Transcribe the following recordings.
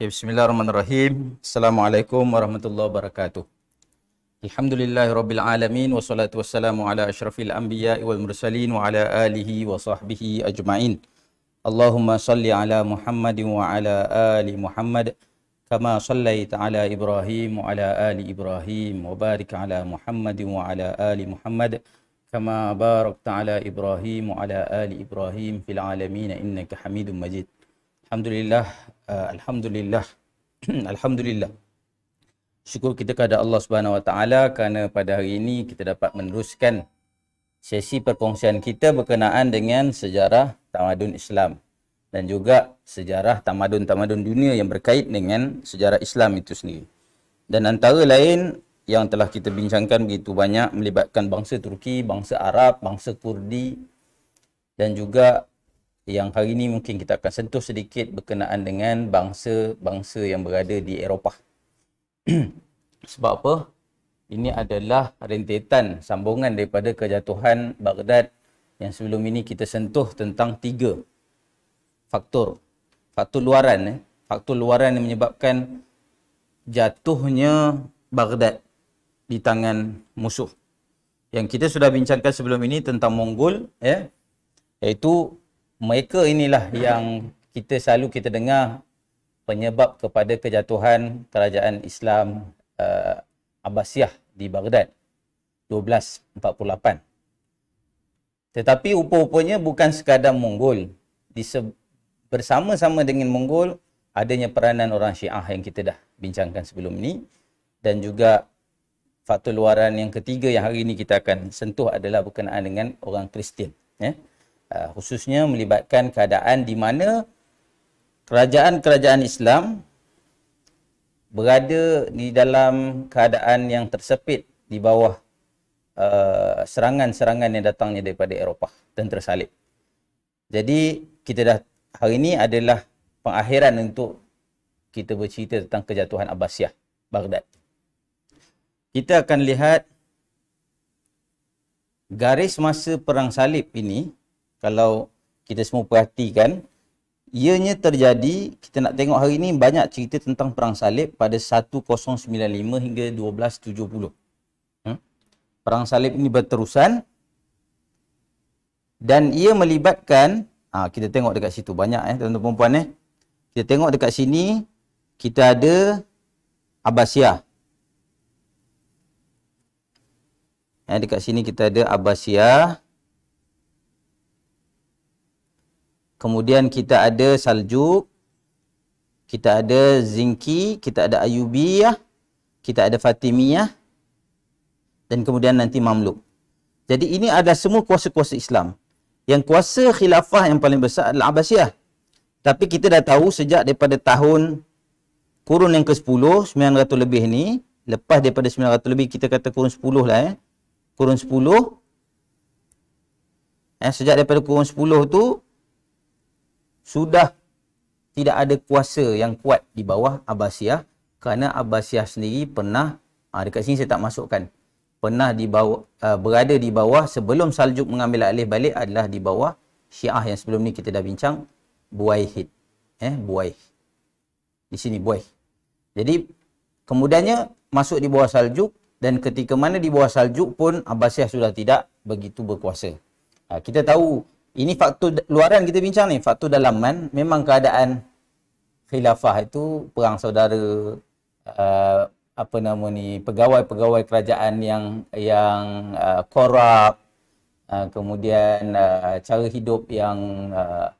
Okay, eh, bismillahirrahmanirrahim. Assalamualaikum warahmatullahi wabarakatuh. Alhamdulillahirrabbilalamin wassalatu wassalamu ala ashrafil anbiya wal mursalin wa ala alihi wa sahbihi ajma'in. Allahumma salli ala Muhammadin wa ala ali Muhammad kama sallaita ala Ibrahim wa ala ali Ibrahim wa barik ala Muhammadin wa ala ali Muhammad kama barakta ala Ibrahim wa ala ali Ibrahim fil alamin innaka hamidun majid. Alhamdulillah Eh, alhamdulillah alhamdulillah syukur kita kepada Allah Subhanahu Wa Taala kerana pada hari ini kita dapat meneruskan sesi perkongsian kita berkenaan dengan sejarah tamadun Islam dan juga sejarah tamadun-tamadun dunia yang berkait dengan sejarah Islam itu sendiri dan antara lain yang telah kita bincangkan begitu banyak melibatkan bangsa Turki, bangsa Arab, bangsa Kurdi dan juga yang hari ini mungkin kita akan sentuh sedikit berkenaan dengan bangsa-bangsa yang berada di Eropah. Sebab apa? Ini adalah rentetan sambungan daripada kejatuhan Baghdad yang sebelum ini kita sentuh tentang tiga faktor. Faktor luaran. Eh. Faktor luaran yang menyebabkan jatuhnya Baghdad di tangan musuh. Yang kita sudah bincangkan sebelum ini tentang Mongol. Eh, iaitu mereka inilah yang kita selalu kita dengar penyebab kepada kejatuhan kerajaan Islam uh, Abbasiyah di Baghdad 1248. Tetapi rupa-rupanya bukan sekadar Mongol. bersama-sama dengan Mongol adanya peranan orang Syiah yang kita dah bincangkan sebelum ini dan juga faktor luaran yang ketiga yang hari ini kita akan sentuh adalah berkenaan dengan orang Kristian. Yeah uh, khususnya melibatkan keadaan di mana kerajaan-kerajaan Islam berada di dalam keadaan yang tersepit di bawah uh, serangan-serangan yang datangnya daripada Eropah tentera salib. Jadi kita dah hari ini adalah pengakhiran untuk kita bercerita tentang kejatuhan Abbasiyah Baghdad. Kita akan lihat garis masa perang salib ini kalau kita semua perhatikan ianya terjadi kita nak tengok hari ini banyak cerita tentang perang salib pada 1095 hingga 1270 hmm? perang salib ini berterusan dan ia melibatkan ha, kita tengok dekat situ banyak eh tuan-tuan perempuan eh kita tengok dekat sini kita ada Abbasiyah eh, dekat sini kita ada Abbasiyah Kemudian kita ada salju, kita ada zinki, kita ada ayubiyah, kita ada fatimiyah dan kemudian nanti mamluk. Jadi ini ada semua kuasa-kuasa Islam. Yang kuasa khilafah yang paling besar adalah Abbasiyah. Tapi kita dah tahu sejak daripada tahun kurun yang ke-10, 900 lebih ni, lepas daripada 900 lebih kita kata kurun 10 lah eh. Kurun 10 eh sejak daripada kurun 10 tu sudah tidak ada kuasa yang kuat di bawah Abbasiyah kerana Abbasiyah sendiri pernah uh, dekat sini saya tak masukkan pernah di bawah ah, uh, berada di bawah sebelum Saljuk mengambil alih balik adalah di bawah Syiah yang sebelum ni kita dah bincang Buaihid eh Buaih di sini Buaih jadi kemudiannya masuk di bawah Saljuk dan ketika mana di bawah Saljuk pun Abbasiyah sudah tidak begitu berkuasa. Ah, kita tahu ini faktor luaran kita bincang ni faktor dalaman memang keadaan khilafah itu perang saudara uh, apa nama ni pegawai-pegawai kerajaan yang yang uh, korup uh, kemudian uh, cara hidup yang uh,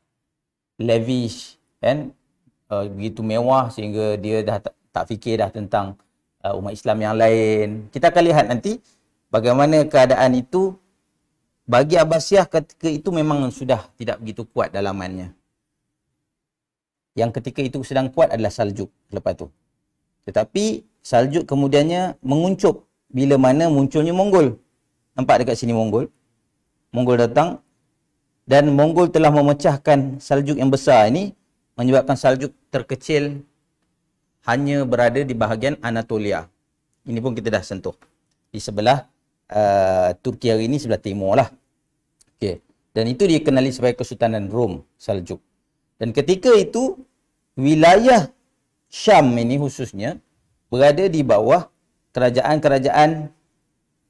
lavish kan uh, begitu mewah sehingga dia dah tak, tak fikir dah tentang uh, umat Islam yang lain kita akan lihat nanti bagaimana keadaan itu bagi Abasyah ketika itu memang sudah tidak begitu kuat dalamannya. Yang ketika itu sedang kuat adalah Saljuk lepas tu. Tetapi Saljuk kemudiannya menguncup bila mana munculnya Mongol. Nampak dekat sini Mongol. Mongol datang dan Mongol telah memecahkan Saljuk yang besar ini menyebabkan Saljuk terkecil hanya berada di bahagian Anatolia. Ini pun kita dah sentuh. Di sebelah uh, Turki hari ini sebelah timur lah. Dan itu dia kenali sebagai Kesultanan Rom Saljuk. Dan ketika itu, wilayah Syam ini khususnya berada di bawah kerajaan-kerajaan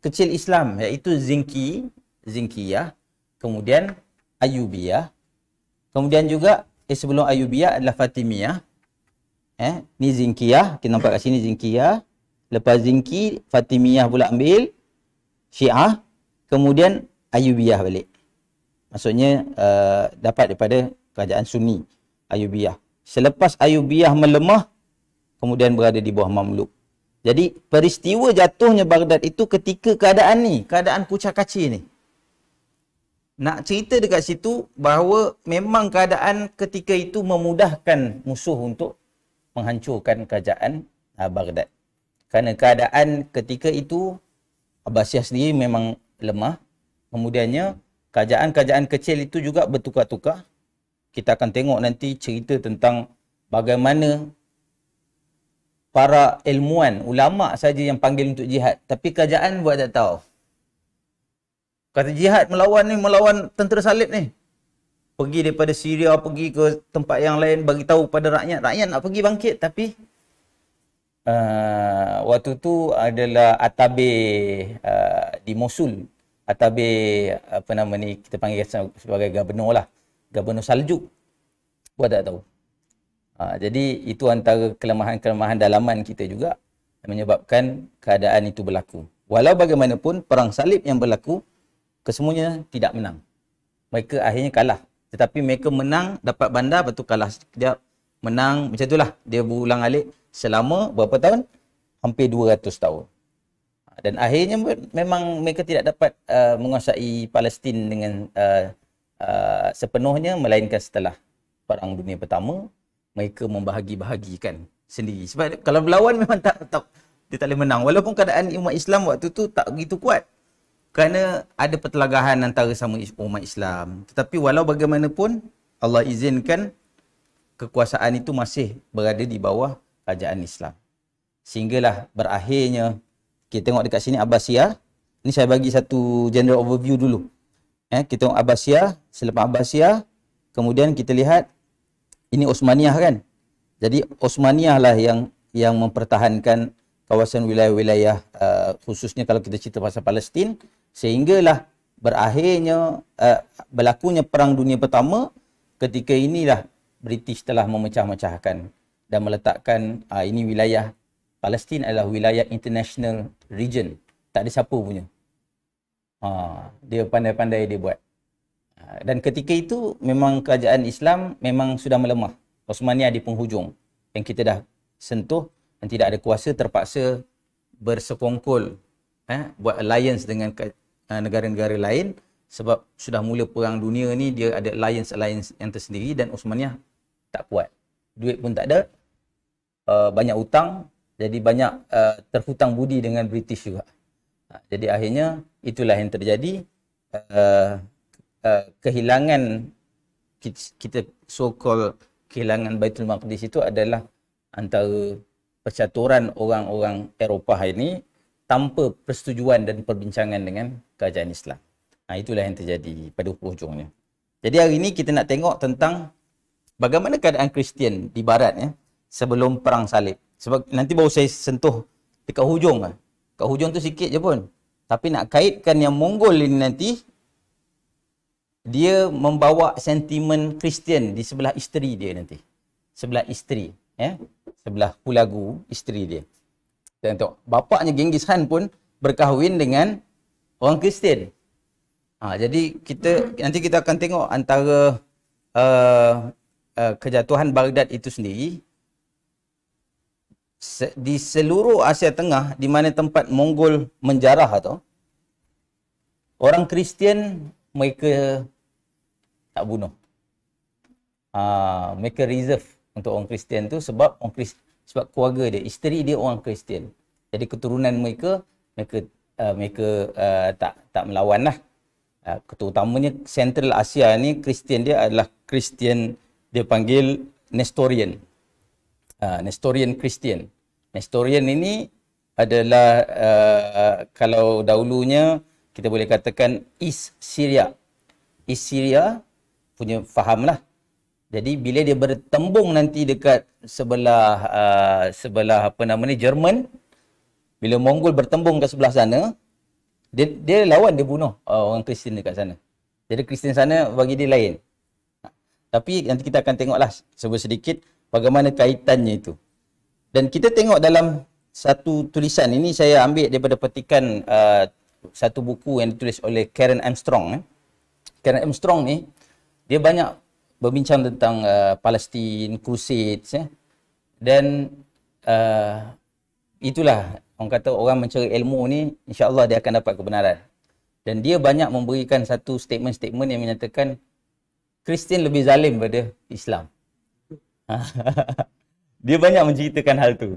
kecil Islam iaitu Zinki, Zinkiyah, kemudian Ayubiyah. Kemudian juga eh, sebelum Ayubiyah adalah Fatimiyah. Eh, ni Zinkiyah, kita nampak kat sini Zinkiyah. Lepas Zinki, Fatimiyah pula ambil Syiah, kemudian Ayubiyah balik maksudnya uh, dapat daripada kerajaan Sunni Ayubiah. Selepas Ayubiah melemah, kemudian berada di bawah Mamluk. Jadi peristiwa jatuhnya Baghdad itu ketika keadaan ni, keadaan kucak kaci ni. Nak cerita dekat situ bahawa memang keadaan ketika itu memudahkan musuh untuk menghancurkan kerajaan uh, Baghdad. Kerana keadaan ketika itu Abbasiyah sendiri memang lemah. Kemudiannya kerajaan-kerajaan kecil itu juga bertukar-tukar. Kita akan tengok nanti cerita tentang bagaimana para ilmuan, ulama saja yang panggil untuk jihad. Tapi kerajaan buat tak tahu. Kata jihad melawan ni, melawan tentera salib ni. Pergi daripada Syria, pergi ke tempat yang lain, bagi tahu pada rakyat. Rakyat nak pergi bangkit tapi uh, waktu tu adalah Atabe uh, di Mosul. Atabe apa nama ni kita panggil sebagai gubernur lah gubernur salju Kau tak tahu ha, jadi itu antara kelemahan-kelemahan dalaman kita juga menyebabkan keadaan itu berlaku walau bagaimanapun perang salib yang berlaku kesemuanya tidak menang mereka akhirnya kalah tetapi mereka menang dapat bandar betul kalah dia menang macam itulah dia berulang alik selama berapa tahun hampir 200 tahun dan akhirnya memang mereka tidak dapat uh, menguasai Palestin dengan uh, uh, sepenuhnya melainkan setelah perang dunia pertama mereka membahagi-bahagikan sendiri sebab kalau berlawan memang tak tahu dia tak boleh menang walaupun keadaan umat Islam waktu tu tak begitu kuat kerana ada pertelagahan antara sama umat Islam tetapi walau bagaimanapun Allah izinkan kekuasaan itu masih berada di bawah kerajaan Islam sehinggalah berakhirnya Okey, tengok dekat sini Abbasiyah. Ni saya bagi satu general overview dulu. Eh, kita tengok Abbasiyah, selepas Abbasiyah, kemudian kita lihat ini Osmaniyah kan. Jadi Osmaniyah lah yang yang mempertahankan kawasan wilayah-wilayah uh, khususnya kalau kita cerita pasal Palestin sehinggalah berakhirnya uh, berlakunya perang dunia pertama ketika inilah British telah memecah-mecahkan dan meletakkan uh, ini wilayah Palestin adalah wilayah international region. Tak ada siapa punya. Ha, dia pandai-pandai dia buat. Ha, dan ketika itu memang kerajaan Islam memang sudah melemah. Osmania di penghujung yang kita dah sentuh dan tidak ada kuasa terpaksa bersekongkol eh, buat alliance dengan ha, negara-negara lain sebab sudah mula perang dunia ni dia ada alliance-alliance yang tersendiri dan Osmania tak kuat. Duit pun tak ada. Uh, banyak hutang jadi banyak uh, terhutang budi dengan British juga. Ha, jadi akhirnya itulah yang terjadi uh, uh, kehilangan kita, kita so-called kehilangan Baitul Maqdis itu adalah antara percaturan orang-orang Eropah ini tanpa persetujuan dan perbincangan dengan kerajaan Islam. Nah, ha, itulah yang terjadi pada hujungnya. Jadi hari ini kita nak tengok tentang bagaimana keadaan Kristian di Barat ya, sebelum Perang Salib sebab nanti baru saya sentuh dekat hujung lah. Kan. Dekat hujung tu sikit je pun. Tapi nak kaitkan yang Mongol ini nanti, dia membawa sentimen Kristian di sebelah isteri dia nanti. Sebelah isteri. Ya? Sebelah pulagu isteri dia. Tengok, bapaknya Genghis Khan pun berkahwin dengan orang Kristian. Ha, jadi kita nanti kita akan tengok antara uh, uh, kejatuhan Baghdad itu sendiri di seluruh Asia Tengah di mana tempat Mongol menjarah tu orang Kristian mereka tak bunuh. Ah mereka reserve untuk orang Kristian tu sebab orang Christ, sebab keluarga dia, isteri dia orang Kristian. Jadi keturunan mereka mereka uh, mereka uh, tak tak melawan lah. uh, ah, terutamanya Central Asia ni Kristian dia adalah Kristian dia panggil Nestorian. Ha, nestorian Christian. Nestorian ini adalah uh, kalau dahulunya kita boleh katakan East Syria. East Syria punya faham lah. Jadi bila dia bertembung nanti dekat sebelah uh, sebelah apa nama ni Jerman bila Mongol bertembung ke sebelah sana dia dia lawan dia bunuh uh, orang Kristian dekat sana. Jadi Kristian sana bagi dia lain. Tapi nanti kita akan tengoklah sebut sedikit bagaimana kaitannya itu. Dan kita tengok dalam satu tulisan ini saya ambil daripada petikan uh, satu buku yang ditulis oleh Karen Armstrong. Eh. Karen Armstrong ni dia banyak berbincang tentang uh, Palestin, Crusades eh. dan uh, itulah orang kata orang mencari ilmu ni insyaAllah dia akan dapat kebenaran. Dan dia banyak memberikan satu statement-statement yang menyatakan Kristian lebih zalim daripada Islam. dia banyak menceritakan hal tu.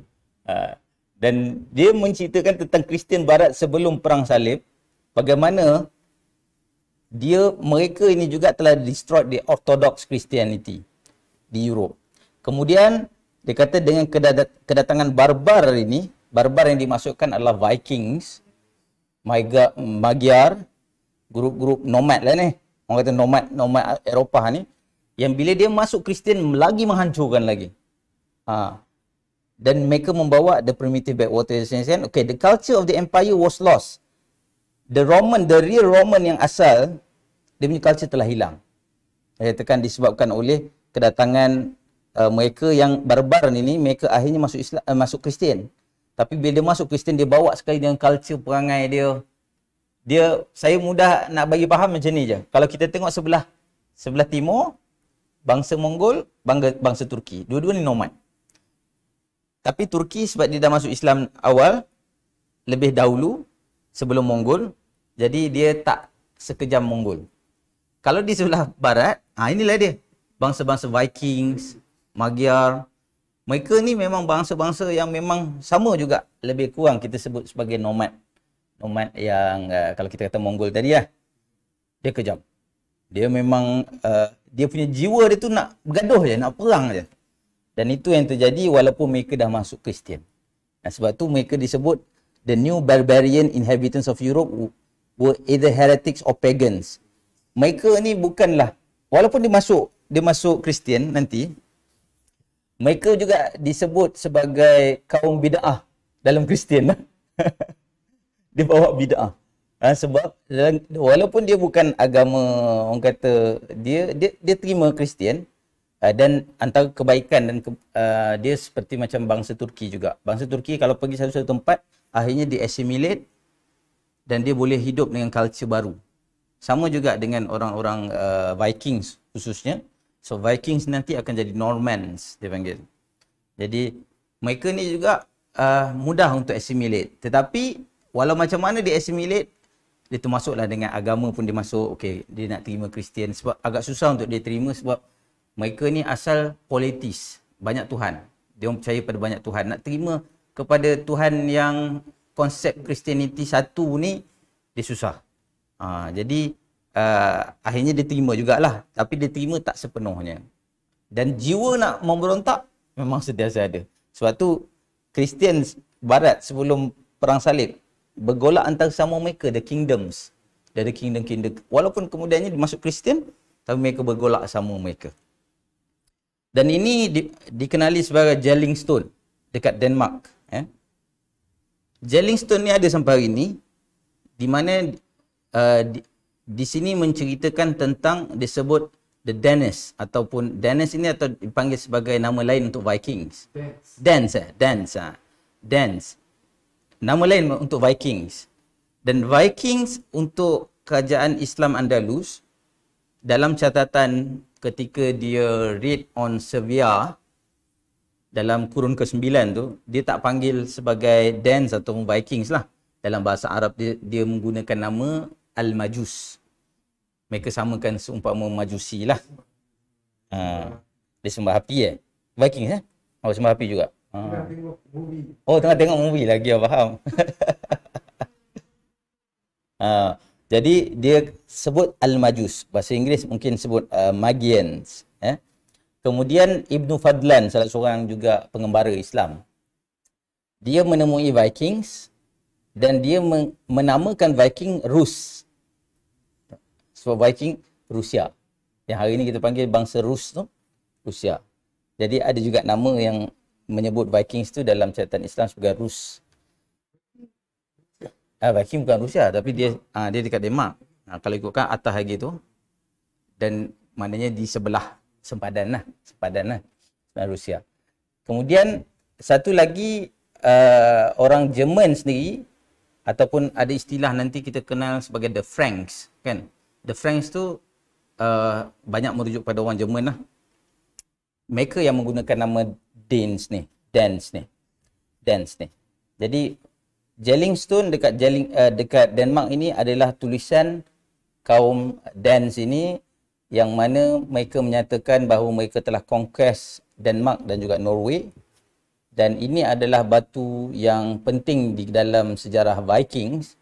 Ha. Dan dia menceritakan tentang Kristian Barat sebelum Perang Salib. Bagaimana dia mereka ini juga telah destroyed the Orthodox Christianity di Europe. Kemudian dia kata dengan kedatangan barbar ini, barbar yang dimasukkan adalah Vikings, Magyar, grup-grup nomad lah ni. Orang kata nomad, nomad Eropah ni yang bila dia masuk Kristian lagi menghancurkan lagi. Ha. Dan mereka membawa the primitive backwater sense kan? Okay, the culture of the empire was lost. The Roman, the real Roman yang asal, dia punya culture telah hilang. Saya tekan disebabkan oleh kedatangan uh, mereka yang barbar ini, mereka akhirnya masuk Islam, uh, masuk Kristian. Tapi bila dia masuk Kristian, dia bawa sekali dengan culture perangai dia. Dia, saya mudah nak bagi faham macam ni je. Kalau kita tengok sebelah sebelah timur, bangsa Mongol, bangsa, bangsa Turki. Dua-dua ni nomad. Tapi Turki sebab dia dah masuk Islam awal, lebih dahulu sebelum Mongol, jadi dia tak sekejam Mongol. Kalau di sebelah barat, ha, inilah dia. Bangsa-bangsa Vikings, Magyar. Mereka ni memang bangsa-bangsa yang memang sama juga. Lebih kurang kita sebut sebagai nomad. Nomad yang uh, kalau kita kata Mongol tadi lah. Dia kejam. Dia memang uh, dia punya jiwa dia tu nak bergaduh je, nak perang je. Dan itu yang terjadi walaupun mereka dah masuk Kristian. Nah, sebab tu mereka disebut the new barbarian inhabitants of Europe were either heretics or pagans. Mereka ni bukanlah, walaupun dia masuk, dia masuk Kristian nanti, mereka juga disebut sebagai kaum bid'ah dalam Kristian lah. dia bawa bida'ah. Ha, sebab walaupun dia bukan agama orang kata dia dia dia terima Kristian uh, dan antara kebaikan dan ke, uh, dia seperti macam bangsa Turki juga. Bangsa Turki kalau pergi satu-satu tempat akhirnya dia assimilate dan dia boleh hidup dengan culture baru. Sama juga dengan orang-orang uh, Vikings khususnya. So Vikings nanti akan jadi Normans dia panggil. Jadi mereka ni juga uh, mudah untuk assimilate. Tetapi walau macam mana dia assimilate dia termasuklah dengan agama pun dia masuk okey dia nak terima Kristian sebab agak susah untuk dia terima sebab mereka ni asal politis banyak tuhan dia orang percaya pada banyak tuhan nak terima kepada tuhan yang konsep Kristianiti satu ni dia susah ha, jadi uh, akhirnya dia terima jugalah tapi dia terima tak sepenuhnya dan jiwa nak memberontak memang sentiasa ada sebab tu Kristian Barat sebelum Perang Salib bergolak antara sama mereka the kingdoms dari kingdom kingdom walaupun kemudiannya masuk Kristian tapi mereka bergolak sama mereka dan ini di, dikenali sebagai Jelling Stone dekat Denmark eh Jelling Stone ni ada sampai hari ni di mana uh, di, di sini menceritakan tentang disebut the Danes ataupun Danes ini atau dipanggil sebagai nama lain untuk Vikings. Dance. Dance eh, Dance. Ah. Dance nama lain untuk Vikings. Dan Vikings untuk kerajaan Islam Andalus dalam catatan ketika dia read on Sevilla dalam kurun ke-9 tu, dia tak panggil sebagai Dance atau Vikings lah. Dalam bahasa Arab dia, dia menggunakan nama Al-Majus. Mereka samakan seumpama Majusi lah. Ha, dia sembah api eh. Vikings eh. Oh, sembah api juga. Ah. movie. Oh, tengah tengok movie lagi aku faham. ha. Jadi dia sebut al-majus, bahasa Inggeris mungkin sebut uh, magians, eh. Kemudian Ibn Fadlan salah seorang juga pengembara Islam. Dia menemui Vikings dan dia menamakan Viking Rus. Sebab Viking Rusia. Yang hari ini kita panggil bangsa Rus tu, Rusia. Jadi ada juga nama yang menyebut Vikings tu dalam catatan Islam sebagai Rus. Ah uh, Viking bukan Rusia lah, tapi dia uh, dia dekat Denmark. Uh, kalau ikutkan atas lagi tu dan maknanya di sebelah sempadan lah, sempadan lah dengan Rusia. Kemudian satu lagi uh, orang Jerman sendiri ataupun ada istilah nanti kita kenal sebagai the Franks kan. The Franks tu uh, banyak merujuk pada orang Jerman lah. Mereka yang menggunakan nama dense ni, dense ni, dense ni. Jadi Jelling Stone dekat Jelling uh, dekat Denmark ini adalah tulisan kaum dense ini yang mana mereka menyatakan bahawa mereka telah conquest Denmark dan juga Norway dan ini adalah batu yang penting di dalam sejarah Vikings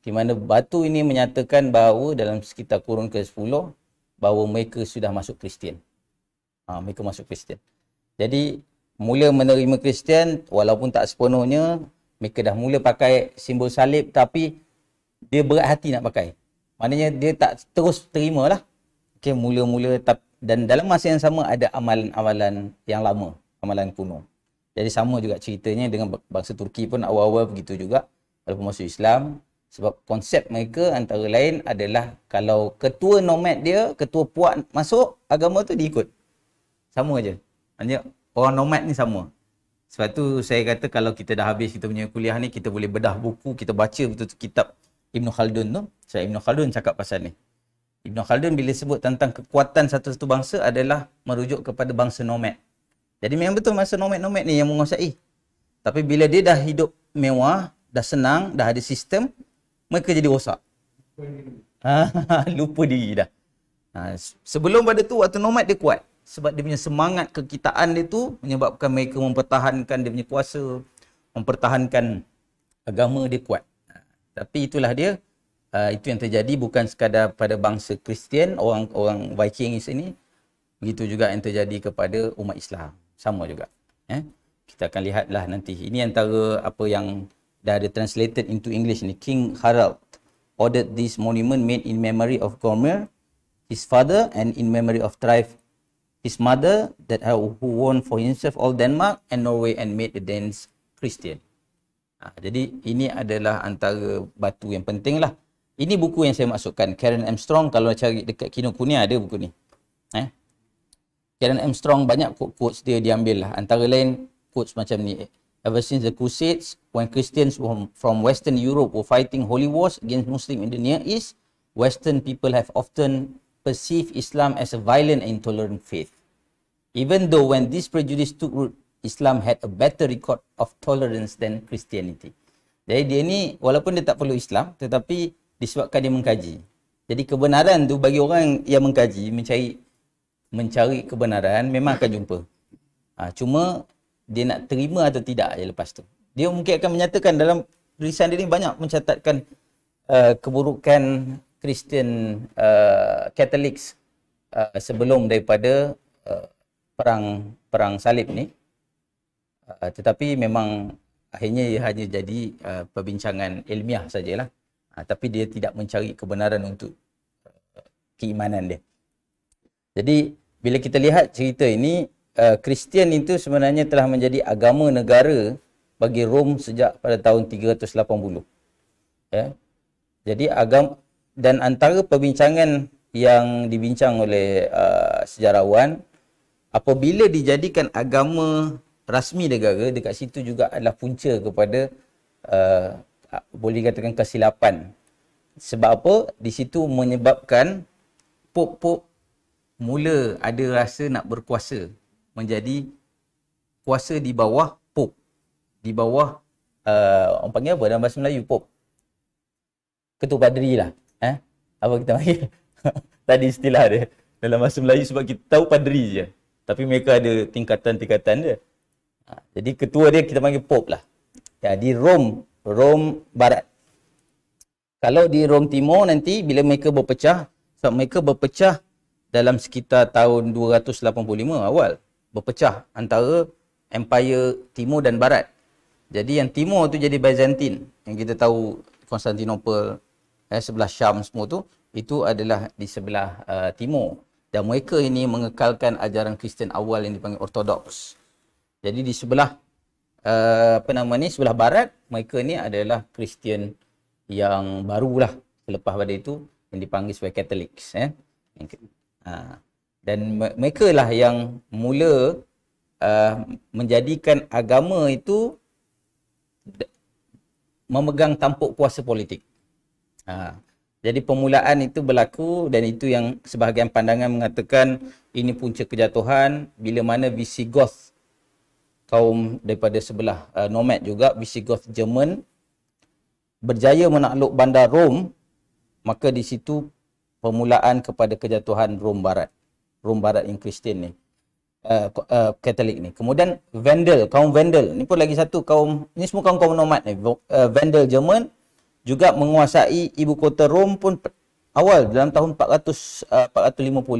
di mana batu ini menyatakan bahawa dalam sekitar kurun ke-10 bahawa mereka sudah masuk Kristian. Ha, mereka masuk Kristian. Jadi mula menerima Kristian walaupun tak sepenuhnya mereka dah mula pakai simbol salib tapi dia berat hati nak pakai maknanya dia tak terus terima lah okay, mula-mula dan dalam masa yang sama ada amalan-amalan yang lama amalan kuno jadi sama juga ceritanya dengan bangsa Turki pun awal-awal begitu juga walaupun masuk Islam sebab konsep mereka antara lain adalah kalau ketua nomad dia, ketua puak masuk, agama tu diikut. Sama aja. Hanya orang nomad ni sama. Sebab tu saya kata kalau kita dah habis kita punya kuliah ni, kita boleh bedah buku, kita baca betul-betul kitab Ibn Khaldun tu. Saya Ibn Khaldun cakap pasal ni. Ibn Khaldun bila sebut tentang kekuatan satu-satu bangsa adalah merujuk kepada bangsa nomad. Jadi memang betul masa nomad-nomad ni yang menguasai. Tapi bila dia dah hidup mewah, dah senang, dah ada sistem, mereka jadi rosak. Lupa diri dah. Ha, sebelum pada tu, waktu nomad dia kuat sebab dia punya semangat kekitaan dia tu menyebabkan mereka mempertahankan dia punya kuasa, mempertahankan agama dia kuat. Ha, tapi itulah dia, ha, itu yang terjadi bukan sekadar pada bangsa Kristian, orang-orang Viking ini, begitu juga yang terjadi kepada umat Islam. Sama juga. Eh? Kita akan lihatlah nanti. Ini antara apa yang dah ada translated into English ni. King Harald ordered this monument made in memory of Gormir, his father and in memory of Trife, his mother that uh, who won for himself all Denmark and Norway and made the Danes Christian. Ha, jadi ini adalah antara batu yang penting lah. Ini buku yang saya masukkan. Karen Armstrong kalau cari dekat Kino Kunia ada buku ni. Eh? Karen Armstrong banyak quotes dia diambil lah. Antara lain quotes macam ni. Ever since the Crusades, when Christians from Western Europe were fighting holy wars against Muslim in the Near East, Western people have often perceive Islam as a violent and intolerant faith. Even though when this prejudice took root, Islam had a better record of tolerance than Christianity. Jadi dia ni walaupun dia tak perlu Islam tetapi disebabkan dia mengkaji. Jadi kebenaran tu bagi orang yang mengkaji mencari mencari kebenaran memang akan jumpa. Ha, cuma dia nak terima atau tidak je lepas tu. Dia mungkin akan menyatakan dalam tulisan dia ni banyak mencatatkan uh, keburukan Christian uh, Catholics uh, sebelum daripada uh, perang perang salib ni. Uh, tetapi memang akhirnya ia hanya jadi uh, perbincangan ilmiah sajalah. Uh, tapi dia tidak mencari kebenaran untuk uh, keimanan dia. Jadi bila kita lihat cerita ini, Kristian uh, itu sebenarnya telah menjadi agama negara bagi Rom sejak pada tahun 380. Ya. Yeah. Jadi agama dan antara perbincangan yang dibincang oleh uh, sejarawan apabila dijadikan agama rasmi negara dekat situ juga adalah punca kepada uh, boleh katakan kesilapan sebab apa di situ menyebabkan pop-pop mula ada rasa nak berkuasa menjadi kuasa di bawah pop di bawah uh, orang panggil apa dalam bahasa Melayu pop ketua padri lah Eh? Apa kita panggil? Tadi istilah dia. Dalam bahasa Melayu sebab kita tahu padri je. Tapi mereka ada tingkatan-tingkatan dia. Ha, jadi ketua dia kita panggil Pope lah. Jadi ya, Rom, Rom Barat. Kalau di Rom Timur nanti bila mereka berpecah, sebab mereka berpecah dalam sekitar tahun 285 awal. Berpecah antara Empire Timur dan Barat. Jadi yang Timur tu jadi Byzantine. Yang kita tahu Constantinople, eh, sebelah Syam semua tu itu adalah di sebelah uh, timur dan mereka ini mengekalkan ajaran Kristian awal yang dipanggil ortodoks. Jadi di sebelah uh, apa nama ni sebelah barat mereka ni adalah Kristian yang barulah selepas pada itu yang dipanggil sebagai Catholics eh. Ha. Dan mereka lah yang mula uh, menjadikan agama itu memegang tampuk kuasa politik. Ha. Jadi permulaan itu berlaku dan itu yang sebahagian pandangan mengatakan ini punca kejatuhan bila mana Visigoth kaum daripada sebelah uh, nomad juga Visigoth Jerman berjaya menakluk bandar Rom maka di situ permulaan kepada kejatuhan Rom Barat Rom Barat yang Kristian ni uh, uh, Katolik uh, uh, ni kemudian Vandal kaum Vandal ni pun lagi satu kaum ni semua kaum kaum nomad ni uh, Vandal Jerman juga menguasai ibu kota Rom pun awal dalam tahun 400 455. Eh,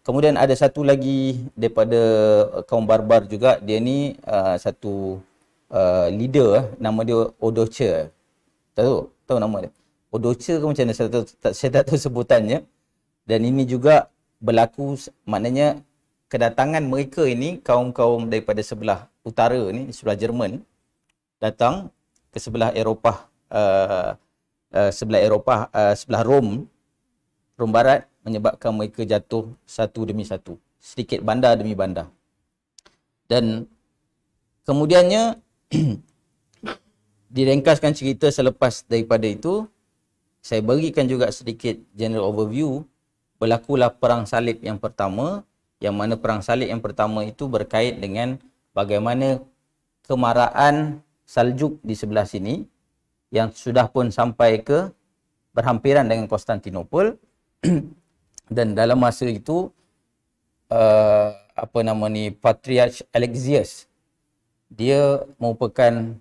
Kemudian ada satu lagi daripada eh, kaum barbar juga dia ni eh, satu leader nama dia Odoce. tahu tahu nama dia. Odoce ke macam mana saya tak, tak, saya tak tahu sebutannya. Dan ini juga berlaku maknanya kedatangan mereka ini kaum-kaum daripada sebelah utara ni sebelah Jerman datang ke sebelah Eropah uh, uh, sebelah Eropah uh, sebelah Rom Rom barat menyebabkan mereka jatuh satu demi satu sedikit bandar demi bandar dan kemudiannya direngkaskan cerita selepas daripada itu saya berikan juga sedikit general overview berlakulah perang salib yang pertama yang mana perang salib yang pertama itu berkait dengan bagaimana kemaraan Saljuk di sebelah sini yang sudah pun sampai ke berhampiran dengan Konstantinopel dan dalam masa itu uh, apa nama ni Patriarch Alexius dia merupakan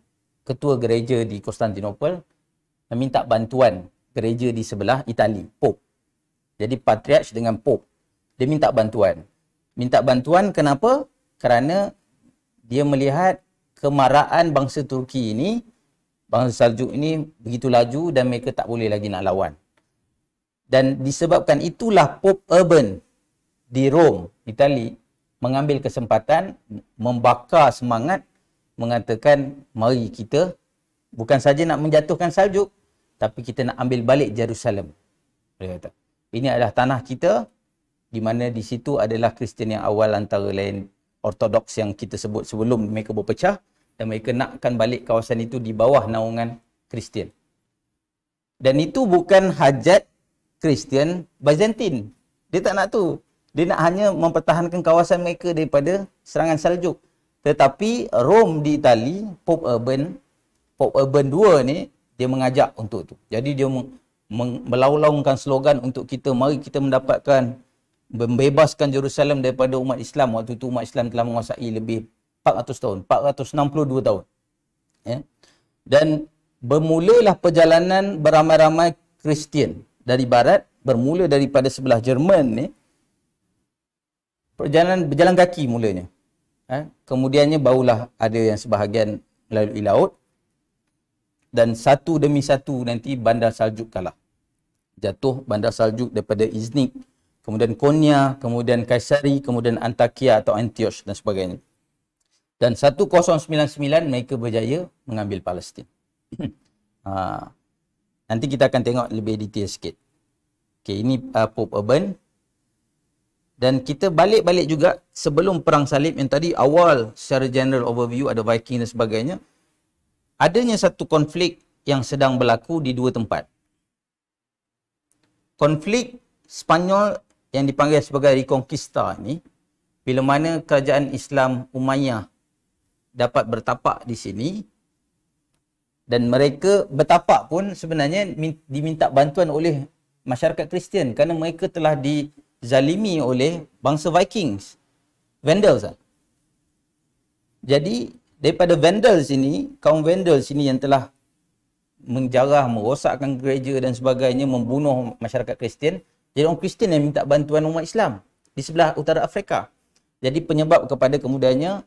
ketua gereja di Konstantinopel meminta bantuan gereja di sebelah Itali, Pope. Jadi Patriarch dengan Pope. Dia minta bantuan. Minta bantuan kenapa? Kerana dia melihat kemarahan bangsa Turki ini bangsa salju ini begitu laju dan mereka tak boleh lagi nak lawan. Dan disebabkan itulah Pope Urban di Rome, Itali, mengambil kesempatan membakar semangat mengatakan mari kita bukan saja nak menjatuhkan salju, tapi kita nak ambil balik Jerusalem. Dia kata, ini adalah tanah kita di mana di situ adalah Kristian yang awal antara lain Ortodoks yang kita sebut sebelum mereka berpecah dan mereka nakkan balik kawasan itu di bawah naungan Kristian. Dan itu bukan hajat Kristian Byzantin. Dia tak nak tu. Dia nak hanya mempertahankan kawasan mereka daripada serangan Seljuk. Tetapi Rom di Itali, Pope Urban, Pope Urban II ni, dia mengajak untuk tu. Jadi dia melaulaungkan slogan untuk kita, mari kita mendapatkan membebaskan Jerusalem daripada umat Islam. Waktu tu umat Islam telah menguasai lebih 400 tahun, 462 tahun. Ya. Dan bermulalah perjalanan beramai-ramai Kristian dari barat bermula daripada sebelah Jerman ni perjalanan berjalan kaki mulanya. Ha? Kemudiannya barulah ada yang sebahagian melalui laut dan satu demi satu nanti bandar salju kalah. Jatuh bandar salju daripada Iznik, kemudian Konya, kemudian Kaisari, kemudian Antakya atau Antioch dan sebagainya dan 1099 mereka berjaya mengambil Palestin. ha. Nanti kita akan tengok lebih detail sikit. Okay, ini uh, Pope Urban. Dan kita balik-balik juga sebelum Perang Salib yang tadi awal secara general overview ada Viking dan sebagainya. Adanya satu konflik yang sedang berlaku di dua tempat. Konflik Spanyol yang dipanggil sebagai Reconquista ini, bila mana kerajaan Islam Umayyah dapat bertapak di sini dan mereka bertapak pun sebenarnya diminta bantuan oleh masyarakat Kristian kerana mereka telah dizalimi oleh bangsa Vikings Vandals lah. jadi daripada Vandals ini kaum Vandals ini yang telah menjarah, merosakkan gereja dan sebagainya, membunuh masyarakat Kristian jadi orang Kristian yang minta bantuan umat Islam di sebelah utara Afrika jadi penyebab kepada kemudiannya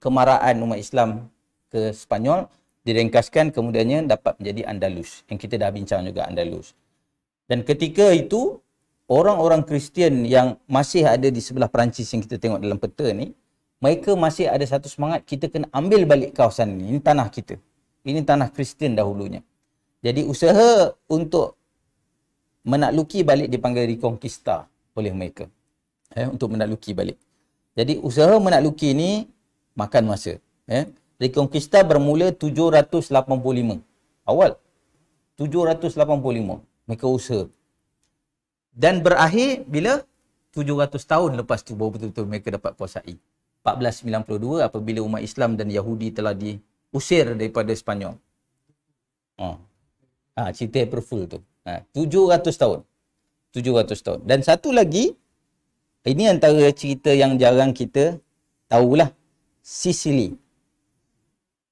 kemarahan umat Islam ke Spanyol direngkaskan kemudiannya dapat menjadi Andalus yang kita dah bincang juga Andalus. Dan ketika itu orang-orang Kristian yang masih ada di sebelah Perancis yang kita tengok dalam peta ni mereka masih ada satu semangat kita kena ambil balik kawasan ini. Ini tanah kita. Ini tanah Kristian dahulunya. Jadi usaha untuk menakluki balik dipanggil Reconquista oleh mereka. Eh, untuk menakluki balik. Jadi usaha menakluki ini makan masa. Eh? Reconquista bermula 785. Awal. 785. Mereka usaha. Dan berakhir bila 700 tahun lepas tu baru betul-betul mereka dapat kuasai. 1492 apabila umat Islam dan Yahudi telah diusir daripada Sepanyol. Oh. Ah, cerita April tu. Ha, 700 tahun. 700 tahun. Dan satu lagi, ini antara cerita yang jarang kita tahulah. Sicily.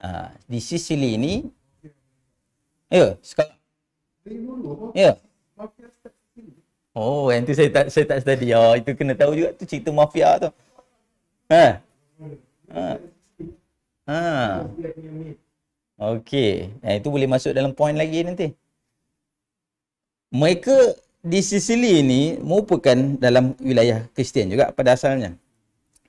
Ha, di Sicily ni ya yeah, sekarang ya yeah. Oh, yang tu saya tak saya tak study. Oh, itu kena tahu juga tu cerita mafia tu. Ha. Ha. Ha. Okey. Nah, itu boleh masuk dalam point lagi nanti. Mereka di Sicily ni merupakan dalam wilayah Kristian juga pada asalnya.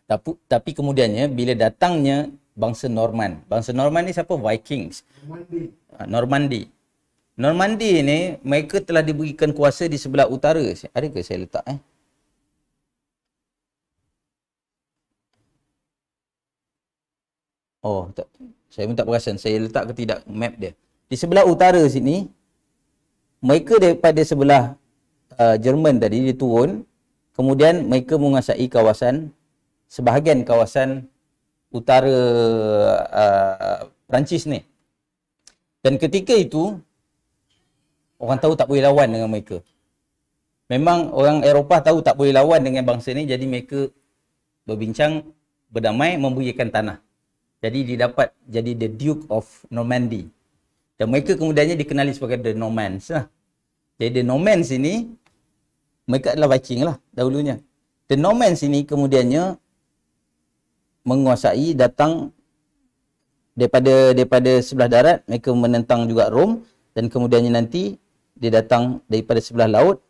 Tapi, tapi kemudiannya bila datangnya bangsa Norman. Bangsa Norman ni siapa? Vikings. Normandy. Ah, Normandy. Normandy ni mereka telah diberikan kuasa di sebelah utara. Ada ke saya letak eh? Oh, tak. saya pun tak perasan. Saya letak ke tidak map dia. Di sebelah utara sini, mereka daripada sebelah uh, Jerman tadi, dia turun. Kemudian mereka menguasai kawasan sebahagian kawasan utara uh, Perancis ni. Dan ketika itu, orang tahu tak boleh lawan dengan mereka. Memang orang Eropah tahu tak boleh lawan dengan bangsa ni, jadi mereka berbincang, berdamai, memberikan tanah. Jadi dia dapat jadi the Duke of Normandy. Dan mereka kemudiannya dikenali sebagai the Normans lah. Jadi the Normans ini, mereka adalah Viking lah dahulunya. The Normans ini kemudiannya menguasai datang daripada daripada sebelah darat mereka menentang juga Rom dan kemudiannya nanti dia datang daripada sebelah laut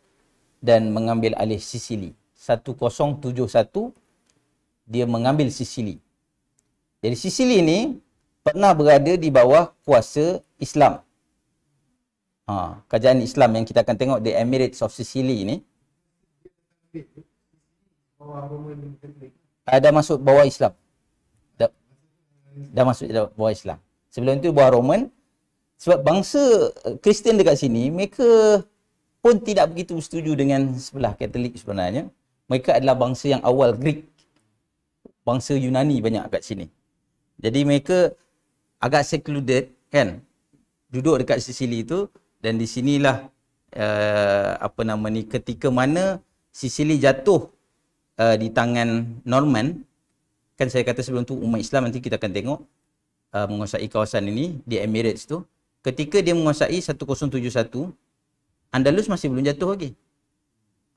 dan mengambil alih Sicily 1071 dia mengambil Sicily jadi Sicily ni pernah berada di bawah kuasa Islam ha, kerajaan Islam yang kita akan tengok the Emirates of Sicily ni ada masuk bawah Islam dah masuk dalam bawah Islam. Sebelum tu bawah Roman. Sebab bangsa eh, Kristian dekat sini, mereka pun tidak begitu setuju dengan sebelah Katolik sebenarnya. Mereka adalah bangsa yang awal Greek. Bangsa Yunani banyak dekat sini. Jadi mereka agak secluded kan. Duduk dekat Sicily tu dan di sinilah uh, apa nama ni ketika mana Sicily jatuh uh, di tangan Norman kan saya kata sebelum tu umat Islam nanti kita akan tengok uh, menguasai kawasan ini di Emirates tu ketika dia menguasai 1071 Andalus masih belum jatuh lagi.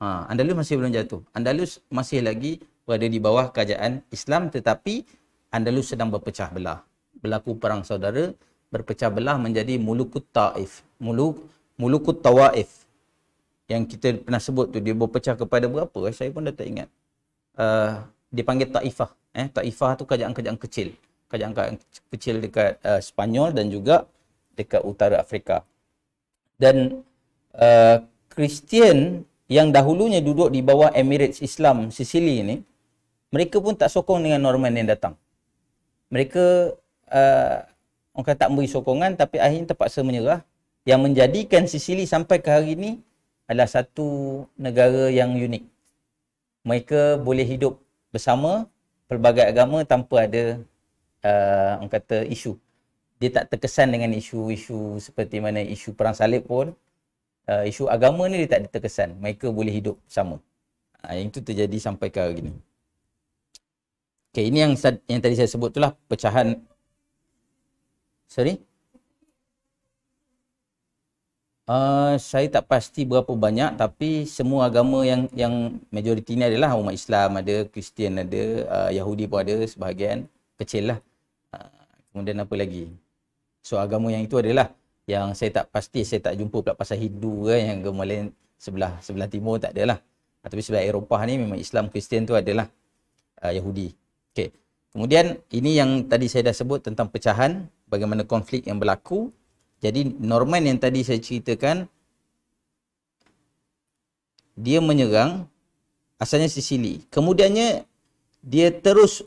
Ha, Andalus masih belum jatuh. Andalus masih lagi berada di bawah kerajaan Islam tetapi Andalus sedang berpecah belah. Berlaku perang saudara berpecah belah menjadi Mulukut Taif. Muluk Mulukut Tawaif. Yang kita pernah sebut tu dia berpecah kepada berapa? Saya pun dah tak ingat. Uh, dipanggil Taifah. Eh, Taifah tu kerajaan-kerajaan kecil. Kerajaan-kerajaan kecil dekat uh, eh, Spanyol dan juga dekat utara Afrika. Dan eh, Kristian uh, yang dahulunya duduk di bawah Emirates Islam Sicily ni, mereka pun tak sokong dengan Norman yang datang. Mereka uh, orang kata tak beri sokongan tapi akhirnya terpaksa menyerah. Yang menjadikan Sicily sampai ke hari ini adalah satu negara yang unik. Mereka boleh hidup bersama pelbagai agama tanpa ada uh, orang kata isu. Dia tak terkesan dengan isu-isu seperti mana isu perang salib pun. Uh, isu agama ni dia tak terkesan. Mereka boleh hidup sama. Ha, ah, yang itu terjadi sampai ke hari ni. Okay, ini yang, yang tadi saya sebut itulah pecahan. Sorry. Uh, saya tak pasti berapa banyak tapi semua agama yang yang majoriti ni adalah umat Islam ada, Kristian ada, uh, Yahudi pun ada sebahagian kecil lah. Uh, kemudian apa lagi? So agama yang itu adalah yang saya tak pasti saya tak jumpa pula pasal Hindu ke kan, yang agama lain sebelah sebelah timur tak ada lah. Tapi sebelah Eropah ni memang Islam Kristian tu adalah uh, Yahudi. Okey. Kemudian ini yang tadi saya dah sebut tentang pecahan bagaimana konflik yang berlaku jadi Norman yang tadi saya ceritakan dia menyerang asalnya Sicily. Kemudiannya dia terus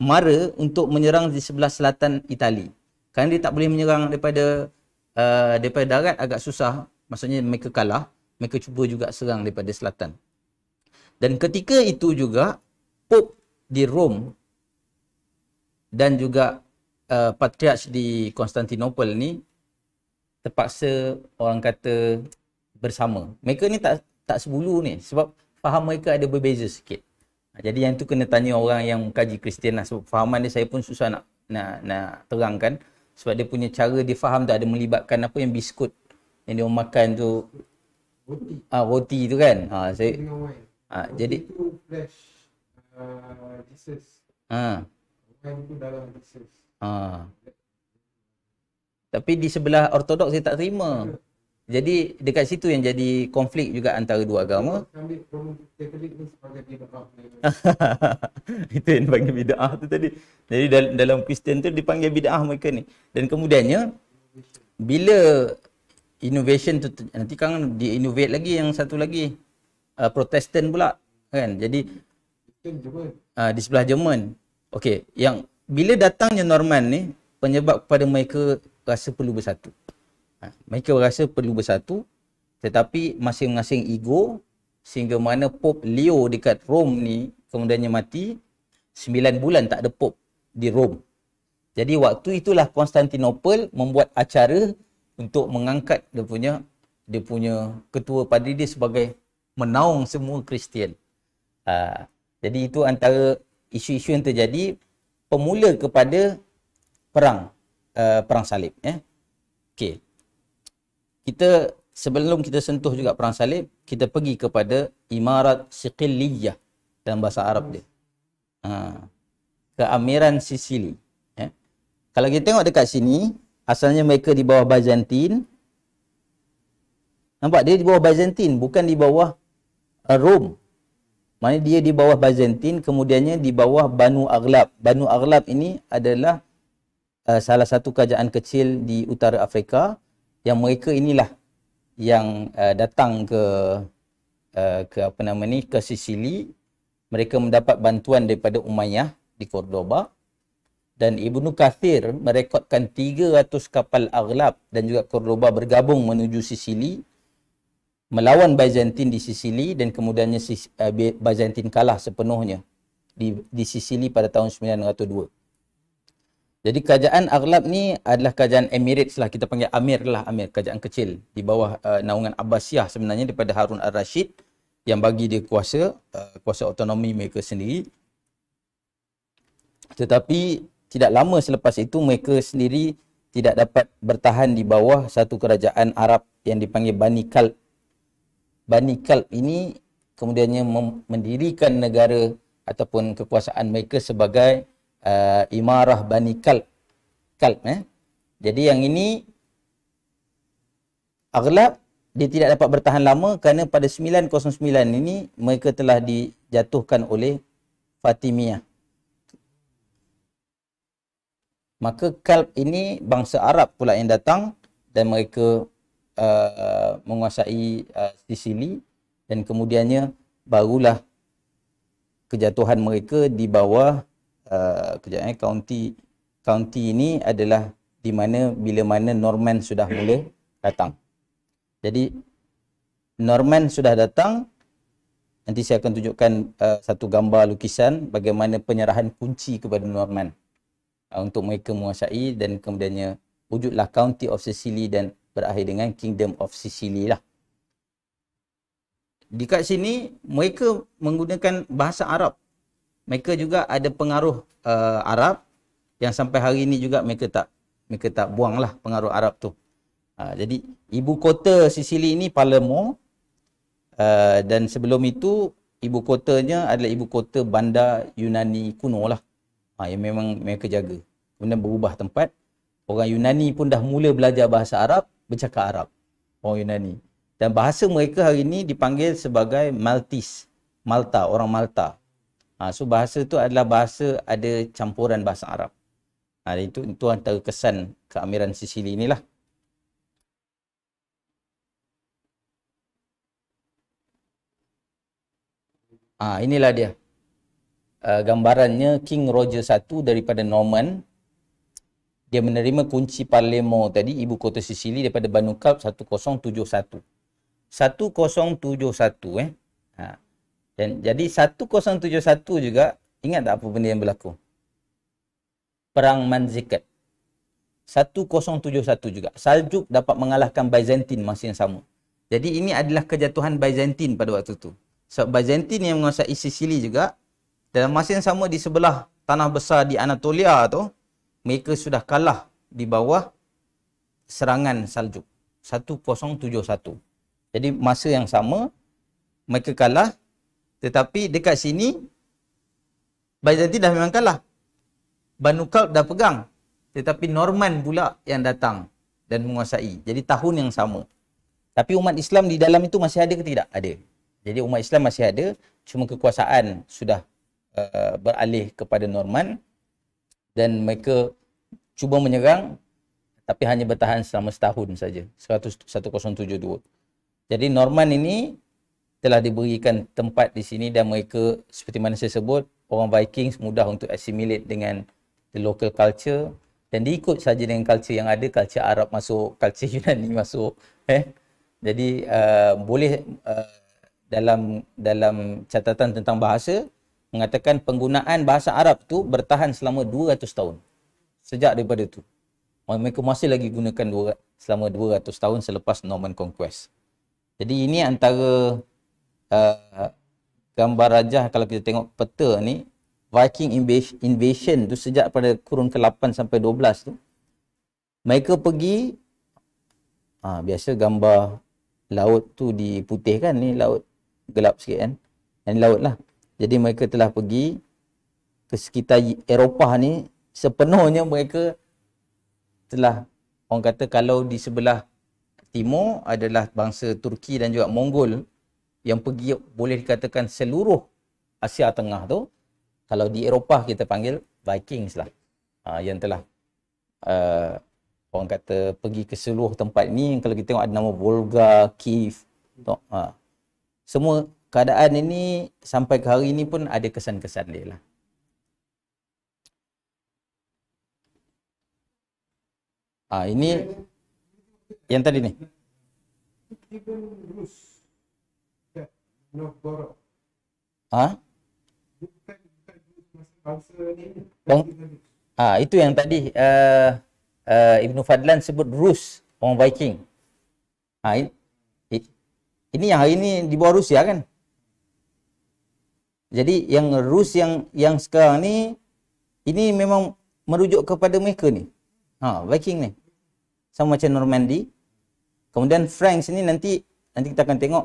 mara untuk menyerang di sebelah selatan Itali. Kan dia tak boleh menyerang daripada uh, daripada darat agak susah. Maksudnya mereka kalah. Mereka cuba juga serang daripada selatan. Dan ketika itu juga Pope di Rome dan juga uh, Patriarch di Konstantinopel ni terpaksa orang kata bersama. Mereka ni tak tak sebulu ni sebab faham mereka ada berbeza sikit. Ha, jadi yang tu kena tanya orang yang kaji Kristian lah sebab fahaman dia saya pun susah nak nak nak terangkan sebab dia punya cara dia faham tu ada melibatkan apa yang biskut yang dia makan tu roti. Ah roti tu kan. Ha ah, saya Ha ah, jadi tu flash uh, Jesus. Ha. Ah. Wine tu dalam Jesus. Ha. Ah tapi di sebelah ortodoks dia tak terima. Jadi dekat situ yang jadi konflik juga antara dua agama. Itu yang dipanggil bid'ah tu tadi. Jadi dalam Kristian tu dipanggil bid'ah mereka ni. Dan kemudiannya bila innovation tu nanti kan di innovate lagi yang satu lagi uh, Protestant pula kan. Jadi uh, di sebelah Jerman. Okey, yang bila datangnya Norman ni penyebab kepada mereka rasa perlu bersatu. Ha, mereka rasa perlu bersatu tetapi masing-masing ego sehingga mana Pope Leo dekat Rome ni kemudiannya mati sembilan bulan tak ada Pope di Rome. Jadi waktu itulah Konstantinopel membuat acara untuk mengangkat dia punya dia punya ketua padri dia sebagai menaung semua Kristian. Ha, jadi itu antara isu-isu yang terjadi pemula kepada perang Uh, perang salib ya. Okey. Kita sebelum kita sentuh juga perang salib, kita pergi kepada Imarat Siqilliyah dalam bahasa Arab dia. Ha. Keamiran Sicily. Ya. Eh? Kalau kita tengok dekat sini, asalnya mereka di bawah Byzantine. Nampak dia di bawah Byzantine, bukan di bawah uh, Rome. Maksudnya dia di bawah Byzantine, kemudiannya di bawah Banu Aghlab. Banu Aghlab ini adalah uh, salah satu kerajaan kecil di utara Afrika yang mereka inilah yang uh, datang ke uh, ke apa nama ni ke Sicily mereka mendapat bantuan daripada Umayyah di Cordoba dan Ibnu Kathir merekodkan 300 kapal aghlab dan juga Cordoba bergabung menuju Sicily melawan Byzantin di Sicily dan kemudiannya uh, Byzantin kalah sepenuhnya di di Sicily pada tahun 902 jadi kerajaan Arab ni adalah kerajaan Emirates lah kita panggil Amir lah Amir kerajaan kecil di bawah uh, naungan Abbasiyah sebenarnya daripada Harun al-Rashid yang bagi dia kuasa uh, kuasa otonomi mereka sendiri. Tetapi tidak lama selepas itu mereka sendiri tidak dapat bertahan di bawah satu kerajaan Arab yang dipanggil Bani Kalb. Bani Kalb ini kemudiannya mendirikan negara ataupun kekuasaan mereka sebagai uh, imarah bani kalb kalb eh jadi yang ini aglab dia tidak dapat bertahan lama kerana pada 909 ini mereka telah dijatuhkan oleh Fatimiyah. Maka Kalb ini bangsa Arab pula yang datang dan mereka uh, menguasai uh, Sicily dan kemudiannya barulah kejatuhan mereka di bawah Uh, kejap eh county county ini adalah di mana bila mana Norman sudah mula datang. Jadi Norman sudah datang nanti saya akan tunjukkan uh, satu gambar lukisan bagaimana penyerahan kunci kepada Norman uh, untuk mereka menguasai dan kemudiannya wujudlah County of Sicily dan berakhir dengan Kingdom of Sicily lah. Di kat sini mereka menggunakan bahasa Arab mereka juga ada pengaruh uh, Arab yang sampai hari ini juga mereka tak mereka tak buang lah pengaruh Arab tu. Uh, jadi ibu kota Sicily ini Palermo uh, dan sebelum itu ibu kotanya adalah ibu kota bandar Yunani kuno lah uh, yang memang mereka jaga. Kemudian berubah tempat. Orang Yunani pun dah mula belajar bahasa Arab, bercakap Arab. Orang Yunani. Dan bahasa mereka hari ini dipanggil sebagai Maltese. Malta, orang Malta. Ha, so bahasa tu adalah bahasa ada campuran bahasa Arab. Ha, itu itu antara kesan keamiran Sicily inilah. ha, inilah dia. Uh, gambarannya King Roger I daripada Norman dia menerima kunci Palermo tadi ibu kota Sicily daripada Banu Kalb 1071. 1071 eh. Ha. Dan jadi 1071 juga ingat tak apa benda yang berlaku? Perang Manzikert. 1071 juga. Saljuk dapat mengalahkan Byzantine masa yang sama. Jadi ini adalah kejatuhan Byzantine pada waktu tu. Sebab so, Byzantine yang menguasai Sicily juga dalam masa yang sama di sebelah tanah besar di Anatolia tu mereka sudah kalah di bawah serangan Saljuk. 1071. Jadi masa yang sama mereka kalah tetapi dekat sini Bayzati dah memang kalah. Banu Kalb dah pegang. Tetapi Norman pula yang datang dan menguasai. Jadi tahun yang sama. Tapi umat Islam di dalam itu masih ada ke tidak? Ada. Jadi umat Islam masih ada. Cuma kekuasaan sudah uh, beralih kepada Norman. Dan mereka cuba menyerang. Tapi hanya bertahan selama setahun saja. 1072. Jadi Norman ini telah diberikan tempat di sini dan mereka seperti mana saya sebut orang Vikings mudah untuk assimilate dengan the local culture dan diikut saja dengan culture yang ada culture Arab masuk culture Yunani masuk eh jadi uh, boleh uh, dalam dalam catatan tentang bahasa mengatakan penggunaan bahasa Arab tu bertahan selama 200 tahun sejak daripada tu mereka masih lagi gunakan dua, selama 200 tahun selepas Norman Conquest jadi ini antara Uh, gambar raja kalau kita tengok peta ni Viking invasion tu sejak pada kurun ke-8 sampai 12 tu mereka pergi ha, biasa gambar laut tu diputihkan ni laut gelap sikit kan dan laut lah jadi mereka telah pergi ke sekitar Eropah ni sepenuhnya mereka telah orang kata kalau di sebelah timur adalah bangsa Turki dan juga Mongol yang pergi boleh dikatakan seluruh Asia Tengah tu kalau di Eropah kita panggil Vikings lah ha, yang telah uh, orang kata pergi ke seluruh tempat ni kalau kita tengok ada nama Volga, Kiev tu, ha. semua keadaan ini sampai ke hari ini pun ada kesan-kesan dia lah ha, ini yang tadi ni Ha? Bang? Ha, itu yang tadi uh, eh, uh, eh, Ibnu Fadlan sebut Rus orang Viking. Ha, i- ini yang hari ini di bawah Rusia ya, kan? Jadi yang Rus yang yang sekarang ni ini memang merujuk kepada mereka ni. Ha, Viking ni. Sama macam Normandy. Kemudian Franks ni nanti nanti kita akan tengok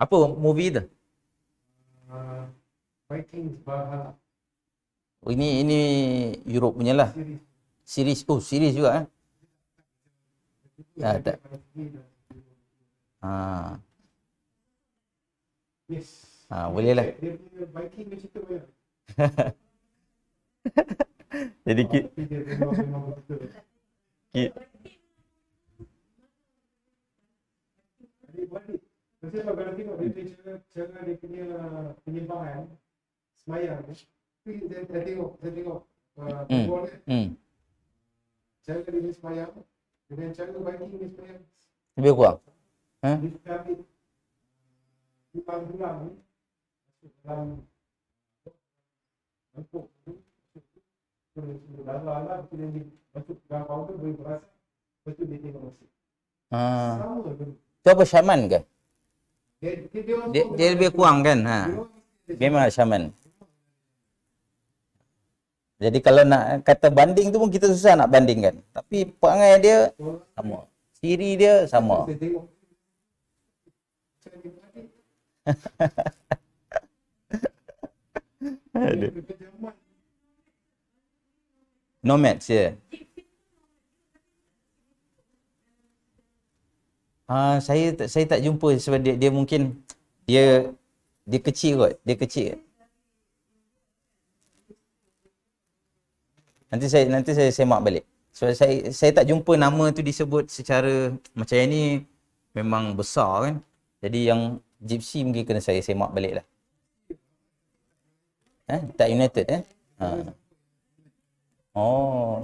Apa movie tu? Vikings Valhalla. Oh, ini ini Europe punya lah. Series. series. Oh, series juga eh. Ya, tak. Ah. Yes. Ah, boleh lah. Jadi kit. Kit. Mesti kalau kita tengok Di punya cara, cara dia punya penyimpangan semayang ni. Saya, saya tengok, saya tengok uh, mm. Mm. Cara dia punya semayang dengan cara bagi dia semayang. Lebih kurang. Ha? Dia huh? ambil tulang tulang ni masuk dalam bentuk ni masuk dalam darah lah bila dia masuk dalam bau tu boleh berasa lepas tu dia tengok masuk ah. sama tu apa syaman ke? dia, dia lebih kurang kan ha memang lah, syaman jadi kalau nak kata banding tu pun kita susah nak bandingkan tapi perangai dia sama siri dia sama nomad sih yeah. Uh, saya saya tak jumpa sebab dia, dia mungkin dia dia kecil kot. Dia kecil. Nanti saya nanti saya semak balik. Sebab saya saya tak jumpa nama tu disebut secara macam yang ni memang besar kan. Jadi yang gypsy mungkin kena saya semak balik lah. Eh, tak united eh? Ha. Oh.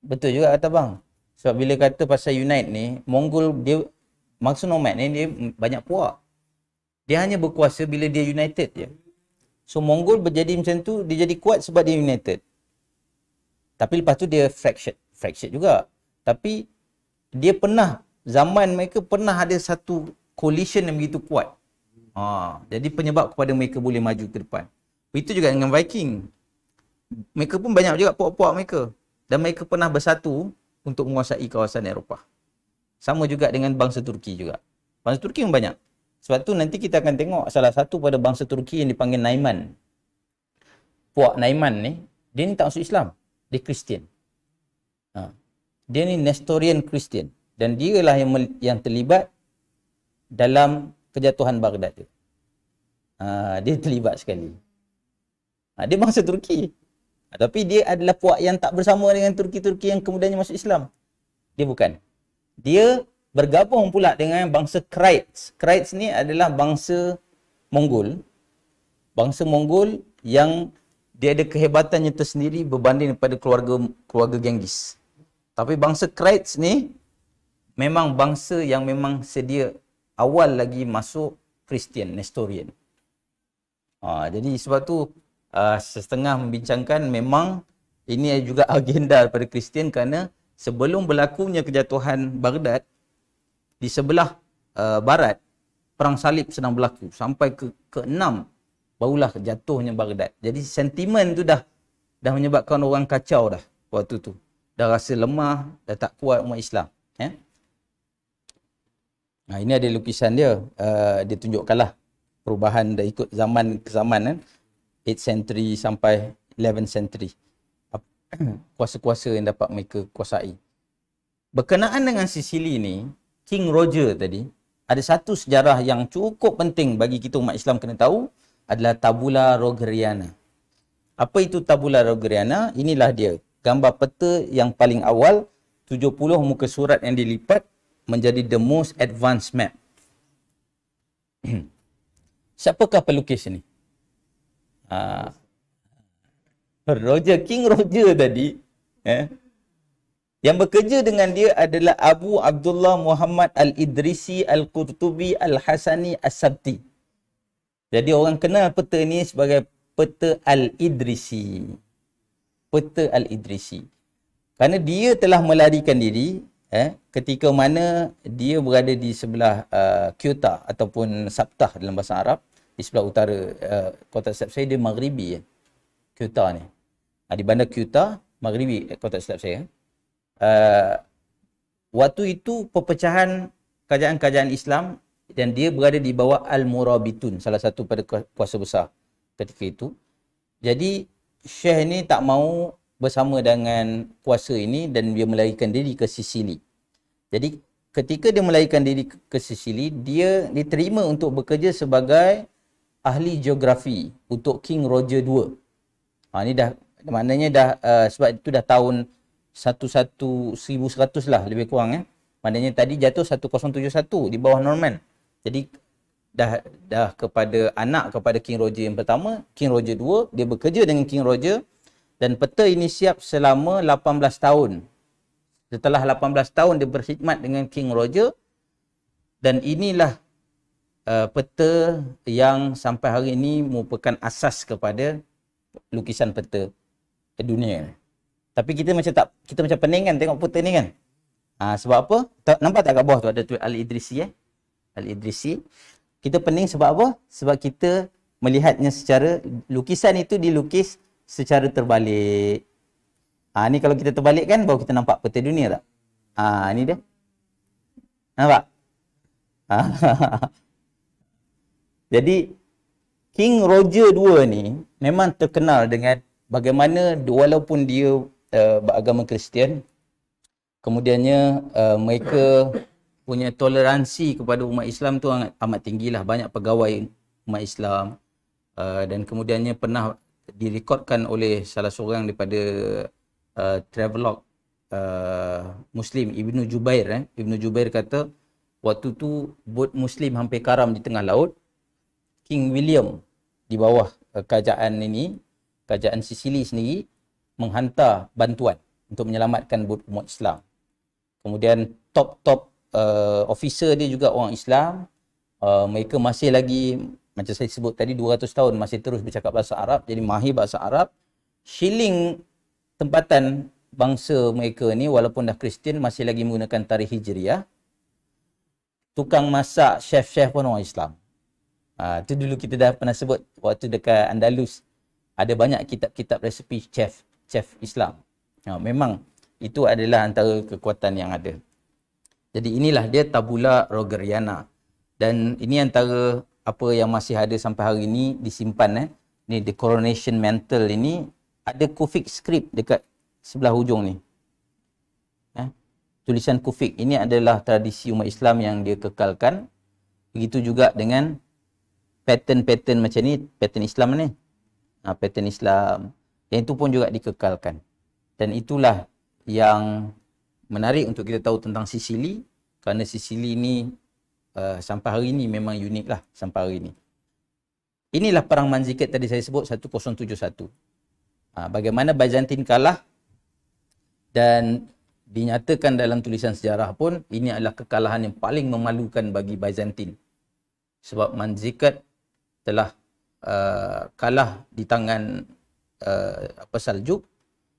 Betul juga kata bang. Sebab bila kata pasal unite ni, Mongol dia maksud nomad ni dia banyak puak. Dia hanya berkuasa bila dia united je. So Mongol berjadi macam tu, dia jadi kuat sebab dia united. Tapi lepas tu dia fractured, fractured juga. Tapi dia pernah zaman mereka pernah ada satu coalition yang begitu kuat. Ha, jadi penyebab kepada mereka boleh maju ke depan. Itu juga dengan Viking. Mereka pun banyak juga puak-puak mereka. Dan mereka pernah bersatu untuk menguasai kawasan Eropah. Sama juga dengan bangsa Turki juga. Bangsa Turki yang banyak. Sebab tu nanti kita akan tengok salah satu pada bangsa Turki yang dipanggil Naiman. Puak Naiman ni, dia ni tak masuk Islam. Dia Kristian. Ha. Dia ni Nestorian Kristian. Dan dia lah yang, yang terlibat dalam kejatuhan Baghdad tu. Ha, dia terlibat sekali. Ha, dia bangsa Turki. Ah, tapi dia adalah puak yang tak bersama dengan Turki-Turki yang kemudiannya masuk Islam. Dia bukan. Dia bergabung pula dengan bangsa Krites. Krites ni adalah bangsa Mongol. Bangsa Mongol yang dia ada kehebatannya tersendiri berbanding daripada keluarga keluarga Genghis. Tapi bangsa Krites ni memang bangsa yang memang sedia awal lagi masuk Kristian, Nestorian. Ha, jadi sebab tu uh, ah, setengah membincangkan memang ini juga agenda daripada Kristian kerana sebelum berlakunya kejatuhan Baghdad di sebelah uh, barat perang salib sedang berlaku sampai ke ke enam barulah jatuhnya Baghdad. Jadi sentimen tu dah dah menyebabkan orang kacau dah waktu tu. Dah rasa lemah, dah tak kuat umat Islam, ya. Eh? Nah, ini ada lukisan dia. Uh, dia tunjukkanlah perubahan dah ikut zaman ke zaman. Eh? 8th century sampai 11th century kuasa-kuasa yang dapat mereka kuasai berkenaan dengan Sicily ni King Roger tadi ada satu sejarah yang cukup penting bagi kita umat Islam kena tahu adalah Tabula Rogeriana apa itu Tabula Rogeriana? inilah dia gambar peta yang paling awal 70 muka surat yang dilipat menjadi the most advanced map Siapakah pelukis ini? Ha. Roger, King Roger tadi. Eh. Yang bekerja dengan dia adalah Abu Abdullah Muhammad Al-Idrisi Al-Qurtubi Al-Hasani As-Sabti. Jadi orang kenal peta ni sebagai peta Al-Idrisi. Peta Al-Idrisi. Kerana dia telah melarikan diri eh, ketika mana dia berada di sebelah uh, ah, Kyoto ataupun Sabtah dalam bahasa Arab di sebelah utara uh, kota setiap saya dia maghribi ya. Kuta ni. Ha, di bandar Kuta, maghribi eh, kota setiap saya. Uh, waktu itu perpecahan kerajaan-kerajaan Islam dan dia berada di bawah Al-Murabitun, salah satu pada kuasa besar ketika itu. Jadi Syekh ni tak mau bersama dengan kuasa ini dan dia melarikan diri ke Sicily. Jadi ketika dia melarikan diri ke Sicily, dia diterima untuk bekerja sebagai ahli geografi untuk King Roger II. Ha, ini dah maknanya dah uh, sebab itu dah tahun 11 1100 lah lebih kurang eh. Maknanya tadi jatuh 1071 di bawah Norman. Jadi dah dah kepada anak kepada King Roger yang pertama, King Roger II, dia bekerja dengan King Roger dan peta ini siap selama 18 tahun. Setelah 18 tahun dia berkhidmat dengan King Roger dan inilah uh, peta yang sampai hari ini merupakan asas kepada lukisan peta dunia. Tapi kita macam tak kita macam pening kan tengok peta ni kan. Ha, sebab apa? Tak, nampak tak kat bawah tu ada tweet Al-Idrisi eh? Al-Idrisi. Kita pening sebab apa? Sebab kita melihatnya secara lukisan itu dilukis secara terbalik. Ha, ni kalau kita terbalik kan baru kita nampak peta dunia tak? Ha, ni dia. Nampak? Jadi King Roger II ni memang terkenal dengan bagaimana walaupun dia uh, beragama Kristian kemudiannya uh, mereka punya toleransi kepada umat Islam tu amat, amat lah banyak pegawai umat Islam uh, dan kemudiannya pernah direkodkan oleh salah seorang daripada uh, travelog uh, Muslim Ibnu Jubair eh Ibnu Jubair kata waktu tu bot Muslim hampir karam di tengah laut King William di bawah eh, kerajaan ini, kerajaan Sicily sendiri menghantar bantuan untuk menyelamatkan umat Islam. Kemudian top-top uh, eh, officer dia juga orang Islam. Uh, mereka masih lagi macam saya sebut tadi 200 tahun masih terus bercakap bahasa Arab, jadi mahir bahasa Arab. Shilling tempatan bangsa mereka ni walaupun dah Kristian masih lagi menggunakan tarikh Hijriah. Tukang masak, chef-chef pun orang Islam. Itu ah, uh, dulu kita dah pernah sebut waktu dekat Andalus ada banyak kitab-kitab resepi chef chef Islam. Uh, memang itu adalah antara kekuatan yang ada. Jadi inilah dia tabula rogeriana dan ini antara apa yang masih ada sampai hari ini disimpan eh. Ni the coronation mantle ini ada kufik script dekat sebelah hujung ni. Eh, tulisan kufik ini adalah tradisi umat Islam yang dia kekalkan. Begitu juga dengan pattern-pattern macam ni, pattern Islam ni. Ha, pattern Islam. Yang itu pun juga dikekalkan. Dan itulah yang menarik untuk kita tahu tentang Sicily. Kerana Sicily ni uh, sampai hari ni memang unik lah sampai hari ni. Inilah Perang Manzikert tadi saya sebut 1071. Ha, bagaimana Byzantine kalah dan dinyatakan dalam tulisan sejarah pun ini adalah kekalahan yang paling memalukan bagi Byzantine. Sebab Manzikert telah uh, kalah di tangan uh, apa Saljuk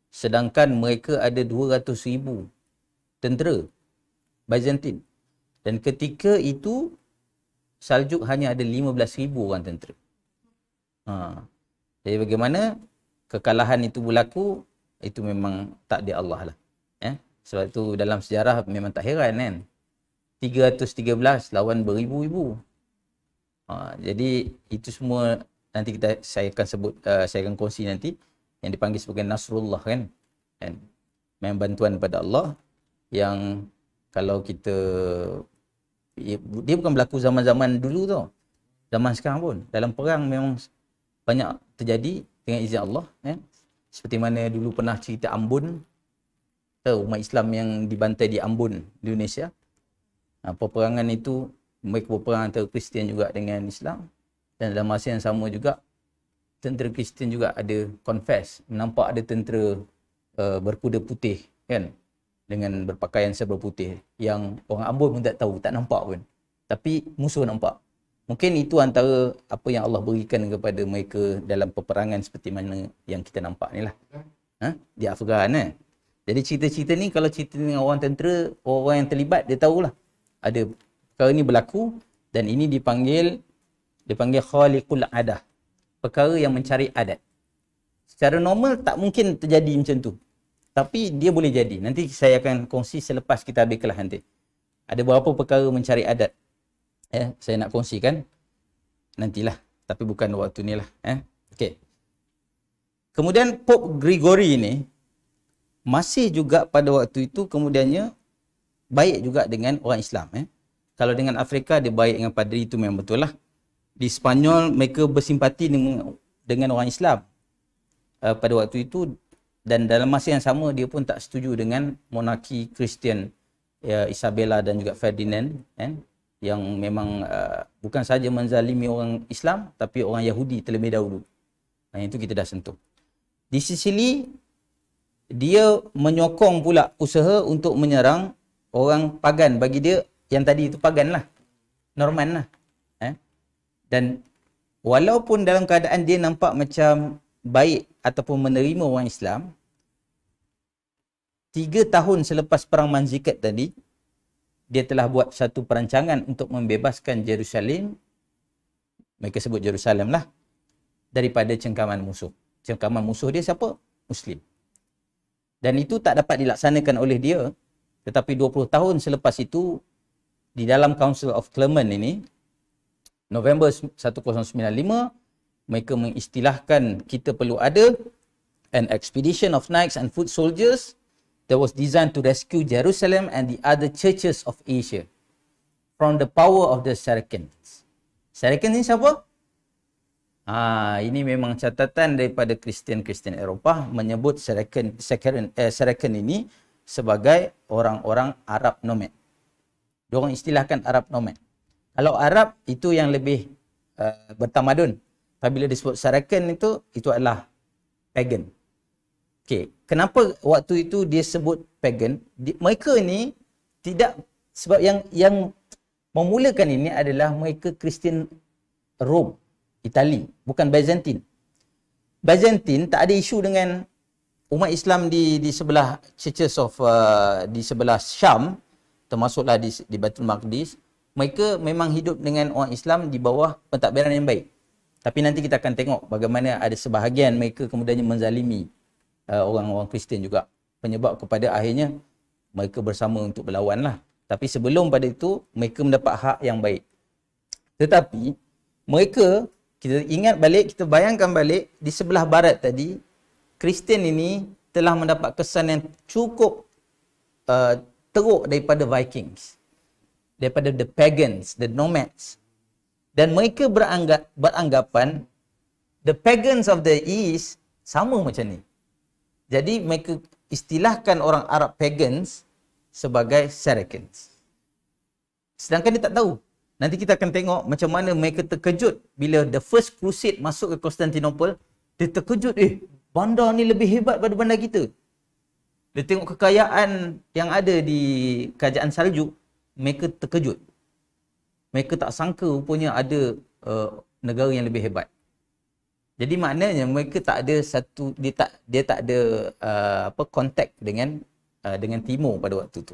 sedangkan mereka ada 200,000 tentera Byzantine dan ketika itu Saljuk hanya ada 15,000 orang tentera. Ha. Jadi bagaimana kekalahan itu berlaku itu memang takdir Allah lah. Eh? Sebab itu dalam sejarah memang tak heran kan. 313 lawan beribu-ibu. Ha, jadi itu semua nanti kita saya akan sebut uh, saya akan kongsi nanti yang dipanggil sebagai nasrullah kan. Kan? Memang bantuan daripada Allah yang kalau kita ya, dia bukan berlaku zaman-zaman dulu tau. Zaman sekarang pun dalam perang memang banyak terjadi dengan izin Allah kan. Seperti mana dulu pernah cerita Ambon umat Islam yang dibantai di Ambon, Indonesia. Ha, peperangan itu mereka berperang antara Kristian juga dengan Islam dan dalam masa yang sama juga tentera Kristian juga ada confess nampak ada tentera uh, berkuda putih kan dengan berpakaian serba putih yang orang Ambon pun tak tahu tak nampak pun tapi musuh nampak mungkin itu antara apa yang Allah berikan kepada mereka dalam peperangan seperti mana yang kita nampak ni lah ha? di Afghanistan. eh? jadi cerita-cerita ni kalau cerita dengan orang tentera orang yang terlibat dia tahulah ada perkara ini berlaku dan ini dipanggil dipanggil khaliqul adah perkara yang mencari adat secara normal tak mungkin terjadi macam tu tapi dia boleh jadi nanti saya akan kongsi selepas kita habis kelas nanti ada beberapa perkara mencari adat eh saya nak kongsikan nantilah tapi bukan waktu ni lah eh okey kemudian Pope gregory ni masih juga pada waktu itu kemudiannya baik juga dengan orang Islam eh kalau dengan Afrika dia baik dengan padri itu memang betul lah. Di Spanyol mereka bersimpati dengan dengan orang Islam uh, pada waktu itu dan dalam masa yang sama dia pun tak setuju dengan monarki Kristian ya, Isabella dan juga Ferdinand eh, yang memang uh, bukan saja menzalimi orang Islam tapi orang Yahudi terlebih dahulu. Nah itu kita dah sentuh. Di Sicily dia menyokong pula usaha untuk menyerang orang pagan bagi dia yang tadi itu pagan lah. Norman lah. Eh? Dan walaupun dalam keadaan dia nampak macam baik ataupun menerima orang Islam, tiga tahun selepas Perang Manzikat tadi, dia telah buat satu perancangan untuk membebaskan Jerusalem, mereka sebut Jerusalem lah, daripada cengkaman musuh. Cengkaman musuh dia siapa? Muslim. Dan itu tak dapat dilaksanakan oleh dia. Tetapi 20 tahun selepas itu, di dalam Council of Clement ini November 1095 mereka mengistilahkan kita perlu ada an expedition of knights and foot soldiers that was designed to rescue Jerusalem and the other churches of Asia from the power of the Saracens. Saracens ini siapa? Ah, ini memang catatan daripada Kristian-Kristian Eropah menyebut Saracen, eh, Saracen ini sebagai orang-orang Arab nomad diorang istilahkan Arab nomad. Kalau Arab itu yang lebih uh, bertamadun. Tapi bila disebut Saracen itu, itu adalah pagan. Okey, kenapa waktu itu dia sebut pagan? Di, mereka ni tidak sebab yang yang memulakan ini adalah mereka Kristian Rom Itali, bukan Byzantine. Byzantine tak ada isu dengan umat Islam di di sebelah Churches of uh, di sebelah Syam, termasuklah di, di Batul Maqdis, mereka memang hidup dengan orang Islam di bawah pentadbiran yang baik. Tapi nanti kita akan tengok bagaimana ada sebahagian mereka kemudiannya menzalimi uh, orang-orang Kristian juga. Penyebab kepada akhirnya mereka bersama untuk berlawan lah. Tapi sebelum pada itu, mereka mendapat hak yang baik. Tetapi mereka, kita ingat balik, kita bayangkan balik di sebelah barat tadi, Kristian ini telah mendapat kesan yang cukup uh, teruk daripada Vikings. Daripada the pagans, the nomads. Dan mereka beranggap, beranggapan the pagans of the east sama macam ni. Jadi mereka istilahkan orang Arab pagans sebagai Saracens. Sedangkan dia tak tahu. Nanti kita akan tengok macam mana mereka terkejut bila the first crusade masuk ke Constantinople. Dia terkejut, eh bandar ni lebih hebat daripada bandar kita. Dia tengok kekayaan yang ada di kerajaan salju, mereka terkejut. Mereka tak sangka rupanya ada uh, negara yang lebih hebat. Jadi maknanya mereka tak ada satu dia tak dia tak ada uh, apa kontak dengan uh, dengan timur pada waktu tu.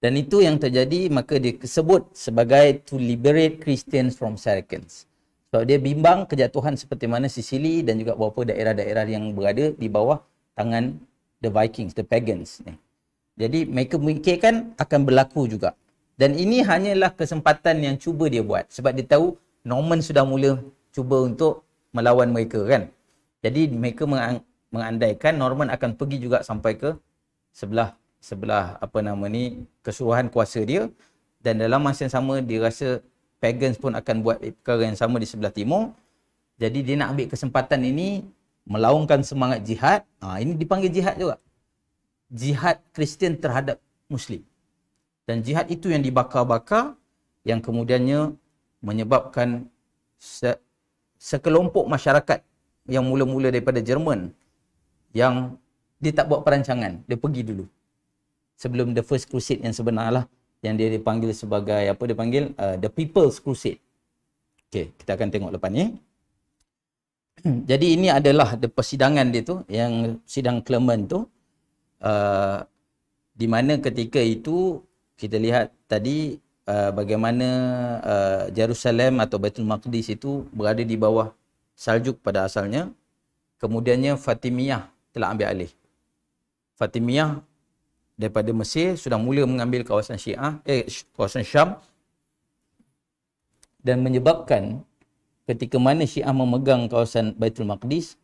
Dan itu yang terjadi maka dia disebut sebagai to liberate Christians from Saracens. so, dia bimbang kejatuhan seperti mana Sicily dan juga beberapa daerah-daerah yang berada di bawah tangan the Vikings, the pagans ni. Jadi mereka memikirkan akan berlaku juga. Dan ini hanyalah kesempatan yang cuba dia buat. Sebab dia tahu Norman sudah mula cuba untuk melawan mereka kan. Jadi mereka mengandaikan Norman akan pergi juga sampai ke sebelah sebelah apa nama ni kesuruhan kuasa dia dan dalam masa yang sama dia rasa pagans pun akan buat perkara yang sama di sebelah timur jadi dia nak ambil kesempatan ini melaungkan semangat jihad. Ha, ini dipanggil jihad juga. Jihad Kristian terhadap Muslim. Dan jihad itu yang dibakar-bakar yang kemudiannya menyebabkan se sekelompok masyarakat yang mula-mula daripada Jerman yang dia tak buat perancangan. Dia pergi dulu. Sebelum the first crusade yang sebenar lah. Yang dia dipanggil sebagai apa dia panggil? Uh, the people's crusade. Okay, kita akan tengok lepas ni. Hmm. jadi ini adalah the persidangan dia tu yang sidang Clement tu uh, di mana ketika itu kita lihat tadi uh, bagaimana uh, Jerusalem atau Baitul Maqdis itu berada di bawah Saljuk pada asalnya kemudiannya Fatimiyah telah ambil alih Fatimiyah daripada Mesir sudah mula mengambil kawasan Syiah eh kawasan Syam dan menyebabkan ketika mana Syiah memegang kawasan Baitul Maqdis,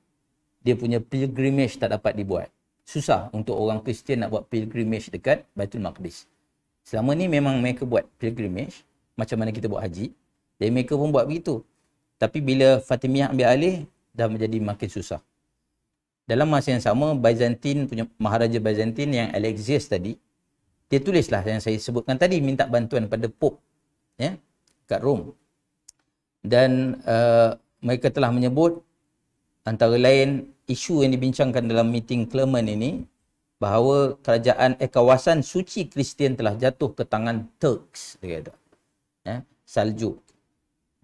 dia punya pilgrimage tak dapat dibuat. Susah untuk orang Kristian nak buat pilgrimage dekat Baitul Maqdis. Selama ni memang mereka buat pilgrimage, macam mana kita buat haji. Dan mereka pun buat begitu. Tapi bila Fatimiyah ambil alih, dah menjadi makin susah. Dalam masa yang sama, Byzantine punya Maharaja Byzantine yang Alexius tadi, dia tulislah yang saya sebutkan tadi, minta bantuan pada Pope ya, kat Rome dan uh, mereka telah menyebut antara lain isu yang dibincangkan dalam meeting Kleman ini bahawa kerajaan eh, kawasan suci Kristian telah jatuh ke tangan Turks dia kata. Eh, ya, salju.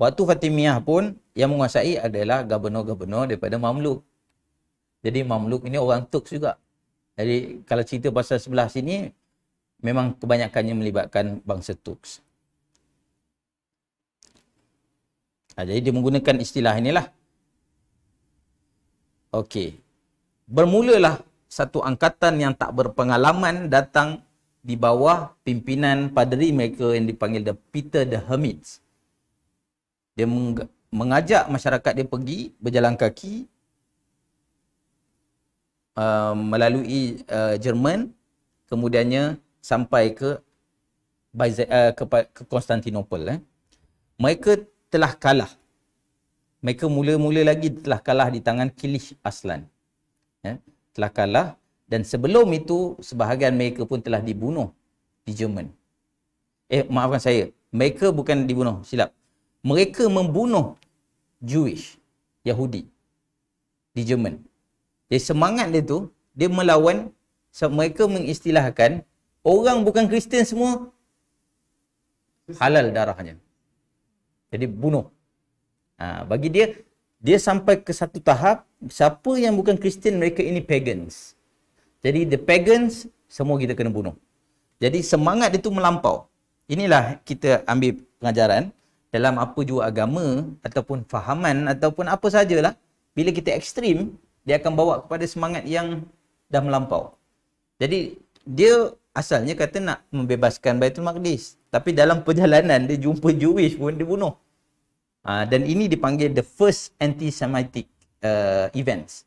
Waktu Fatimiyah pun yang menguasai adalah gubernur-gubernur daripada Mamluk. Jadi Mamluk ini orang Turks juga. Jadi kalau cerita pasal sebelah sini memang kebanyakannya melibatkan bangsa Turks. Ha, jadi dia menggunakan istilah inilah. Okey. Bermulalah satu angkatan yang tak berpengalaman datang di bawah pimpinan paderi mereka yang dipanggil the Peter the Hermit. Dia mengajak masyarakat dia pergi berjalan kaki uh, melalui uh, Jerman uh, kemudiannya sampai ke uh, ke Konstantinopel eh. Mereka telah kalah. Mereka mula-mula lagi telah kalah di tangan Kilish Aslan. Ya, telah kalah dan sebelum itu sebahagian mereka pun telah dibunuh di Jerman. Eh maafkan saya, mereka bukan dibunuh, silap. Mereka membunuh Jewish, Yahudi di Jerman. Jadi semangat dia tu, dia melawan mereka mengistilahkan orang bukan Kristian semua halal darahnya. Jadi bunuh. Ha, bagi dia, dia sampai ke satu tahap, siapa yang bukan Kristian, mereka ini pagans. Jadi the pagans, semua kita kena bunuh. Jadi semangat itu melampau. Inilah kita ambil pengajaran dalam apa jua agama ataupun fahaman ataupun apa sajalah. Bila kita ekstrim, dia akan bawa kepada semangat yang dah melampau. Jadi dia asalnya kata nak membebaskan Baitul Maqdis. Tapi dalam perjalanan dia jumpa Jewish pun dia bunuh. Uh, dan ini dipanggil the first anti-Semitic uh, events.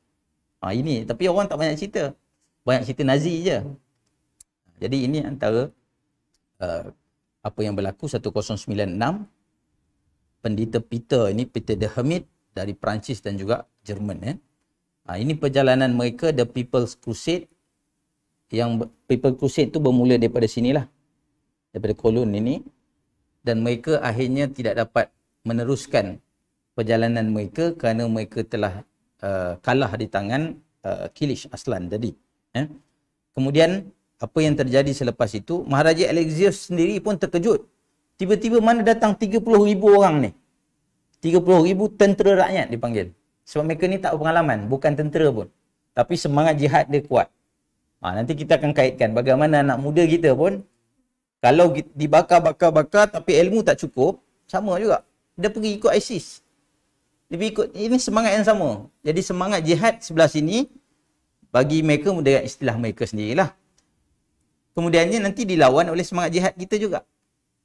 Uh, ini, tapi orang tak banyak cerita. Banyak cerita Nazi je. Jadi ini antara uh, apa yang berlaku 1096. Pendeta Peter ini, Peter the Hermit dari Perancis dan juga Jerman. Eh. Uh, ini perjalanan mereka, the People's Crusade. Yang People's Crusade tu bermula daripada sinilah. Daripada kolon ini. Dan mereka akhirnya tidak dapat meneruskan perjalanan mereka kerana mereka telah uh, kalah di tangan uh, Kilish Aslan tadi. Eh? Kemudian apa yang terjadi selepas itu, Maharaja Alexius sendiri pun terkejut. Tiba-tiba mana datang 30,000 orang ni? 30,000 tentera rakyat dipanggil. Sebab mereka ni tak berpengalaman, bukan tentera pun. Tapi semangat jihad dia kuat. Ha, nanti kita akan kaitkan bagaimana anak muda kita pun kalau dibakar-bakar-bakar tapi ilmu tak cukup, sama juga dia pergi ikut ISIS. Dia pergi ikut ini semangat yang sama. Jadi semangat jihad sebelah sini bagi mereka dengan istilah mereka sendirilah. Kemudiannya nanti dilawan oleh semangat jihad kita juga.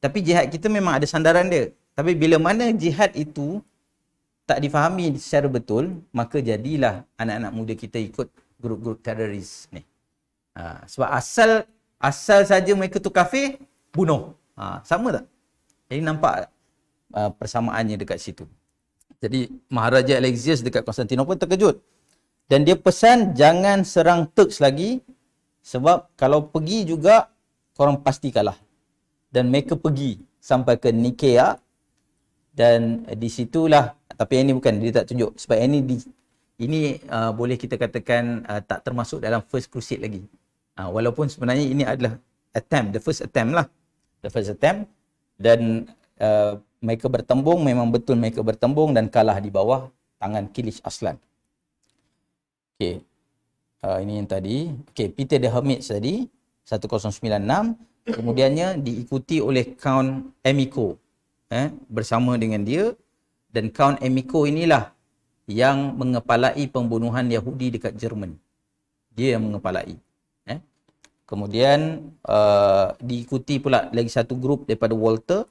Tapi jihad kita memang ada sandaran dia. Tapi bila mana jihad itu tak difahami secara betul, maka jadilah anak-anak muda kita ikut grup-grup teroris ni. Ha, sebab asal asal saja mereka tu kafir, bunuh. Ha, sama tak? Jadi nampak Uh, persamaannya dekat situ. Jadi Maharaja Alexius dekat Konstantinopel terkejut. Dan dia pesan jangan serang Turks lagi sebab kalau pergi juga korang pasti kalah. Dan mereka pergi sampai ke Nikea dan di situlah tapi ini bukan dia tak tunjuk sebab ini di, ini uh, boleh kita katakan uh, tak termasuk dalam first crusade lagi. Uh, walaupun sebenarnya ini adalah attempt the first attempt lah. The first attempt dan uh, mereka bertembung memang betul mereka bertembung dan kalah di bawah tangan Kilish Aslan. Okey. Uh, ini yang tadi. Okey, Peter the Hermit tadi 1096 kemudiannya diikuti oleh Count Emiko eh bersama dengan dia dan Count Emiko inilah yang mengepalai pembunuhan Yahudi dekat Jerman. Dia yang mengepalai. Eh. Kemudian uh, diikuti pula lagi satu grup daripada Walter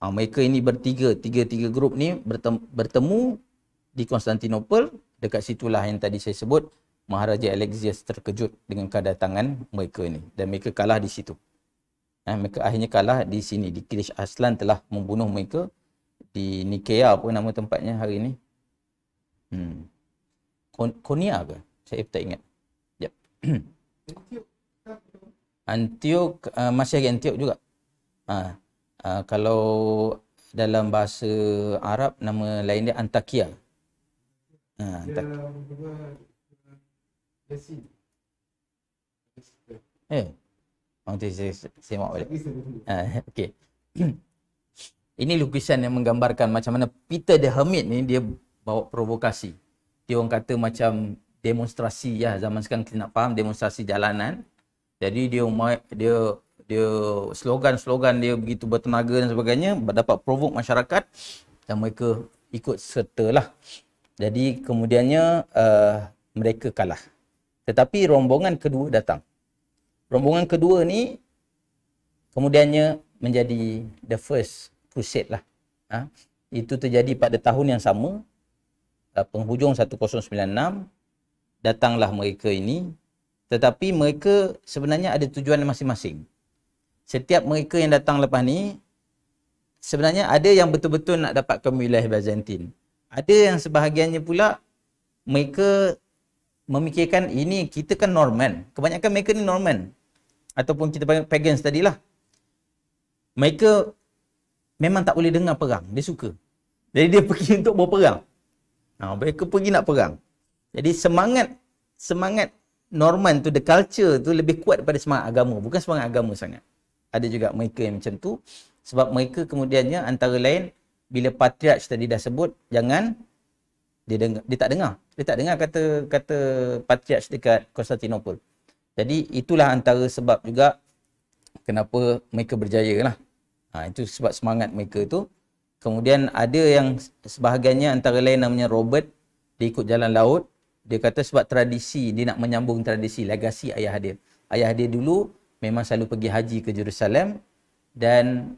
Ha, mereka ini bertiga, tiga-tiga grup ni bertemu, bertemu di Konstantinopel. Dekat situlah yang tadi saya sebut, Maharaja Alexius terkejut dengan kedatangan mereka ini. Dan mereka kalah di situ. Ha, mereka akhirnya kalah di sini, di Kirish Aslan telah membunuh mereka di Nikea apa nama tempatnya hari ini. Hmm. Konia ke? Saya tak ingat. Yep. Antioch, uh, masih lagi Antioch juga. Ha. Ah, kalau dalam bahasa Arab nama lain dia Antakia. Ah, uh, Antakia. Eh. Nanti saya semak balik. Uh, ah, okay. Ini lukisan yang menggambarkan macam mana Peter the Hermit ni dia bawa provokasi. Dia orang kata macam demonstrasi ya zaman sekarang kita nak faham demonstrasi jalanan. Jadi dia dia dia slogan-slogan dia begitu bertenaga dan sebagainya dapat provoke masyarakat dan mereka ikut serta lah. Jadi kemudiannya uh, mereka kalah. Tetapi rombongan kedua datang. Rombongan kedua ni kemudiannya menjadi the first crusade lah. Ha? Itu terjadi pada tahun yang sama. Uh, penghujung 1096 datanglah mereka ini. Tetapi mereka sebenarnya ada tujuan masing-masing setiap mereka yang datang lepas ni sebenarnya ada yang betul-betul nak dapat kemuliaan Byzantine. Ada yang sebahagiannya pula mereka memikirkan ini kita kan Norman. Kebanyakan mereka ni Norman ataupun kita panggil tadi lah Mereka memang tak boleh dengar perang, dia suka. Jadi dia pergi untuk berperang. Ha, mereka pergi nak perang. Jadi semangat semangat Norman tu, the culture tu lebih kuat daripada semangat agama. Bukan semangat agama sangat ada juga mereka yang macam tu sebab mereka kemudiannya antara lain bila patriarch tadi dah sebut jangan dia dengar dia tak dengar dia tak dengar kata kata patriarch dekat Konstantinopel jadi itulah antara sebab juga kenapa mereka berjaya lah ha, itu sebab semangat mereka tu kemudian ada yang sebahagiannya antara lain namanya Robert dia ikut jalan laut dia kata sebab tradisi dia nak menyambung tradisi legasi ayah dia ayah dia dulu memang selalu pergi haji ke Jerusalem dan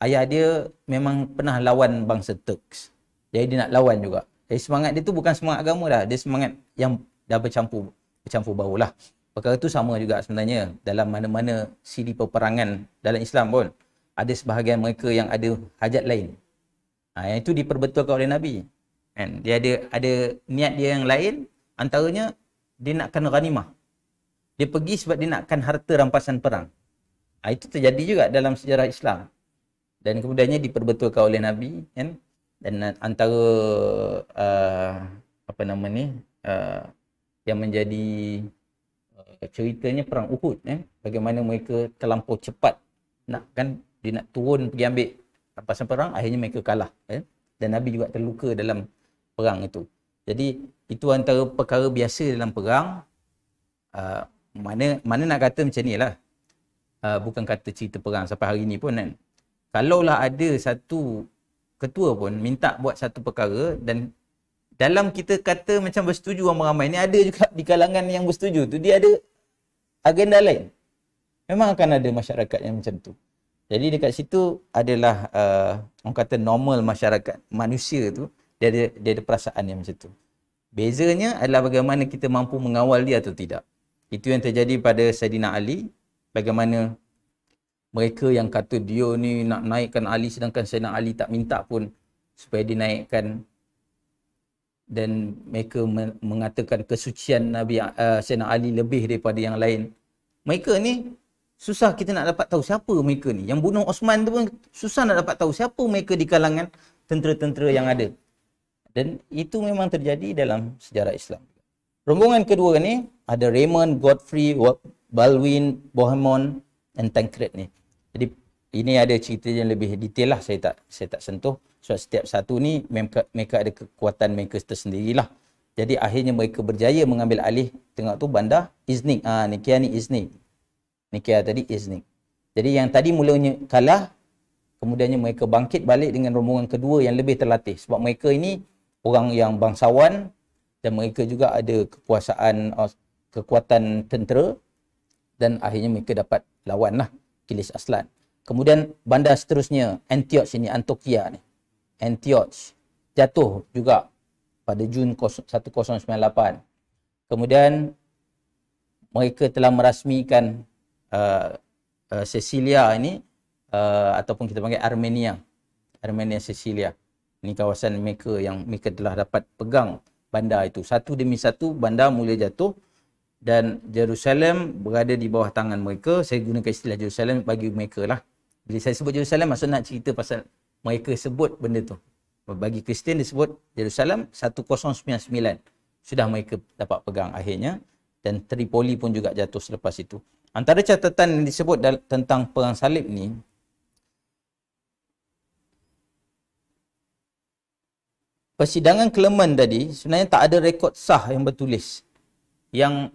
ayah dia memang pernah lawan bangsa Turks. Jadi dia nak lawan juga. Jadi semangat dia tu bukan semangat agama dah. Dia semangat yang dah bercampur, bercampur bau lah. Perkara tu sama juga sebenarnya dalam mana-mana siri peperangan dalam Islam pun. Ada sebahagian mereka yang ada hajat lain. Ha, yang itu diperbetulkan oleh Nabi. Kan? Dia ada ada niat dia yang lain. Antaranya dia nakkan ghanimah. Dia pergi sebab dia nakkan harta rampasan perang. Ha, itu terjadi juga dalam sejarah Islam. Dan kemudiannya diperbetulkan oleh Nabi. Kan? Dan antara uh, apa nama ni uh, yang menjadi uh, ceritanya perang Uhud. Eh? Bagaimana mereka terlampau cepat nak kan dia nak turun pergi ambil rampasan perang akhirnya mereka kalah eh? dan Nabi juga terluka dalam perang itu jadi itu antara perkara biasa dalam perang uh, mana mana nak kata macam ni lah. Uh, bukan kata cerita perang sampai hari ni pun kan. Kalau lah ada satu ketua pun minta buat satu perkara dan dalam kita kata macam bersetuju orang ramai ni ada juga di kalangan yang bersetuju tu dia ada agenda lain. Memang akan ada masyarakat yang macam tu. Jadi dekat situ adalah uh, orang kata normal masyarakat manusia tu dia ada, dia ada perasaan yang macam tu. Bezanya adalah bagaimana kita mampu mengawal dia atau tidak. Itu yang terjadi pada Saidina Ali. Bagaimana mereka yang kata dia ni nak naikkan Ali sedangkan Saidina Ali tak minta pun supaya dinaikkan. Dan mereka mengatakan kesucian Nabi uh, Saidina Ali lebih daripada yang lain. Mereka ni susah kita nak dapat tahu siapa mereka ni. Yang bunuh Osman tu pun susah nak dapat tahu siapa mereka di kalangan tentera-tentera yang ada. Dan itu memang terjadi dalam sejarah Islam. Rombongan kedua ni ada Raymond, Godfrey, Baldwin, Bohemond dan Tancred ni. Jadi ini ada cerita yang lebih detail lah saya tak saya tak sentuh. so, setiap satu ni mereka, mereka ada kekuatan mereka tersendirilah. Jadi akhirnya mereka berjaya mengambil alih tengok tu bandar Iznik. Ah ha, Nikia ni Iznik. Nikia tadi Iznik. Jadi yang tadi mulanya kalah kemudiannya mereka bangkit balik dengan rombongan kedua yang lebih terlatih sebab mereka ini orang yang bangsawan dan mereka juga ada kekuasaan uh, kekuatan tentera dan akhirnya mereka dapat lawan lah Kilis Aslan. Kemudian bandar seterusnya Antioch ini Antokia ni. Antioch jatuh juga pada Jun 1098. Kemudian mereka telah merasmikan uh, uh, Sicilia ini uh, ataupun kita panggil Armenia. Armenia Cecilia. Ini kawasan mereka yang mereka telah dapat pegang bandar itu. Satu demi satu bandar mula jatuh dan Jerusalem berada di bawah tangan mereka. Saya gunakan istilah Jerusalem bagi mereka lah. Bila saya sebut Jerusalem maksud nak cerita pasal mereka sebut benda tu. Bagi Kristian disebut Jerusalem 1099. Sudah mereka dapat pegang akhirnya. Dan Tripoli pun juga jatuh selepas itu. Antara catatan yang disebut tentang perang salib ni, persidangan Clement tadi sebenarnya tak ada rekod sah yang bertulis yang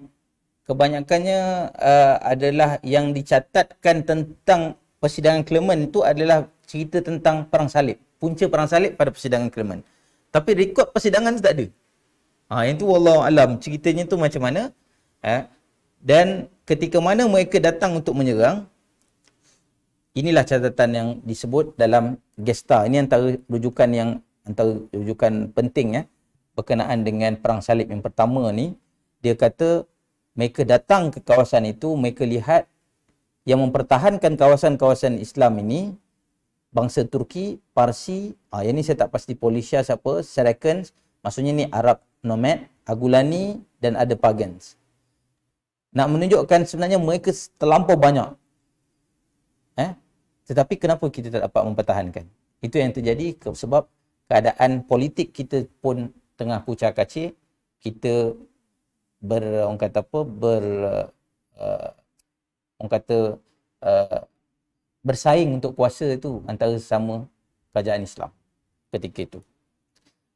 kebanyakannya uh, adalah yang dicatatkan tentang persidangan Clement itu adalah cerita tentang perang salib punca perang salib pada persidangan Clement tapi rekod persidangan tu tak ada ha, yang tu wallahu alam ceritanya tu macam mana eh? dan ketika mana mereka datang untuk menyerang inilah catatan yang disebut dalam gesta ini antara rujukan yang antara rujukan penting ya berkenaan dengan perang salib yang pertama ni dia kata mereka datang ke kawasan itu mereka lihat yang mempertahankan kawasan-kawasan Islam ini bangsa Turki, Parsi, ah yang ni saya tak pasti Polisia siapa, Saracens, maksudnya ni Arab nomad, Agulani dan ada pagans. Nak menunjukkan sebenarnya mereka terlampau banyak. Eh? Tetapi kenapa kita tak dapat mempertahankan? Itu yang terjadi sebab keadaan politik kita pun tengah pucar kacir kita ber orang kata apa ber uh, orang kata uh, bersaing untuk kuasa itu antara sama kerajaan Islam ketika itu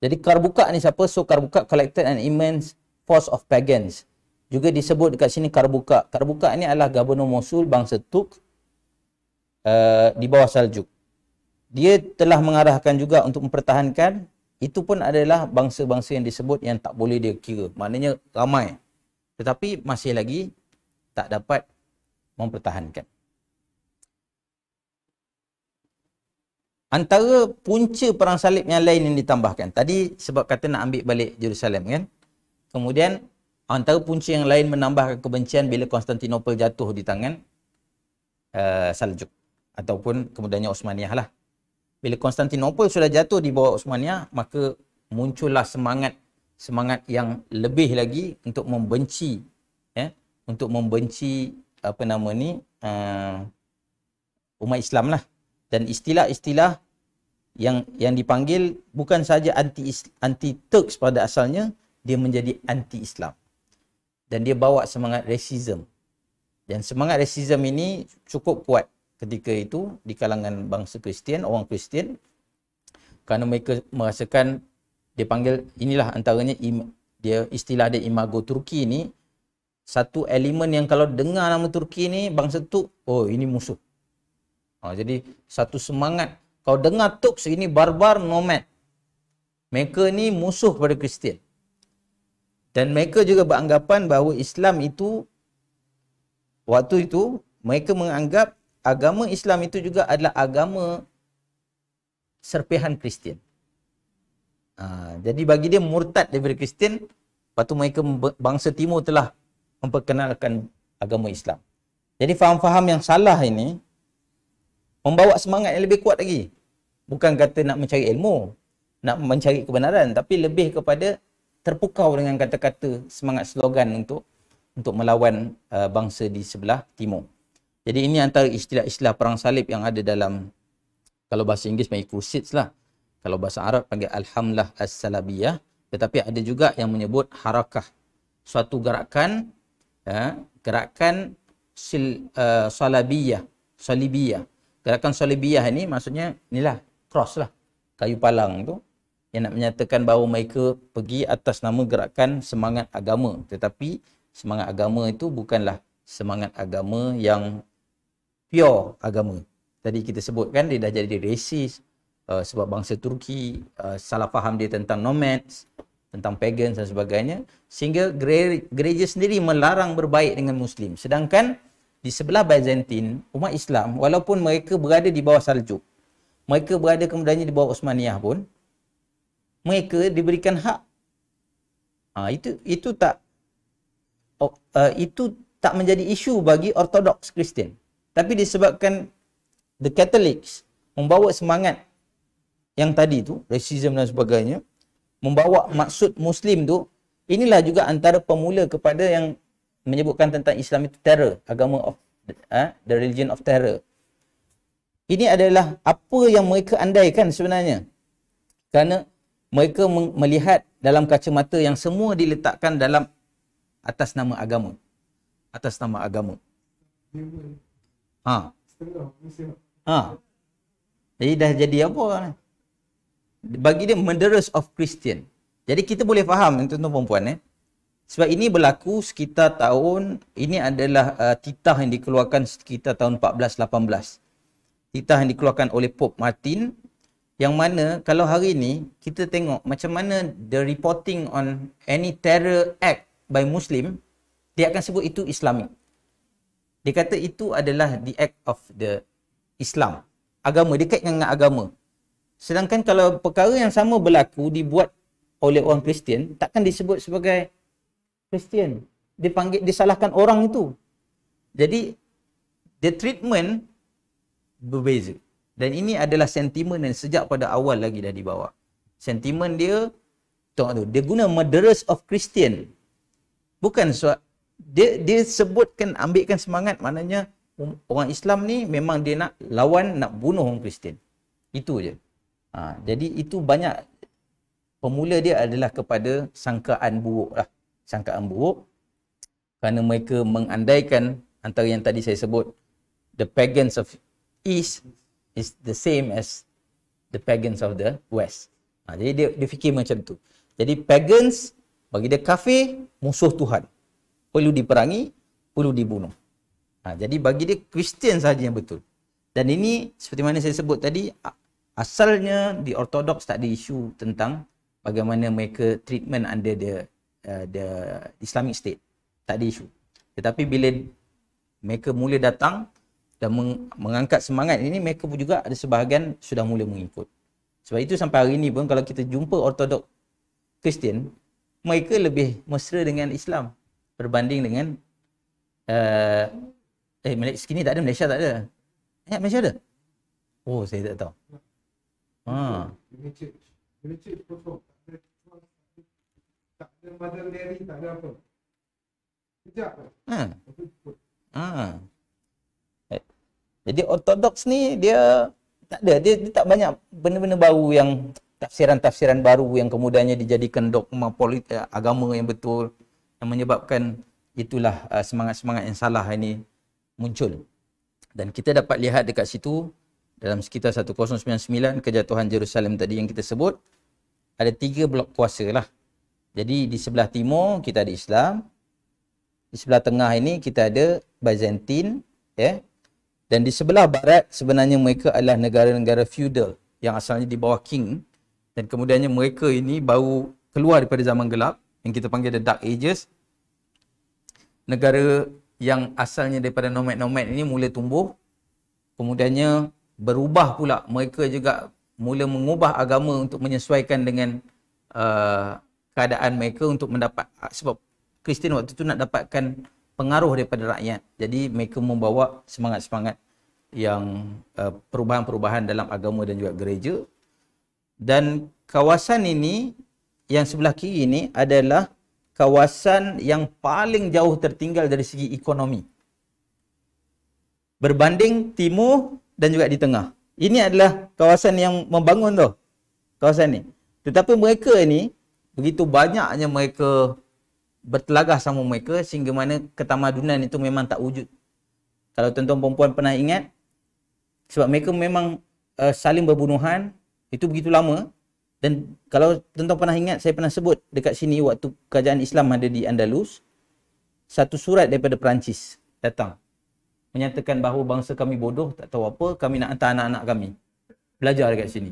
jadi karbuka ni siapa so karbuka collected an immense force of pagans juga disebut dekat sini karbuka karbuka ni adalah gubernur Mosul bangsa Turk uh, di bawah Saljuk dia telah mengarahkan juga untuk mempertahankan itu pun adalah bangsa-bangsa yang disebut yang tak boleh dia kira. Maknanya ramai. Tetapi masih lagi tak dapat mempertahankan. Antara punca perang salib yang lain yang ditambahkan. Tadi sebab kata nak ambil balik Jerusalem kan. Kemudian antara punca yang lain menambahkan kebencian bila Konstantinopel jatuh di tangan uh, eh, Saljuk. Ataupun kemudiannya Osmaniyah lah bila Konstantinopel sudah jatuh di bawah Osmania, maka muncullah semangat semangat yang lebih lagi untuk membenci ya, eh, untuk membenci apa nama ni uh, umat Islam lah dan istilah-istilah yang yang dipanggil bukan saja anti anti Turks pada asalnya dia menjadi anti Islam dan dia bawa semangat rasisme dan semangat rasisme ini cukup kuat ketika itu di kalangan bangsa Kristian, orang Kristian kerana mereka merasakan dia panggil inilah antaranya dia istilah dia imago Turki ni satu elemen yang kalau dengar nama Turki ni bangsa tu oh ini musuh. Ha, jadi satu semangat kau dengar Turk ini barbar nomad. Mereka ni musuh kepada Kristian. Dan mereka juga beranggapan bahawa Islam itu waktu itu mereka menganggap agama Islam itu juga adalah agama serpihan Kristian. Ha, jadi bagi dia murtad daripada Kristian, lepas tu mereka bangsa timur telah memperkenalkan agama Islam. Jadi faham-faham yang salah ini membawa semangat yang lebih kuat lagi. Bukan kata nak mencari ilmu, nak mencari kebenaran tapi lebih kepada terpukau dengan kata-kata semangat slogan untuk untuk melawan uh, bangsa di sebelah timur. Jadi ini antara istilah-istilah perang salib yang ada dalam kalau bahasa Inggeris panggil Crusades lah. Kalau bahasa Arab panggil Alhamlah As-Salabiyah. Tetapi ada juga yang menyebut harakah. Suatu gerakan, ya, gerakan sil, uh, salabiyah, salibiyah. Gerakan salibiyah ini maksudnya inilah, cross lah. Kayu palang tu yang nak menyatakan bahawa mereka pergi atas nama gerakan semangat agama. Tetapi semangat agama itu bukanlah semangat agama yang pure agama. Tadi kita sebutkan kan dia dah jadi racist uh, sebab bangsa Turki uh, salah faham dia tentang nomads, tentang pagans dan sebagainya sehingga gereja sendiri melarang berbaik dengan muslim. Sedangkan di sebelah Byzantine, umat Islam walaupun mereka berada di bawah Saljuk, mereka berada kemudiannya di bawah Osmaniyah pun mereka diberikan hak ha, itu itu tak oh, uh, itu tak menjadi isu bagi ortodoks Kristian tapi disebabkan the Catholics membawa semangat yang tadi tu, racism dan sebagainya, membawa maksud Muslim tu, inilah juga antara pemula kepada yang menyebutkan tentang Islam itu terror, agama of uh, the religion of terror. Ini adalah apa yang mereka andaikan sebenarnya. Kerana mereka melihat dalam kacamata yang semua diletakkan dalam atas nama agama. Atas nama agama. Ha. Ha. Jadi dah jadi apa ni? Bagi dia murderers of Christian. Jadi kita boleh faham tuan-tuan perempuan eh. Sebab ini berlaku sekitar tahun ini adalah uh, titah yang dikeluarkan sekitar tahun 1418. Titah yang dikeluarkan oleh Pope Martin yang mana kalau hari ini kita tengok macam mana the reporting on any terror act by Muslim dia akan sebut itu Islamik. Dia kata itu adalah the act of the Islam. Agama, dia kaitkan dengan agama. Sedangkan kalau perkara yang sama berlaku dibuat oleh orang Kristian, takkan disebut sebagai Kristian. Dia panggil, disalahkan orang itu. Jadi, the treatment berbeza. Dan ini adalah sentimen yang sejak pada awal lagi dah dibawa. Sentimen dia, tengok tu, dia guna murderers of Christian. Bukan dia dia sebutkan ambilkan semangat maknanya orang Islam ni memang dia nak lawan nak bunuh orang Kristian. Itu je. Ha, jadi itu banyak pemula dia adalah kepada sangkaan buruk lah. Sangkaan buruk kerana mereka mengandaikan antara yang tadi saya sebut the pagans of east is the same as the pagans of the west. Ha, jadi dia, dia fikir macam tu. Jadi pagans bagi dia kafir musuh Tuhan perlu diperangi, perlu dibunuh. Ha, jadi bagi dia Kristian sahaja yang betul. Dan ini seperti mana saya sebut tadi, asalnya di Ortodoks tak ada isu tentang bagaimana mereka treatment under the, uh, the Islamic State. Tak ada isu. Tetapi bila mereka mula datang dan mengangkat semangat ini, mereka pun juga ada sebahagian sudah mula mengikut. Sebab itu sampai hari ini pun kalau kita jumpa Ortodoks Kristian, mereka lebih mesra dengan Islam berbanding dengan uh, eh Malaysia sini tak ada Malaysia tak ada. Eh Malaysia ada. Oh saya tak tahu. Ha. Ah. Ha. ha. Eh, jadi ortodoks ni dia tak ada. Dia, dia tak banyak benda-benda baru yang tafsiran-tafsiran baru yang kemudiannya dijadikan dogma politik eh, agama yang betul yang menyebabkan itulah uh, semangat-semangat yang salah ini muncul. Dan kita dapat lihat dekat situ dalam sekitar 1099 kejatuhan Jerusalem tadi yang kita sebut ada tiga blok kuasa lah. Jadi di sebelah timur kita ada Islam. Di sebelah tengah ini kita ada Byzantine. Yeah. Dan di sebelah barat sebenarnya mereka adalah negara-negara feudal yang asalnya di bawah king. Dan kemudiannya mereka ini baru keluar daripada zaman gelap yang kita panggil the dark ages negara yang asalnya daripada nomad-nomad ini mula tumbuh kemudiannya berubah pula mereka juga mula mengubah agama untuk menyesuaikan dengan uh, keadaan mereka untuk mendapat sebab Kristian waktu itu nak dapatkan pengaruh daripada rakyat jadi mereka membawa semangat-semangat yang uh, perubahan-perubahan dalam agama dan juga gereja dan kawasan ini yang sebelah kiri ini adalah kawasan yang paling jauh tertinggal dari segi ekonomi. Berbanding timur dan juga di tengah. Ini adalah kawasan yang membangun tu. Kawasan ni. Tetapi mereka ni, begitu banyaknya mereka bertelagah sama mereka sehingga mana ketamadunan itu memang tak wujud. Kalau tuan-tuan perempuan pernah ingat, sebab mereka memang uh, saling berbunuhan, itu begitu lama, dan kalau tuan-tuan pernah ingat, saya pernah sebut dekat sini waktu kerajaan Islam ada di Andalus, satu surat daripada Perancis datang. Menyatakan bahawa bangsa kami bodoh, tak tahu apa, kami nak hantar anak-anak kami. Belajar dekat sini.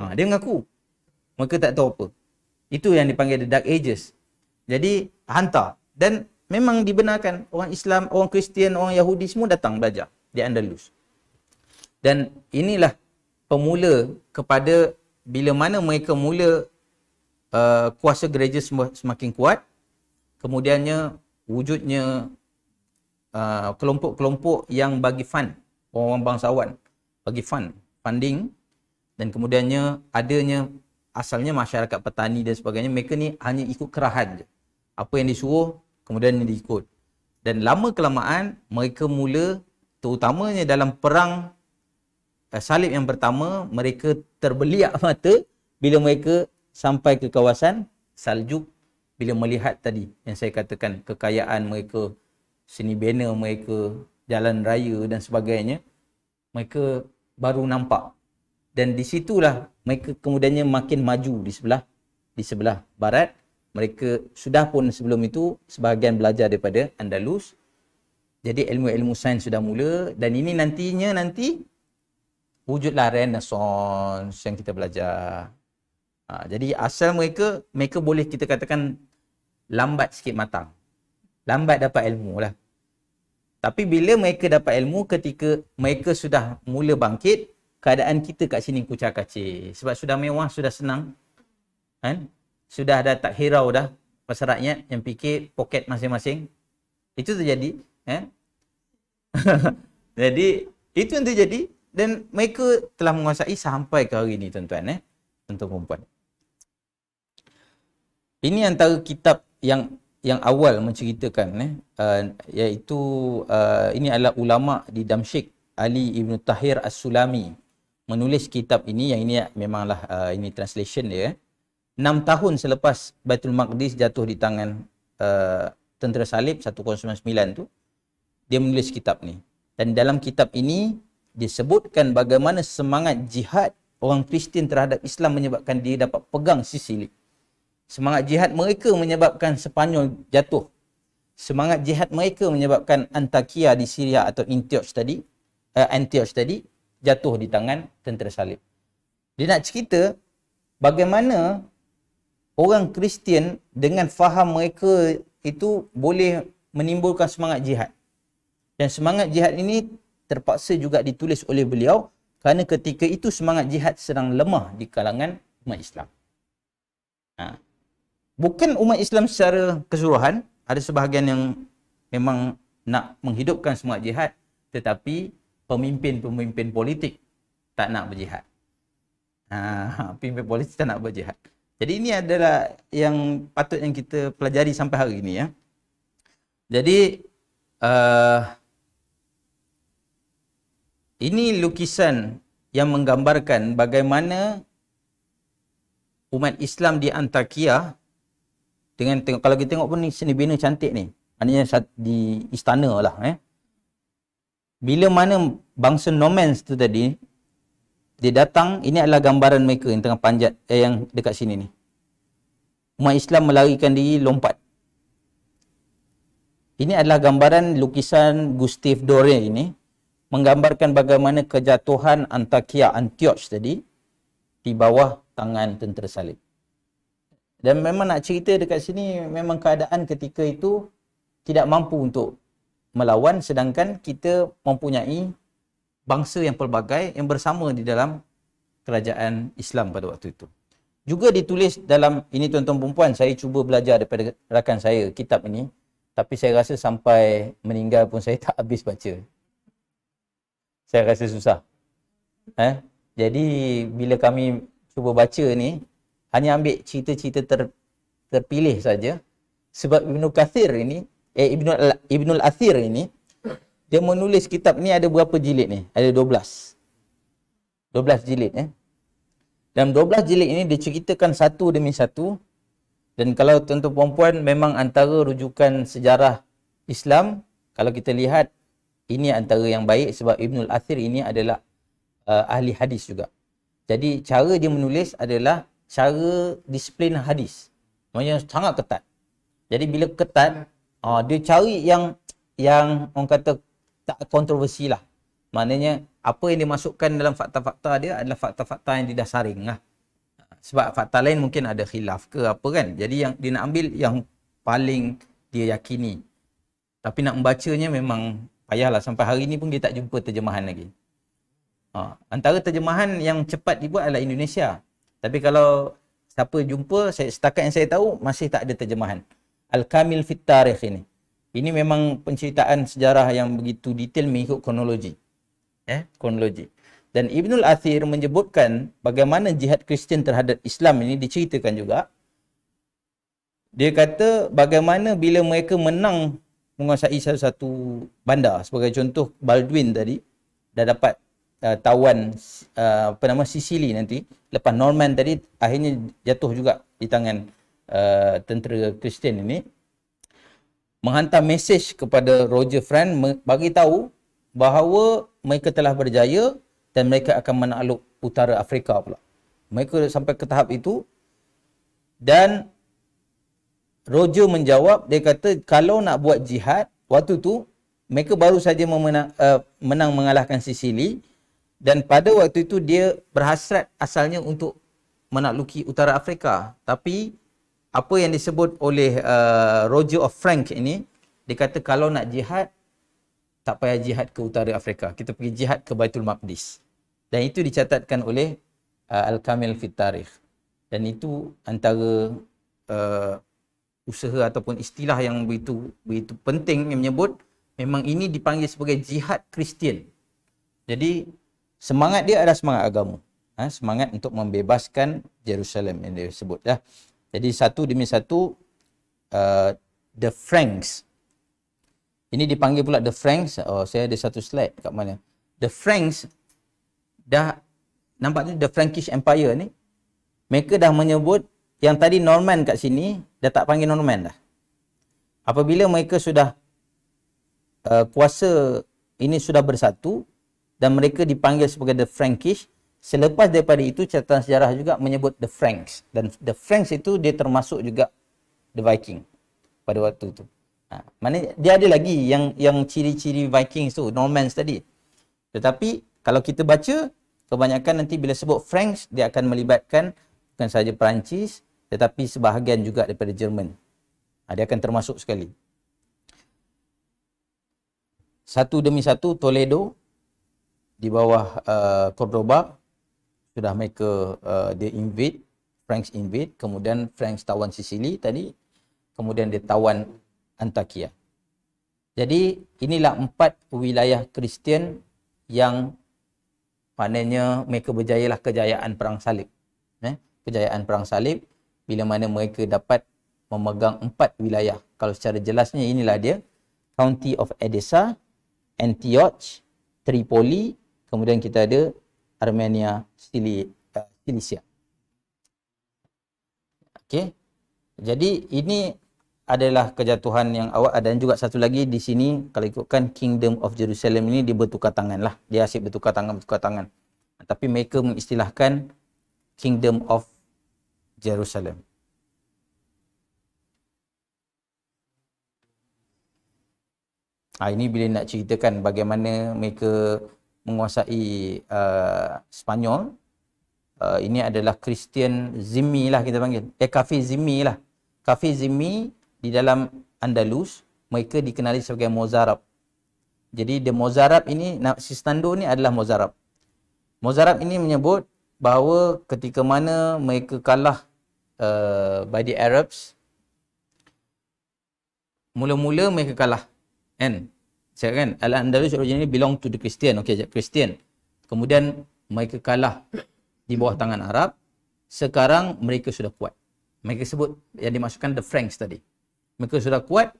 Ha, dia mengaku. Mereka tak tahu apa. Itu yang dipanggil The Dark Ages. Jadi, hantar. Dan memang dibenarkan orang Islam, orang Kristian, orang Yahudi semua datang belajar di Andalus. Dan inilah pemula kepada bila mana mereka mula uh, kuasa gereja semakin kuat kemudiannya wujudnya uh, kelompok-kelompok yang bagi fund orang-orang bangsawan bagi fund funding dan kemudiannya adanya asalnya masyarakat petani dan sebagainya mereka ni hanya ikut kerahan je apa yang disuruh kemudian diikut dan lama kelamaan mereka mula terutamanya dalam perang Eh, salib yang pertama mereka terbeliak mata bila mereka sampai ke kawasan Saljuk bila melihat tadi yang saya katakan kekayaan mereka seni bina mereka jalan raya dan sebagainya mereka baru nampak dan di situlah mereka kemudiannya makin maju di sebelah di sebelah barat mereka sudah pun sebelum itu sebahagian belajar daripada Andalus jadi ilmu-ilmu sains sudah mula dan ini nantinya nanti wujudlah renaissance yang kita belajar. Ha, jadi asal mereka, mereka boleh kita katakan lambat sikit matang. Lambat dapat ilmu lah. Tapi bila mereka dapat ilmu ketika mereka sudah mula bangkit, keadaan kita kat sini kucar kacir. Sebab sudah mewah, sudah senang. Kan? Sudah dah tak hirau dah pasal rakyat yang fikir poket masing-masing. Itu terjadi. Kan? jadi, itu yang terjadi dan mereka telah menguasai sampai ke hari ini tuan-tuan eh tuan-tuan perempuan ini antara kitab yang yang awal menceritakan eh uh, iaitu uh, ini adalah ulama di Damsyik Ali Ibn Tahir As-Sulami menulis kitab ini yang ini memanglah uh, ini translation dia eh 6 tahun selepas Baitul Maqdis jatuh di tangan uh, tentera salib 1099 tu dia menulis kitab ni dan dalam kitab ini dia bagaimana semangat jihad orang Kristian terhadap Islam menyebabkan dia dapat pegang Sisili. Semangat jihad mereka menyebabkan Sepanyol jatuh. Semangat jihad mereka menyebabkan Antakya di Syria atau Antioch tadi, uh, Antioch tadi jatuh di tangan tentera salib. Dia nak cerita bagaimana orang Kristian dengan faham mereka itu boleh menimbulkan semangat jihad. Dan semangat jihad ini terpaksa juga ditulis oleh beliau kerana ketika itu semangat jihad sedang lemah di kalangan umat Islam. Ha. Bukan umat Islam secara keseluruhan, ada sebahagian yang memang nak menghidupkan semangat jihad tetapi pemimpin-pemimpin politik tak nak berjihad. Ha. Pemimpin politik tak nak berjihad. Jadi ini adalah yang patut yang kita pelajari sampai hari ini ya. Jadi uh, ini lukisan yang menggambarkan bagaimana umat Islam di Antakya dengan tengok kalau kita tengok pun ni seni bina cantik ni. Maknanya di istana lah eh. Bila mana bangsa Normans tu tadi dia datang, ini adalah gambaran mereka yang tengah panjat eh, yang dekat sini ni. Umat Islam melarikan diri lompat. Ini adalah gambaran lukisan Gustave Doré ini menggambarkan bagaimana kejatuhan Antakya Antioch tadi di bawah tangan tentera salib. Dan memang nak cerita dekat sini memang keadaan ketika itu tidak mampu untuk melawan sedangkan kita mempunyai bangsa yang pelbagai yang bersama di dalam kerajaan Islam pada waktu itu. Juga ditulis dalam ini tuan-tuan perempuan saya cuba belajar daripada rakan saya kitab ini tapi saya rasa sampai meninggal pun saya tak habis baca saya rasa susah. Eh? Jadi bila kami cuba baca ni hanya ambil cerita-cerita ter, terpilih saja sebab Ibnu Kathir ini eh Ibnu Ibnu Athir ini dia menulis kitab ni ada berapa jilid ni? Ada 12. 12 jilid eh. Dalam 12 jilid ini dia ceritakan satu demi satu dan kalau tuan-tuan puan memang antara rujukan sejarah Islam kalau kita lihat ini antara yang baik sebab Ibnul Athir ini adalah uh, ahli hadis juga. Jadi cara dia menulis adalah cara disiplin hadis. Maksudnya sangat ketat. Jadi bila ketat, uh, dia cari yang yang orang kata tak kontroversi lah. Maknanya apa yang masukkan dalam fakta-fakta dia adalah fakta-fakta yang saring lah. Sebab fakta lain mungkin ada khilaf ke apa kan. Jadi yang dia nak ambil yang paling dia yakini. Tapi nak membacanya memang payahlah sampai hari ni pun kita tak jumpa terjemahan lagi. Ha. antara terjemahan yang cepat dibuat adalah Indonesia. Tapi kalau siapa jumpa, saya, setakat yang saya tahu masih tak ada terjemahan. Al-Kamil fit Tarikh ini. Ini memang penceritaan sejarah yang begitu detail mengikut kronologi. Eh, kronologi. Dan Ibnul Athir menyebutkan bagaimana jihad Kristian terhadap Islam ini diceritakan juga. Dia kata bagaimana bila mereka menang menguasai satu-satu bandar sebagai contoh Baldwin tadi dah dapat uh, tawan uh, apa nama Sicily nanti lepas Norman tadi akhirnya jatuh juga di tangan uh, tentera Kristen ini menghantar mesej kepada Roger Friend bagi tahu bahawa mereka telah berjaya dan mereka akan menakluk utara Afrika pula. Mereka sampai ke tahap itu dan Roger menjawab, dia kata kalau nak buat jihad, waktu tu mereka baru saja memenang, uh, eh, menang mengalahkan Sicily dan pada waktu itu dia berhasrat asalnya untuk menakluki utara Afrika. Tapi apa yang disebut oleh uh, Roger of Frank ini, dia kata kalau nak jihad, tak payah jihad ke utara Afrika. Kita pergi jihad ke Baitul Maqdis. Dan itu dicatatkan oleh uh, Al-Kamil Fit Tarikh. Dan itu antara uh, usaha ataupun istilah yang begitu begitu penting yang menyebut memang ini dipanggil sebagai jihad Kristian. Jadi semangat dia adalah semangat agama. Ha, semangat untuk membebaskan Jerusalem yang dia sebut ya. Jadi satu demi satu uh, the Franks. Ini dipanggil pula the Franks. Oh saya ada satu slide kat mana. The Franks dah nampak ni the Frankish Empire ni mereka dah menyebut yang tadi Norman kat sini dia tak panggil Norman dah. Apabila mereka sudah uh, kuasa ini sudah bersatu dan mereka dipanggil sebagai the Frankish, selepas daripada itu catatan sejarah juga menyebut the Franks dan the Franks itu dia termasuk juga the Viking pada waktu itu. Ha, mana dia ada lagi yang yang ciri-ciri Viking tu, Norman tadi. Tetapi kalau kita baca kebanyakan nanti bila sebut Franks dia akan melibatkan bukan sahaja Perancis tetapi sebahagian juga daripada Jerman. Ah, dia akan termasuk sekali. Satu demi satu Toledo di bawah uh, Cordoba sudah mereka uh, dia uh, invade, Franks invade, kemudian Franks tawan Sicily tadi, kemudian dia tawan Antakya. Jadi inilah empat wilayah Kristian yang panennya mereka berjayalah kejayaan Perang Salib. Eh? Kejayaan Perang Salib bila mana mereka dapat memegang empat wilayah. Kalau secara jelasnya inilah dia. County of Edessa, Antioch, Tripoli, kemudian kita ada Armenia, eh, Cilicia. Okey. Jadi ini adalah kejatuhan yang awak ada dan juga satu lagi di sini kalau ikutkan Kingdom of Jerusalem ini dia bertukar tangan lah. Dia asyik bertukar tangan, bertukar tangan. Tapi mereka mengistilahkan Kingdom of Jerusalem. Ha, ini bila nak ceritakan bagaimana mereka menguasai uh, Spanyol. Uh, ini adalah Christian Zimmi lah kita panggil. Eh, Kafir Zimmi lah. Kafir Zimmi di dalam Andalus, mereka dikenali sebagai Mozarab. Jadi, the Mozarab ini, Sistando ni adalah Mozarab. Mozarab ini menyebut bahawa ketika mana mereka kalah uh, by the Arabs. Mula-mula mereka kalah. And saya kan Al-Andalus originally belong to the Christian. Okay, Christian. Kemudian mereka kalah di bawah tangan Arab. Sekarang mereka sudah kuat. Mereka sebut yang dimasukkan the Franks tadi. Mereka sudah kuat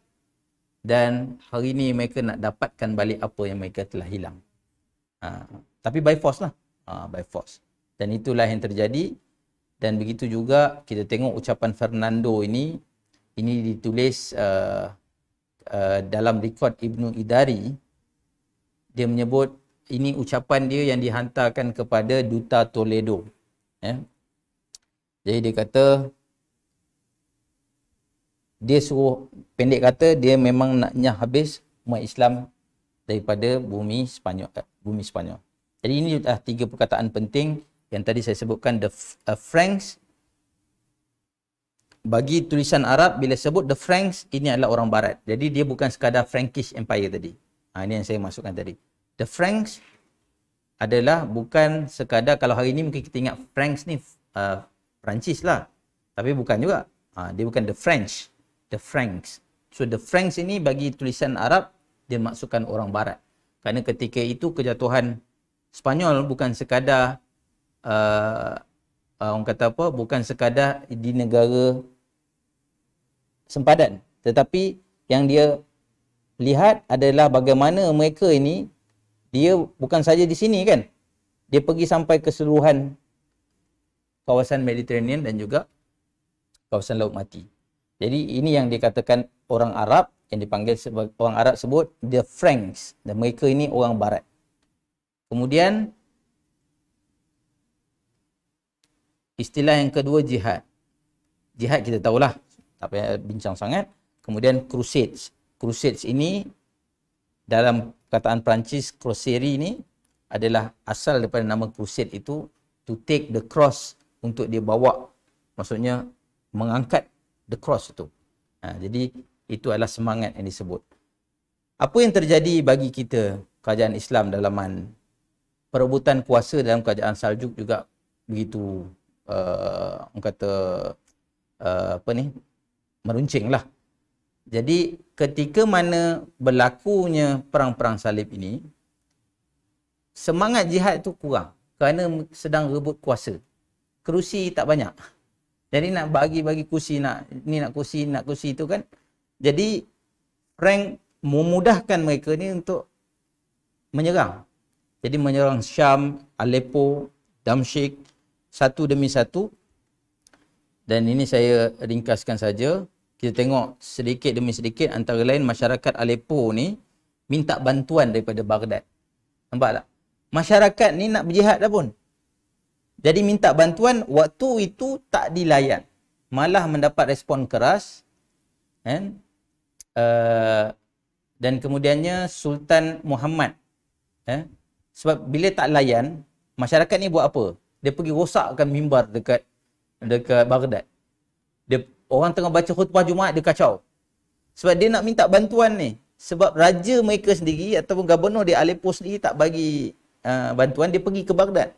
dan hari ini mereka nak dapatkan balik apa yang mereka telah hilang. Uh, tapi by force lah. Uh, by force. Dan itulah yang terjadi dan begitu juga kita tengok ucapan Fernando ini ini ditulis uh, uh, dalam rekod Ibnu Idari dia menyebut ini ucapan dia yang dihantarkan kepada duta Toledo eh jadi dia kata dia suruh pendek kata dia memang nak nyah habis umat Islam daripada bumi Sepanyol eh, bumi Sepanyol jadi ini adalah tiga perkataan penting yang tadi saya sebutkan the uh, franks bagi tulisan Arab bila sebut the franks ini adalah orang barat jadi dia bukan sekadar frankish empire tadi ha, ini yang saya masukkan tadi the franks adalah bukan sekadar kalau hari ini mungkin kita ingat franks ni uh, Perancis lah tapi bukan juga ha, dia bukan the french the franks so the franks ini bagi tulisan Arab dia maksudkan orang barat kerana ketika itu kejatuhan Spanyol bukan sekadar uh, uh, orang kata apa bukan sekadar di negara sempadan tetapi yang dia lihat adalah bagaimana mereka ini dia bukan saja di sini kan dia pergi sampai keseluruhan kawasan Mediterranean dan juga kawasan Laut Mati. Jadi ini yang dikatakan orang Arab yang dipanggil orang Arab sebut the Franks dan mereka ini orang barat. Kemudian Istilah yang kedua jihad. Jihad kita tahulah. Tak payah bincang sangat. Kemudian crusades. Crusades ini dalam kataan Perancis crusade ini adalah asal daripada nama crusade itu to take the cross untuk dia bawa maksudnya mengangkat the cross itu. Ha, jadi itu adalah semangat yang disebut. Apa yang terjadi bagi kita kerajaan Islam dalaman perebutan kuasa dalam kerajaan Saljuk juga begitu Uh, orang kata uh, apa ni meruncing lah. Jadi ketika mana berlakunya perang-perang salib ini, semangat jihad itu kurang kerana sedang rebut kuasa. Kerusi tak banyak. Jadi nak bagi-bagi kursi nak ni nak kursi nak kursi itu kan. Jadi Frank memudahkan mereka ni untuk menyerang. Jadi menyerang Syam, Aleppo, Damsyik, satu demi satu dan ini saya ringkaskan saja kita tengok sedikit demi sedikit antara lain masyarakat Aleppo ni minta bantuan daripada Baghdad nampak tak masyarakat ni nak berjihad dah pun jadi minta bantuan waktu itu tak dilayan malah mendapat respon keras kan uh, dan kemudiannya Sultan Muhammad eh? sebab bila tak layan masyarakat ni buat apa dia pergi rosakkan mimbar dekat dekat Baghdad. Dia orang tengah baca khutbah Jumaat dia kacau. Sebab dia nak minta bantuan ni. Sebab raja mereka sendiri ataupun gubernur di Aleppo sendiri tak bagi uh, bantuan, dia pergi ke Baghdad.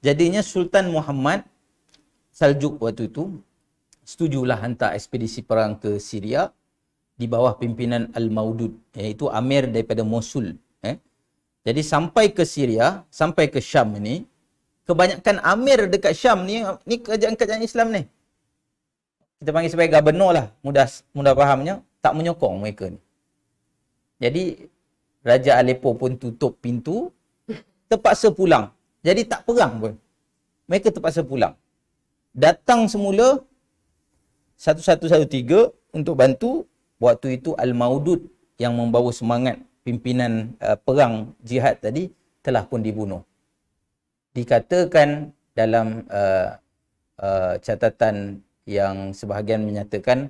Jadinya Sultan Muhammad Saljuk waktu itu setujulah hantar ekspedisi perang ke Syria di bawah pimpinan Al-Maudud iaitu Amir daripada Mosul. Eh. Jadi sampai ke Syria, sampai ke Syam ini, kebanyakan amir dekat Syam ni ni kerajaan-kerajaan Islam ni. Kita panggil sebagai gubernur lah, mudah mudah fahamnya, tak menyokong mereka ni. Jadi Raja Aleppo pun tutup pintu, terpaksa pulang. Jadi tak perang pun. Mereka terpaksa pulang. Datang semula satu satu satu tiga untuk bantu waktu itu Al-Maudud yang membawa semangat pimpinan uh, perang jihad tadi telah pun dibunuh dikatakan dalam uh, uh, catatan yang sebahagian menyatakan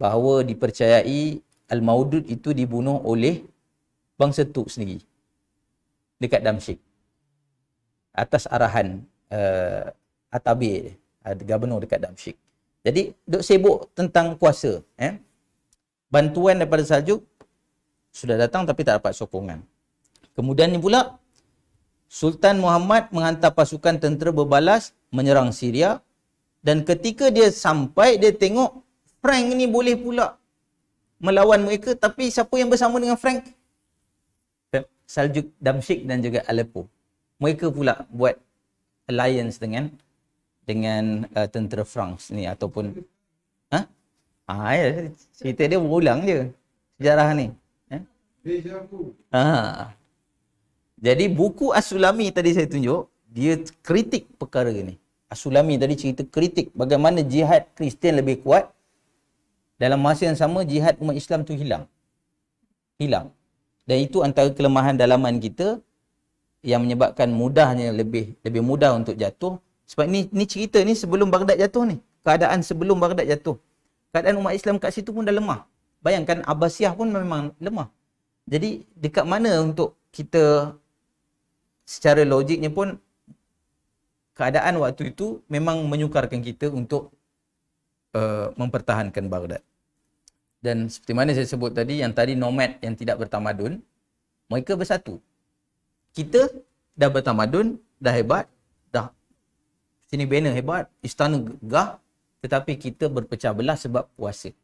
bahawa dipercayai Al-Maudud itu dibunuh oleh bangsa Tuk sendiri dekat Damsyik atas arahan uh, Atabi uh, gubernur dekat Damsyik. Jadi duk sibuk tentang kuasa eh. Bantuan daripada Sajuk sudah datang tapi tak dapat sokongan. Kemudian ni pula Sultan Muhammad menghantar pasukan tentera berbalas menyerang Syria dan ketika dia sampai dia tengok Frank ni boleh pula melawan mereka tapi siapa yang bersama dengan Frank? Saljuk Damsyik dan juga Aleppo. Mereka pula buat alliance dengan dengan uh, tentera France ni ataupun ha? Ah, ya. cerita dia berulang je sejarah ni. Eh? Ha. Jadi buku Asulami tadi saya tunjuk, dia kritik perkara ni. Asulami tadi cerita kritik bagaimana jihad Kristian lebih kuat dalam masa yang sama jihad umat Islam tu hilang. Hilang. Dan itu antara kelemahan dalaman kita yang menyebabkan mudahnya lebih lebih mudah untuk jatuh. Sebab ni ni cerita ni sebelum Baghdad jatuh ni. Keadaan sebelum Baghdad jatuh. Keadaan umat Islam kat situ pun dah lemah. Bayangkan Abbasiyah pun memang lemah. Jadi dekat mana untuk kita secara logiknya pun keadaan waktu itu memang menyukarkan kita untuk uh, mempertahankan Baghdad. Dan seperti mana saya sebut tadi, yang tadi nomad yang tidak bertamadun, mereka bersatu. Kita dah bertamadun, dah hebat, dah sini bina hebat, istana gah, tetapi kita berpecah belah sebab puasa.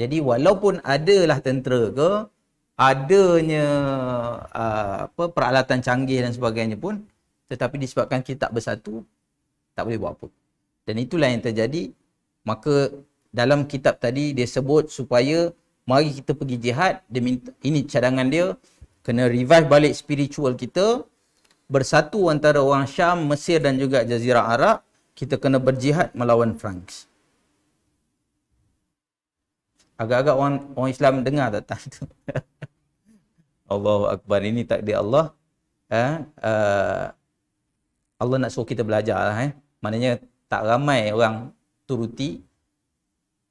Jadi walaupun adalah tentera ke, adanya uh, apa peralatan canggih dan sebagainya pun tetapi disebabkan kita tak bersatu tak boleh buat apa dan itulah yang terjadi maka dalam kitab tadi dia sebut supaya mari kita pergi jihad dia minta ini cadangan dia kena revive balik spiritual kita bersatu antara orang Syam, Mesir dan juga jazirah Arab kita kena berjihad melawan Franks agak-agak orang orang Islam dengar tak tahu. Allahu Akbar ini takdir Allah. Eh, uh, Allah nak suruh kita belajar lah. Eh. Maknanya tak ramai orang turuti.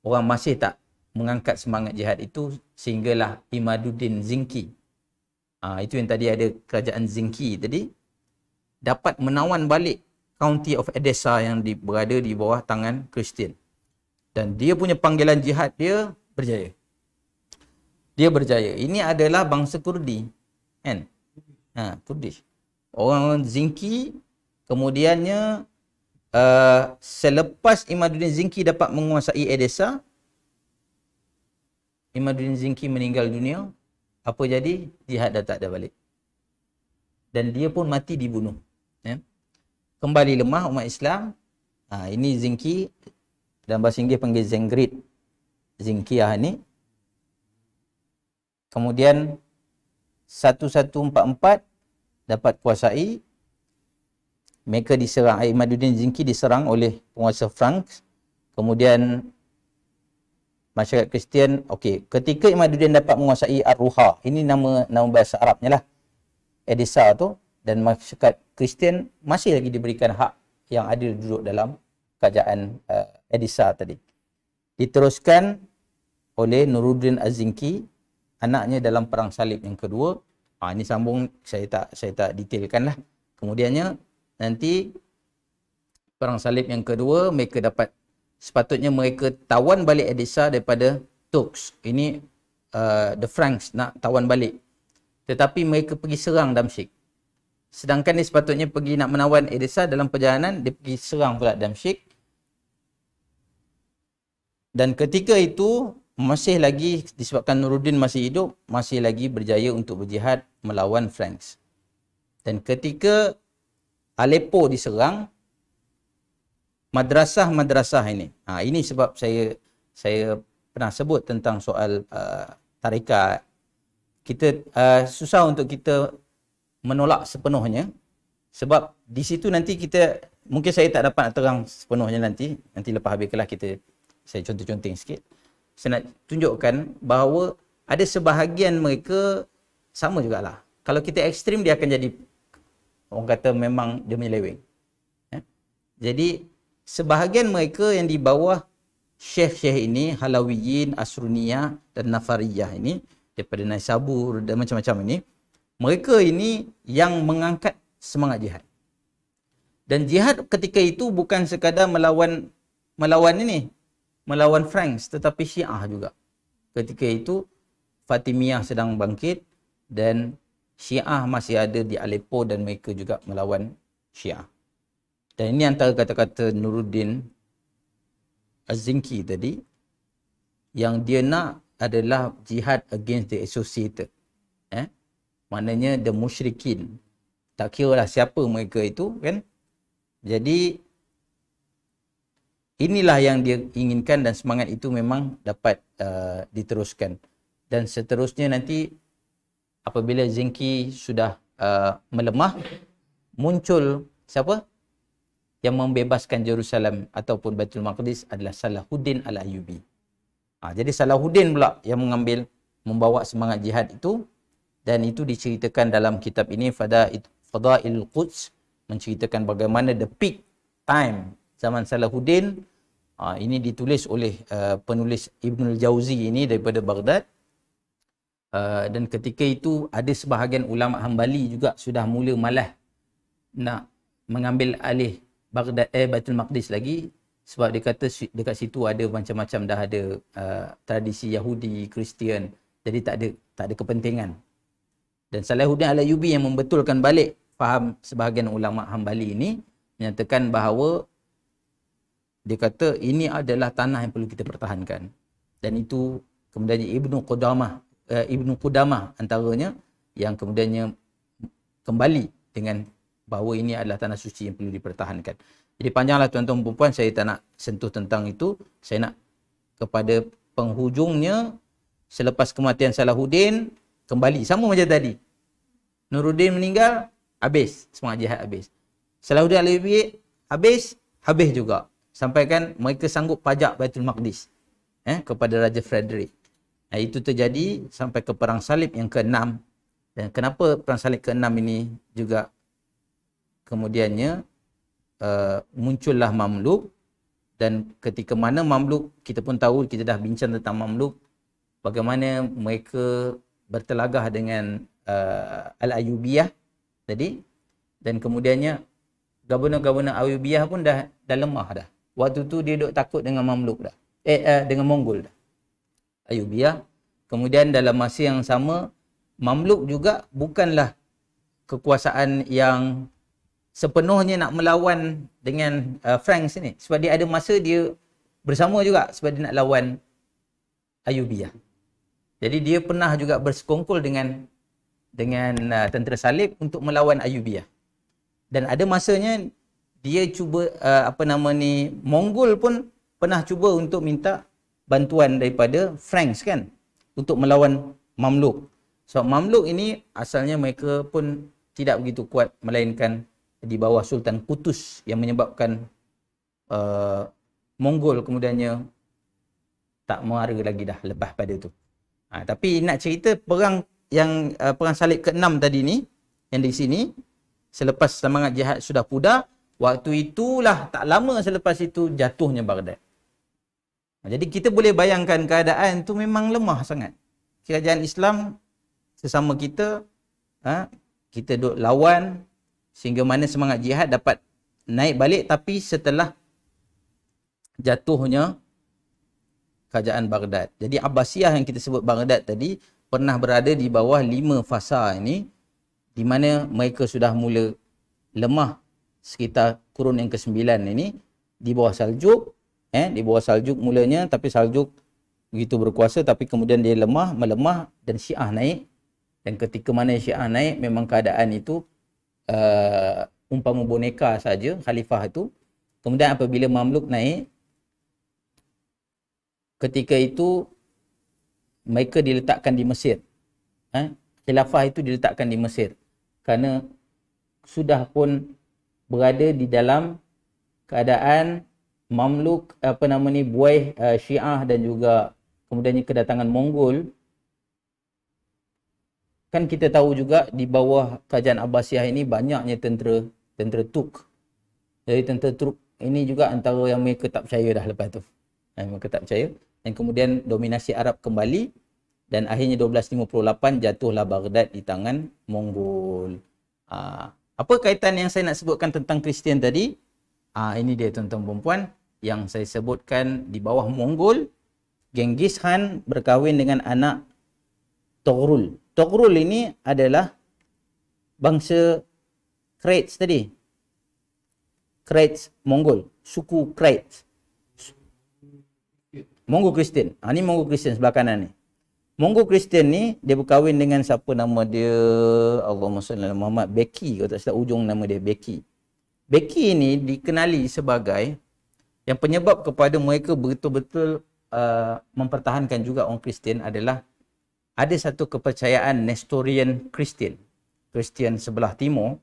Orang masih tak mengangkat semangat jihad itu sehinggalah Imaduddin Zinki. Uh, itu yang tadi ada kerajaan Zinki tadi. Dapat menawan balik County of Edessa yang di, berada di bawah tangan Kristian. Dan dia punya panggilan jihad dia berjaya dia berjaya. Ini adalah bangsa Kurdi. Kan? Ha, Kurdish. Orang Zinki kemudiannya uh, selepas Imaduddin Zinki dapat menguasai Edessa Imaduddin Zinki meninggal dunia. Apa jadi? Jihad dah tak ada balik. Dan dia pun mati dibunuh. Ya? Kembali lemah umat Islam. Ha, ini Zinki dan bahasa Inggeris panggil Zengrit. Zinkiah ni Kemudian 1144 dapat kuasai mereka diserang Ahmaduddin Zinki diserang oleh penguasa Frank. Kemudian masyarakat Kristian okey ketika Ahmaduddin dapat menguasai Ar-Ruha, ini nama nama bahasa Arabnya lah. Edessa tu dan masyarakat Kristian masih lagi diberikan hak yang adil duduk dalam kerajaan uh, eh, Edessa tadi. Diteruskan oleh Nuruddin Azinki anaknya dalam perang salib yang kedua. Ha, ini sambung saya tak saya tak detailkan lah. Kemudiannya nanti perang salib yang kedua mereka dapat sepatutnya mereka tawan balik Edessa daripada Turks. Ini uh, the Franks nak tawan balik. Tetapi mereka pergi serang Damsyik. Sedangkan dia sepatutnya pergi nak menawan Edessa dalam perjalanan, dia pergi serang pula Damsyik. Dan ketika itu, masih lagi disebabkan Nuruddin masih hidup, masih lagi berjaya untuk berjihad melawan Franks. Dan ketika Aleppo diserang, madrasah-madrasah ini. Ha, ini sebab saya saya pernah sebut tentang soal uh, tarikat. Kita uh, susah untuk kita menolak sepenuhnya sebab di situ nanti kita mungkin saya tak dapat terang sepenuhnya nanti. Nanti lepas habis kelas kita saya contoh-conting sikit saya nak tunjukkan bahawa ada sebahagian mereka sama jugalah. Kalau kita ekstrim, dia akan jadi orang kata memang dia menyeleweng. Ya? Jadi, sebahagian mereka yang di bawah syekh-syekh ini, Halawiyin, Asrunia dan Nafariyah ini, daripada Naisabur dan macam-macam ini, mereka ini yang mengangkat semangat jihad. Dan jihad ketika itu bukan sekadar melawan melawan ini, melawan Franks tetapi Syiah juga. Ketika itu Fatimiyah sedang bangkit dan Syiah masih ada di Aleppo dan mereka juga melawan Syiah. Dan ini antara kata-kata Nuruddin Az-Zinki tadi yang dia nak adalah jihad against the associated. Eh? Maknanya the musyrikin. Tak kira lah siapa mereka itu kan. Jadi inilah yang dia inginkan dan semangat itu memang dapat uh, diteruskan dan seterusnya nanti apabila Zinki sudah uh, melemah muncul siapa yang membebaskan Jerusalem ataupun Baitul Maqdis adalah Salahuddin Al-Ayyubi. Ha, jadi Salahuddin pula yang mengambil membawa semangat jihad itu dan itu diceritakan dalam kitab ini Fada'il Fada Quds menceritakan bagaimana the peak time zaman Salahuddin ha, ini ditulis oleh uh, penulis al Jauzi ini daripada Baghdad uh, dan ketika itu ada sebahagian ulama Hambali juga sudah mula malah nak mengambil alih Baghdad eh Baitul Maqdis lagi sebab dia kata dekat situ ada macam-macam dah ada uh, tradisi Yahudi, Kristian jadi tak ada tak ada kepentingan. Dan Salahuddin Al-Ayyubi yang membetulkan balik faham sebahagian ulama Hambali ini menyatakan bahawa dia kata ini adalah tanah yang perlu kita pertahankan dan itu kemudiannya Ibnu Qudamah uh, Ibnu Qudamah antaranya yang kemudiannya kembali dengan bahawa ini adalah tanah suci yang perlu dipertahankan. Jadi panjanglah tuan-tuan perempuan saya tak nak sentuh tentang itu. Saya nak kepada penghujungnya selepas kematian Salahuddin kembali sama macam tadi. Nuruddin meninggal habis semua jihad habis. Salahuddin Alawi habis habis juga sampaikan mereka sanggup pajak Baitul Maqdis eh, kepada Raja Frederick. Nah, eh, itu terjadi sampai ke Perang Salib yang ke-6. Dan kenapa Perang Salib ke-6 ini juga kemudiannya uh, muncullah Mamluk dan ketika mana Mamluk, kita pun tahu, kita dah bincang tentang Mamluk, bagaimana mereka bertelagah dengan uh, eh, Al-Ayubiyah tadi dan kemudiannya gabana-gabana Ayubiyah pun dah, dah lemah dah. Waktu tu dia duk takut dengan Mamluk dah. Eh, eh dengan Mongol dah. Ayubia. Kemudian dalam masa yang sama, Mamluk juga bukanlah kekuasaan yang sepenuhnya nak melawan dengan uh, Franks ni. Sebab dia ada masa dia bersama juga sebab dia nak lawan Ayubia. Jadi dia pernah juga bersekongkol dengan dengan uh, tentera salib untuk melawan Ayubia. Dan ada masanya dia cuba uh, apa nama ni Mongol pun pernah cuba untuk minta bantuan daripada Franks kan untuk melawan Mamluk. So Mamluk ini asalnya mereka pun tidak begitu kuat melainkan di bawah Sultan Kutus yang menyebabkan uh, Mongol kemudiannya tak mara lagi dah lepas pada itu. Ha, tapi nak cerita perang yang uh, perang salib ke-6 tadi ni yang di sini selepas semangat jihad sudah pudar Waktu itulah tak lama selepas itu jatuhnya Baghdad. Jadi kita boleh bayangkan keadaan tu memang lemah sangat. Kerajaan Islam sesama kita ha, kita duk lawan sehingga mana semangat jihad dapat naik balik tapi setelah jatuhnya kerajaan Baghdad. Jadi Abbasiyah yang kita sebut Baghdad tadi pernah berada di bawah lima fasa ini di mana mereka sudah mula lemah sekitar kurun yang ke-9 ini di bawah saljuk eh di bawah saljuk mulanya tapi saljuk begitu berkuasa tapi kemudian dia lemah melemah dan syiah naik dan ketika mana syiah naik memang keadaan itu uh, umpama boneka saja khalifah itu kemudian apabila mamluk naik ketika itu mereka diletakkan di Mesir eh, khilafah itu diletakkan di Mesir kerana sudah pun berada di dalam keadaan mamluk apa nama ni buai uh, Syiah dan juga kemudiannya kedatangan Mongol kan kita tahu juga di bawah kerajaan Abbasiah ini banyaknya tentera tentera Turk jadi tentera Turk ini juga antara yang mereka tak percaya dah lepas tu eh, mereka tak percaya dan kemudian dominasi Arab kembali dan akhirnya 1258 jatuhlah Baghdad di tangan Mongol. Aa. Ah, apa kaitan yang saya nak sebutkan tentang Kristian tadi? Ah ini dia tuan-tuan perempuan yang saya sebutkan di bawah Mongol Genghis Khan berkahwin dengan anak Togrul. Togrul ini adalah bangsa Krait tadi. Krait Mongol, suku Krait. Mongol Kristian. Ah ni Mongol Kristian sebelah kanan ni. Monggo Kristian ni dia berkahwin dengan siapa nama dia Allah salli ala Muhammad Becky kalau tak silap ujung nama dia Becky. Becky ni dikenali sebagai yang penyebab kepada mereka betul-betul uh, mempertahankan juga orang Kristian adalah ada satu kepercayaan Nestorian Kristian. Kristian sebelah timur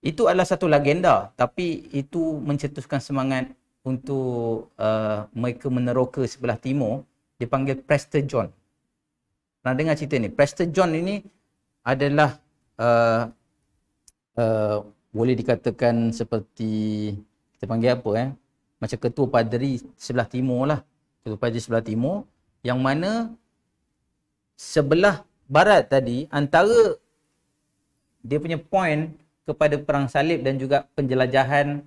itu adalah satu legenda tapi itu mencetuskan semangat untuk uh, mereka meneroka sebelah timur dipanggil Prester John. Nak dengar cerita ni. Pastor John ini adalah uh, uh, boleh dikatakan seperti kita panggil apa eh? Macam ketua padri sebelah timur lah. Ketua padri sebelah timur yang mana sebelah barat tadi antara dia punya point kepada perang salib dan juga penjelajahan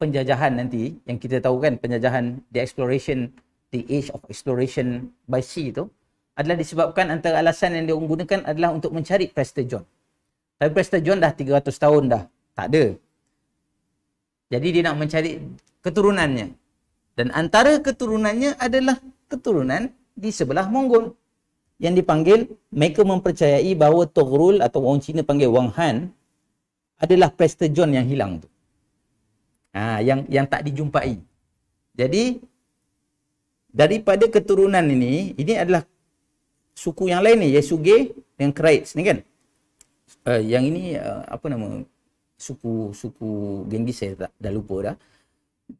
penjajahan nanti yang kita tahu kan penjajahan the exploration the age of exploration by sea tu adalah disebabkan antara alasan yang dia gunakan adalah untuk mencari Prester John. Tapi Prester John dah 300 tahun dah. Tak ada. Jadi dia nak mencari keturunannya. Dan antara keturunannya adalah keturunan di sebelah Mongol. Yang dipanggil, mereka mempercayai bahawa Togrul atau orang Cina panggil Wang Han adalah Prester John yang hilang tu. Ha, yang yang tak dijumpai. Jadi, daripada keturunan ini, ini adalah suku yang lain ni Yesuge Ge dengan Kraits ni kan uh, yang ini uh, apa nama suku suku Genghis saya tak, dah lupa dah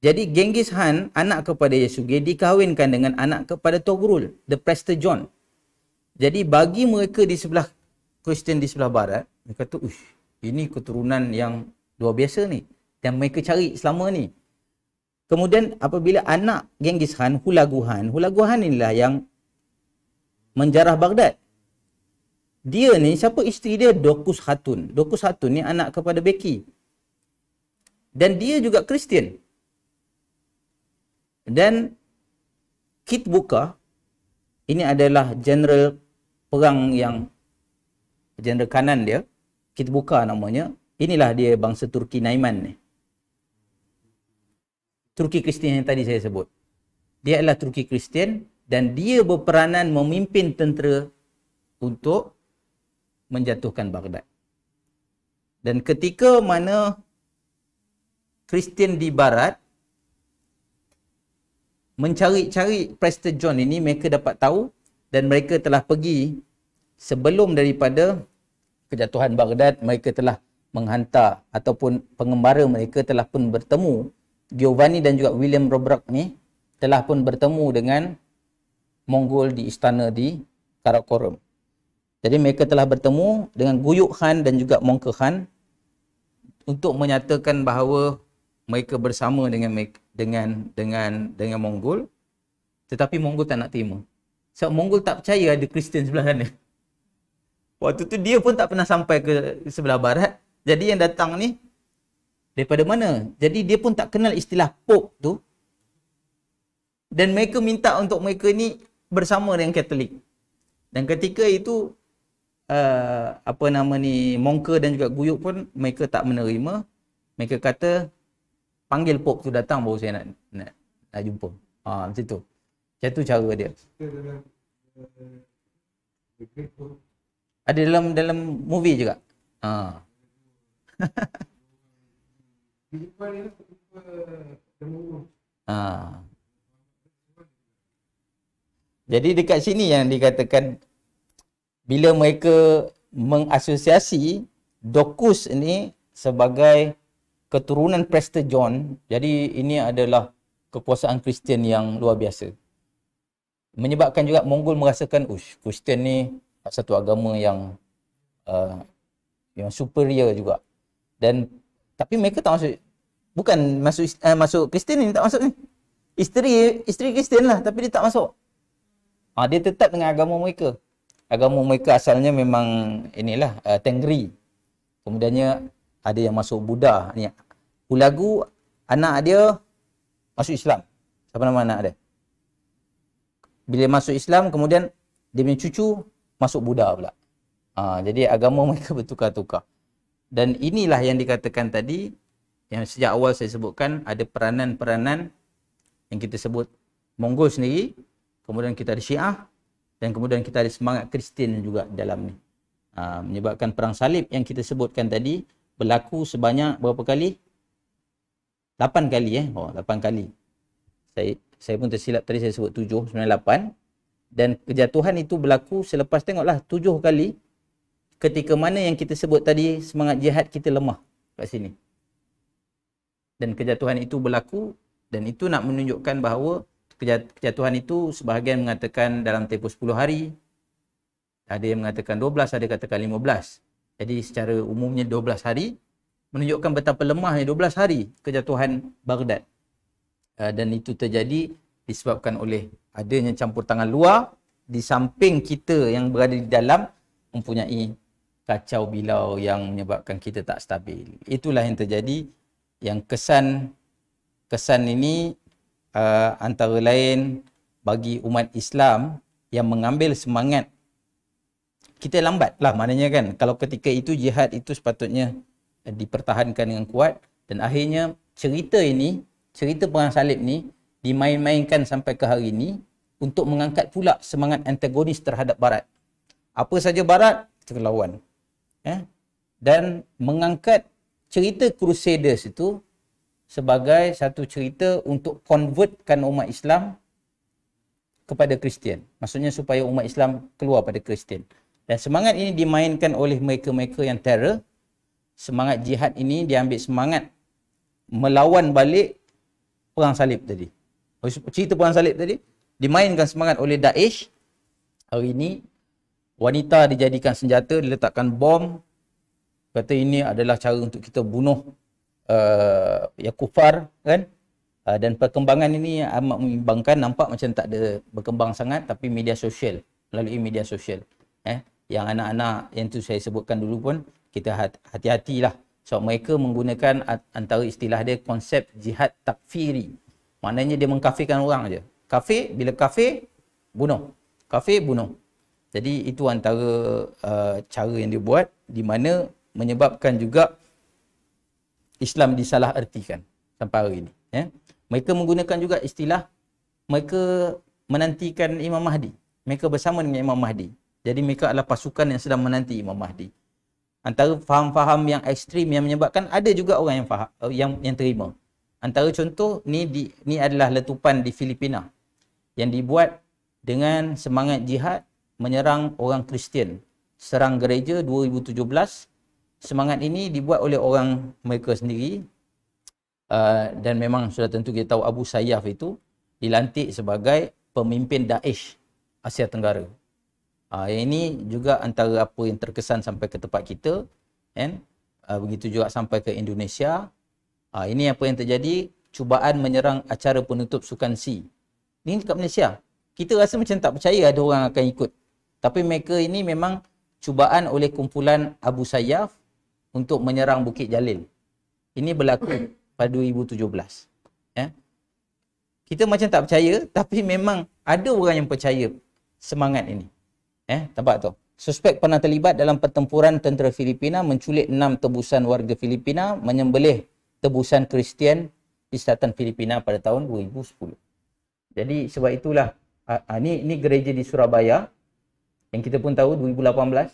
jadi Genghis Khan anak kepada Yesuge Ge dikahwinkan dengan anak kepada Togrul the Prester John jadi bagi mereka di sebelah Kristen di sebelah barat mereka kata ush ini keturunan yang luar biasa ni dan mereka cari selama ni Kemudian apabila anak Genghis Khan, Hulagu Khan, Hulagu Khan inilah yang menjarah Baghdad. Dia ni, siapa isteri dia? Dokus Hatun. Dokus Hatun ni anak kepada Becky. Dan dia juga Kristian. Dan Kit Buka, ini adalah general perang yang general kanan dia. Kit Buka namanya. Inilah dia bangsa Turki Naiman ni. Turki Kristian yang tadi saya sebut. Dia adalah Turki Kristian dan dia berperanan memimpin tentera untuk menjatuhkan Baghdad. Dan ketika mana Kristian di barat mencari-cari Prester John ini mereka dapat tahu dan mereka telah pergi sebelum daripada kejatuhan Baghdad mereka telah menghantar ataupun pengembara mereka telah pun bertemu Giovanni dan juga William Robrock ni telah pun bertemu dengan Mongol di istana di Karakoram. Jadi mereka telah bertemu dengan Guyuk Khan dan juga Mongke Khan untuk menyatakan bahawa mereka bersama dengan dengan dengan dengan Mongol tetapi Mongol tak nak terima. Sebab Mongol tak percaya ada Kristian sebelah sana. Waktu tu dia pun tak pernah sampai ke sebelah barat. Jadi yang datang ni daripada mana? Jadi dia pun tak kenal istilah Pope tu. Dan mereka minta untuk mereka ni bersama dengan Katolik. Dan ketika itu uh, apa nama ni Mongke dan juga Guyuk pun mereka tak menerima. Mereka kata panggil pop tu datang baru saya nak nak, nak jumpa. Ha macam tu. Macam tu cara dia. Uh, ada dalam dalam movie juga. Ha. Ah. Jadi dekat sini yang dikatakan bila mereka mengasosiasi Dokus ini sebagai keturunan Prester John, jadi ini adalah kekuasaan Kristian yang luar biasa. Menyebabkan juga Mongol merasakan, ush, Kristian ni satu agama yang uh, yang superior juga. Dan tapi mereka tak masuk, bukan masuk uh, masuk Kristian ni tak masuk ni. Isteri isteri Kristian lah, tapi dia tak masuk. Ah dia tetap dengan agama mereka. Agama mereka asalnya memang inilah uh, Tengri. Kemudiannya ada yang masuk Buddha ni. Ulagu anak dia masuk Islam. Siapa nama anak dia? Bila masuk Islam kemudian dia punya cucu masuk Buddha pula. Ha, jadi agama mereka bertukar-tukar. Dan inilah yang dikatakan tadi yang sejak awal saya sebutkan ada peranan-peranan yang kita sebut Mongol sendiri kemudian kita ada Syiah dan kemudian kita ada semangat Kristian juga dalam ni. Ha, menyebabkan perang salib yang kita sebutkan tadi berlaku sebanyak berapa kali? 8 kali eh. Oh, 8 kali. Saya saya pun tersilap tadi saya sebut 7, 98 dan kejatuhan itu berlaku selepas tengoklah 7 kali ketika mana yang kita sebut tadi semangat jihad kita lemah kat sini. Dan kejatuhan itu berlaku dan itu nak menunjukkan bahawa kejatuhan itu sebahagian mengatakan dalam tempoh 10 hari ada yang mengatakan 12 ada yang katakan 15 jadi secara umumnya 12 hari menunjukkan betapa lemahnya 12 hari kejatuhan Baghdad eh, dan itu terjadi disebabkan oleh adanya campur tangan luar di samping kita yang berada di dalam mempunyai kacau bilau yang menyebabkan kita tak stabil itulah yang terjadi yang kesan kesan ini uh, antara lain bagi umat Islam yang mengambil semangat kita lambat lah maknanya kan kalau ketika itu jihad itu sepatutnya eh, dipertahankan dengan kuat dan akhirnya cerita ini cerita perang salib ni dimain-mainkan sampai ke hari ini untuk mengangkat pula semangat antagonis terhadap barat apa saja barat kita lawan eh? dan mengangkat cerita crusaders itu sebagai satu cerita untuk convertkan umat Islam kepada Kristian. Maksudnya supaya umat Islam keluar pada Kristian. Dan semangat ini dimainkan oleh mereka-mereka yang teror. Semangat jihad ini diambil semangat melawan balik perang salib tadi. Cerita perang salib tadi dimainkan semangat oleh Daesh. Hari ini wanita dijadikan senjata, diletakkan bom. Kata ini adalah cara untuk kita bunuh uh, yang kufar kan uh, dan perkembangan ini amat uh, mengimbangkan nampak macam tak ada berkembang sangat tapi media sosial melalui media sosial eh yang anak-anak yang tu saya sebutkan dulu pun kita hati-hatilah sebab so, mereka menggunakan antara istilah dia konsep jihad takfiri maknanya dia mengkafirkan orang aja kafir bila kafir bunuh kafir bunuh jadi itu antara uh, cara yang dia buat di mana menyebabkan juga Islam disalah artikan sampai hari ini. Ya. Mereka menggunakan juga istilah mereka menantikan Imam Mahdi. Mereka bersama dengan Imam Mahdi. Jadi mereka adalah pasukan yang sedang menanti Imam Mahdi. Antara faham-faham yang ekstrim yang menyebabkan ada juga orang yang faham, eh, yang yang terima. Antara contoh ni di, ni adalah letupan di Filipina yang dibuat dengan semangat jihad menyerang orang Kristian serang gereja semangat ini dibuat oleh orang mereka sendiri uh, dan memang sudah tentu kita tahu Abu Sayyaf itu dilantik sebagai pemimpin Daesh Asia Tenggara. Uh, yang ini juga antara apa yang terkesan sampai ke tempat kita kan? Uh, begitu juga sampai ke Indonesia. Uh, ini apa yang terjadi, cubaan menyerang acara penutup Sukan C. Ini dekat Malaysia. Kita rasa macam tak percaya ada orang akan ikut. Tapi mereka ini memang cubaan oleh kumpulan Abu Sayyaf untuk menyerang Bukit Jalil. Ini berlaku pada 2017. Ya. Kita macam tak percaya tapi memang ada orang yang percaya semangat ini. Eh, ya, tampak tu. Suspek pernah terlibat dalam pertempuran tentera Filipina menculik enam tebusan warga Filipina menyembelih tebusan Kristian di selatan Filipina pada tahun 2010. Jadi sebab itulah ini ah, ah, ini gereja di Surabaya yang kita pun tahu 2018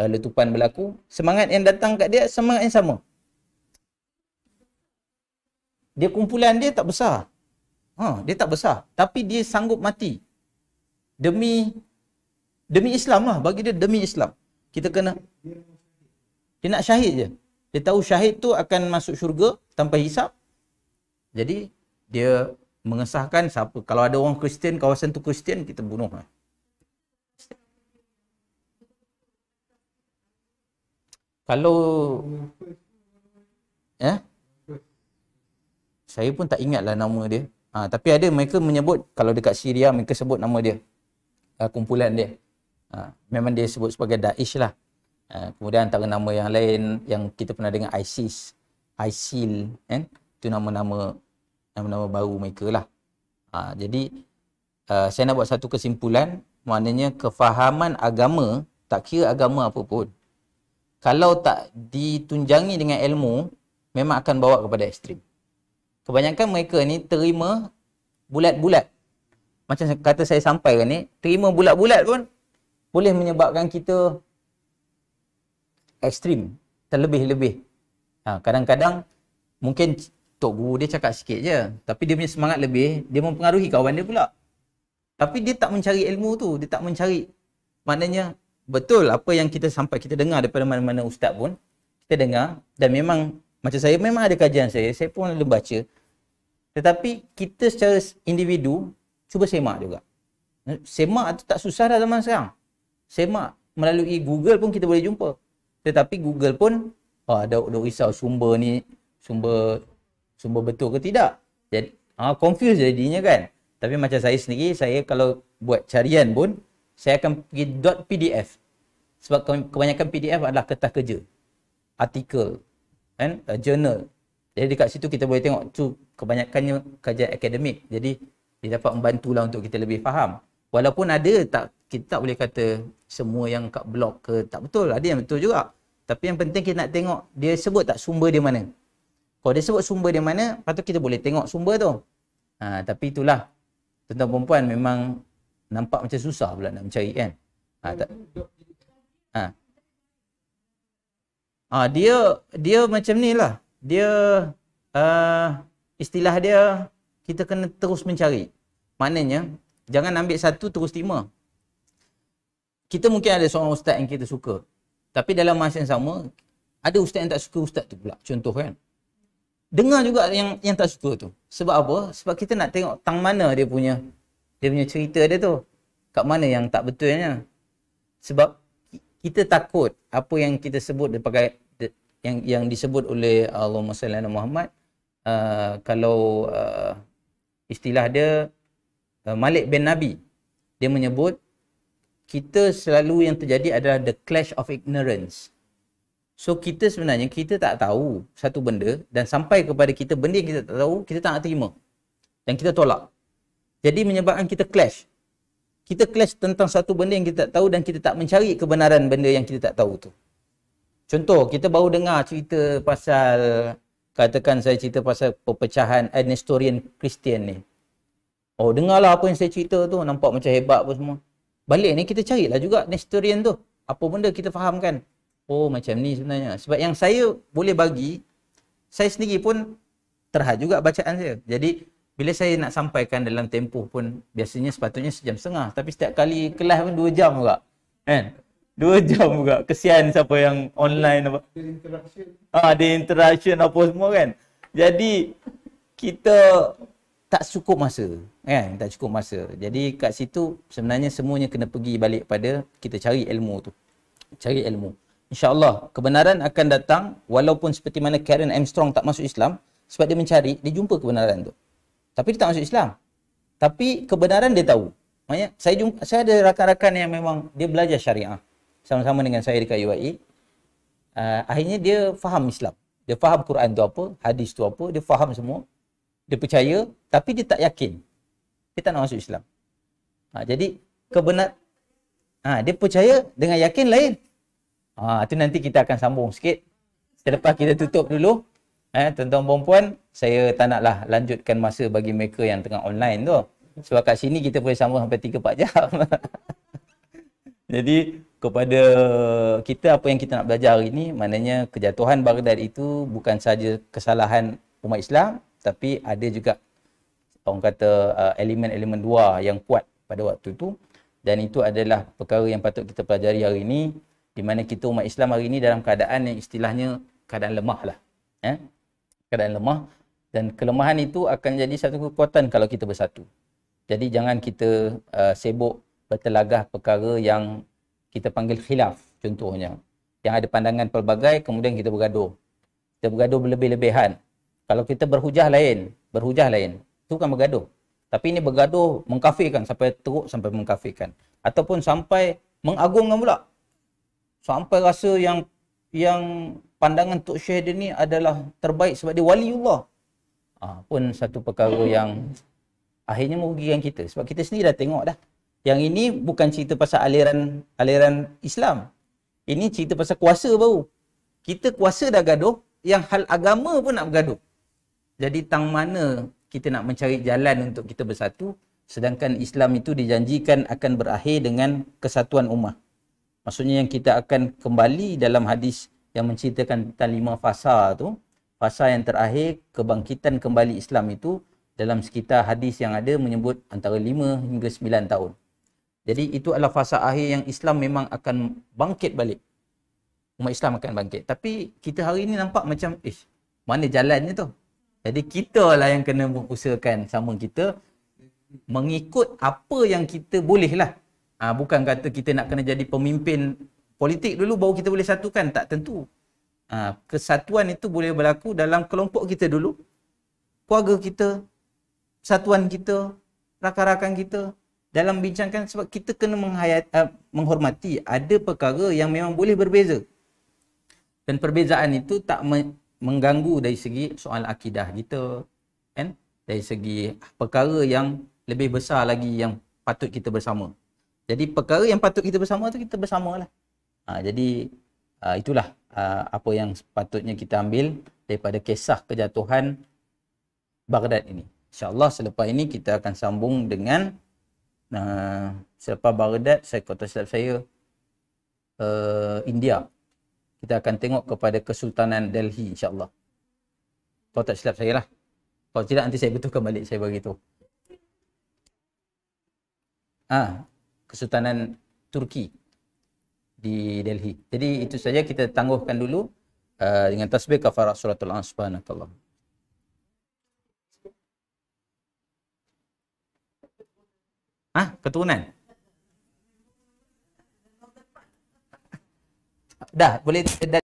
uh, letupan berlaku semangat yang datang kat dia semangat yang sama dia kumpulan dia tak besar ha dia tak besar tapi dia sanggup mati demi demi Islam lah bagi dia demi Islam kita kena dia nak syahid je dia tahu syahid tu akan masuk syurga tanpa hisap jadi dia mengesahkan siapa kalau ada orang Kristian kawasan tu Kristian kita bunuh lah kalau ya eh? saya pun tak ingatlah nama dia ha, tapi ada mereka menyebut kalau dekat Syria mereka sebut nama dia uh, kumpulan dia ha, memang dia sebut sebagai Daesh lah uh, kemudian antara nama yang lain yang kita pernah dengar ISIS ISIL kan eh? itu nama-nama nama-nama baru mereka lah ha, jadi uh, saya nak buat satu kesimpulan maknanya kefahaman agama tak kira agama apa pun kalau tak ditunjangi dengan ilmu, memang akan bawa kepada ekstrim. Kebanyakan mereka ni terima bulat-bulat. Macam kata saya sampaikan ni, terima bulat-bulat pun boleh menyebabkan kita ekstrim, terlebih-lebih. Ha, kadang-kadang mungkin Tok Guru dia cakap sikit je, tapi dia punya semangat lebih, dia mempengaruhi kawan dia pula. Tapi dia tak mencari ilmu tu, dia tak mencari maknanya betul apa yang kita sampai kita dengar daripada mana-mana ustaz pun kita dengar dan memang macam saya memang ada kajian saya saya pun ada baca tetapi kita secara individu cuba semak juga semak tu tak susah dah zaman sekarang semak melalui Google pun kita boleh jumpa tetapi Google pun ah ada ada risau sumber ni sumber sumber betul ke tidak jadi ah confuse jadinya kan tapi macam saya sendiri saya kalau buat carian pun saya akan pergi dot pdf sebab kebanyakan pdf adalah kertas kerja artikel kan eh, journal jadi dekat situ kita boleh tengok tu kebanyakannya kerja akademik jadi dia dapat membantulah untuk kita lebih faham walaupun ada tak kita tak boleh kata semua yang kat blog ke tak betul ada yang betul juga tapi yang penting kita nak tengok dia sebut tak sumber dia mana kalau dia sebut sumber dia mana patut kita boleh tengok sumber tu ha, tapi itulah tuan-tuan perempuan memang nampak macam susah pula nak mencari kan. Ha, tak. Ha. Ha, dia dia macam ni lah. Dia uh, istilah dia kita kena terus mencari. Maknanya jangan ambil satu terus lima. Kita mungkin ada seorang ustaz yang kita suka. Tapi dalam masa yang sama ada ustaz yang tak suka ustaz tu pula. Contoh kan. Dengar juga yang yang tak suka tu. Sebab apa? Sebab kita nak tengok tang mana dia punya dia punya cerita dia tu kat mana yang tak betulnya sebab kita takut apa yang kita sebut daripada yang yang disebut oleh Allah Subhanahu uh, kalau uh, istilah dia uh, Malik bin Nabi dia menyebut kita selalu yang terjadi adalah the clash of ignorance. So kita sebenarnya kita tak tahu satu benda dan sampai kepada kita benda kita tak tahu kita tak nak terima. Dan kita tolak. Jadi menyebabkan kita clash. Kita clash tentang satu benda yang kita tak tahu dan kita tak mencari kebenaran benda yang kita tak tahu tu. Contoh, kita baru dengar cerita pasal katakan saya cerita pasal perpecahan Nestorian Christian ni. Oh, dengarlah apa yang saya cerita tu. Nampak macam hebat pun semua. Balik ni kita carilah juga Nestorian tu. Apa benda kita fahamkan. Oh, macam ni sebenarnya. Sebab yang saya boleh bagi, saya sendiri pun terhad juga bacaan saya. Jadi, bila saya nak sampaikan dalam tempoh pun biasanya sepatutnya sejam setengah tapi setiap kali kelas pun dua jam juga kan Dua jam juga. Kesian siapa yang online apa. Ada interaction. Ha, interaction apa semua kan. Jadi kita tak cukup masa. Kan? Tak cukup masa. Jadi kat situ sebenarnya semuanya kena pergi balik pada kita cari ilmu tu. Cari ilmu. InsyaAllah kebenaran akan datang walaupun seperti mana Karen Armstrong tak masuk Islam sebab dia mencari, dia jumpa kebenaran tu tapi dia tak masuk Islam. Tapi kebenaran dia tahu. Banyak saya jumpa saya ada rakan-rakan yang memang dia belajar syariah sama-sama dengan saya dekat UAE. Uh, ah, akhirnya dia faham Islam. Dia faham Quran tu apa, hadis tu apa, dia faham semua. Dia percaya tapi dia tak yakin. Dia tak nak masuk Islam. Ha, jadi kebenar ha, dia percaya dengan yakin lain. Ha, itu nanti kita akan sambung sikit. Selepas kita tutup dulu. Eh, tuan-tuan perempuan, saya tak naklah lanjutkan masa bagi mereka yang tengah online tu. Sebab kat sini kita boleh sambung sampai 3-4 jam. Jadi, kepada kita apa yang kita nak belajar hari ini, maknanya kejatuhan Baghdad itu bukan saja kesalahan umat Islam, tapi ada juga orang kata uh, elemen-elemen dua yang kuat pada waktu itu. Dan itu adalah perkara yang patut kita pelajari hari ini, di mana kita umat Islam hari ini dalam keadaan yang istilahnya keadaan lemah lah. Eh? keadaan lemah dan kelemahan itu akan jadi satu kekuatan kalau kita bersatu. Jadi jangan kita uh, sibuk bertelagah perkara yang kita panggil khilaf contohnya. Yang ada pandangan pelbagai kemudian kita bergaduh. Kita bergaduh berlebih-lebihan. Kalau kita berhujah lain, berhujah lain, itu kan bergaduh. Tapi ini bergaduh mengkafirkan sampai teruk sampai mengkafirkan. Ataupun sampai mengagungkan pula. Sampai rasa yang yang pandangan Tok Syekh dia ni adalah terbaik sebab dia waliullah. Ha, pun satu perkara yang akhirnya merugikan kita. Sebab kita sendiri dah tengok dah. Yang ini bukan cerita pasal aliran aliran Islam. Ini cerita pasal kuasa baru. Kita kuasa dah gaduh, yang hal agama pun nak bergaduh. Jadi tang mana kita nak mencari jalan untuk kita bersatu sedangkan Islam itu dijanjikan akan berakhir dengan kesatuan umat. Maksudnya yang kita akan kembali dalam hadis yang menceritakan tentang lima fasa tu fasa yang terakhir kebangkitan kembali Islam itu dalam sekitar hadis yang ada menyebut antara 5 hingga 9 tahun. Jadi itu adalah fasa akhir yang Islam memang akan bangkit balik. Umat Islam akan bangkit. Tapi kita hari ini nampak macam ish, mana jalannya tu? Jadi kita lah yang kena usahakan sama kita mengikut apa yang kita boleh lah. Ha, ah, bukan kata kita nak kena jadi pemimpin politik dulu baru kita boleh satukan tak tentu ha, kesatuan itu boleh berlaku dalam kelompok kita dulu keluarga kita satuan kita rakan-rakan kita dalam bincangkan sebab kita kena menghayat, uh, menghormati ada perkara yang memang boleh berbeza dan perbezaan itu tak me- mengganggu dari segi soal akidah kita kan dari segi perkara yang lebih besar lagi yang patut kita bersama jadi perkara yang patut kita bersama tu kita bersamalah Ha, jadi ha, itulah ha, apa yang sepatutnya kita ambil daripada kisah kejatuhan Baghdad ini. InsyaAllah selepas ini kita akan sambung dengan ha, selepas Baghdad, saya kata silap saya, uh, India. Kita akan tengok kepada Kesultanan Delhi insyaAllah. Kalau tak silap saya lah. Kalau tidak nanti saya betulkan balik saya beritahu. Ah, ha, Kesultanan Turki di Delhi. Jadi itu saja kita tangguhkan dulu uh, dengan tasbih kafarat suratul an subhanallah. Ah, ha? keturunan. Dah, boleh dah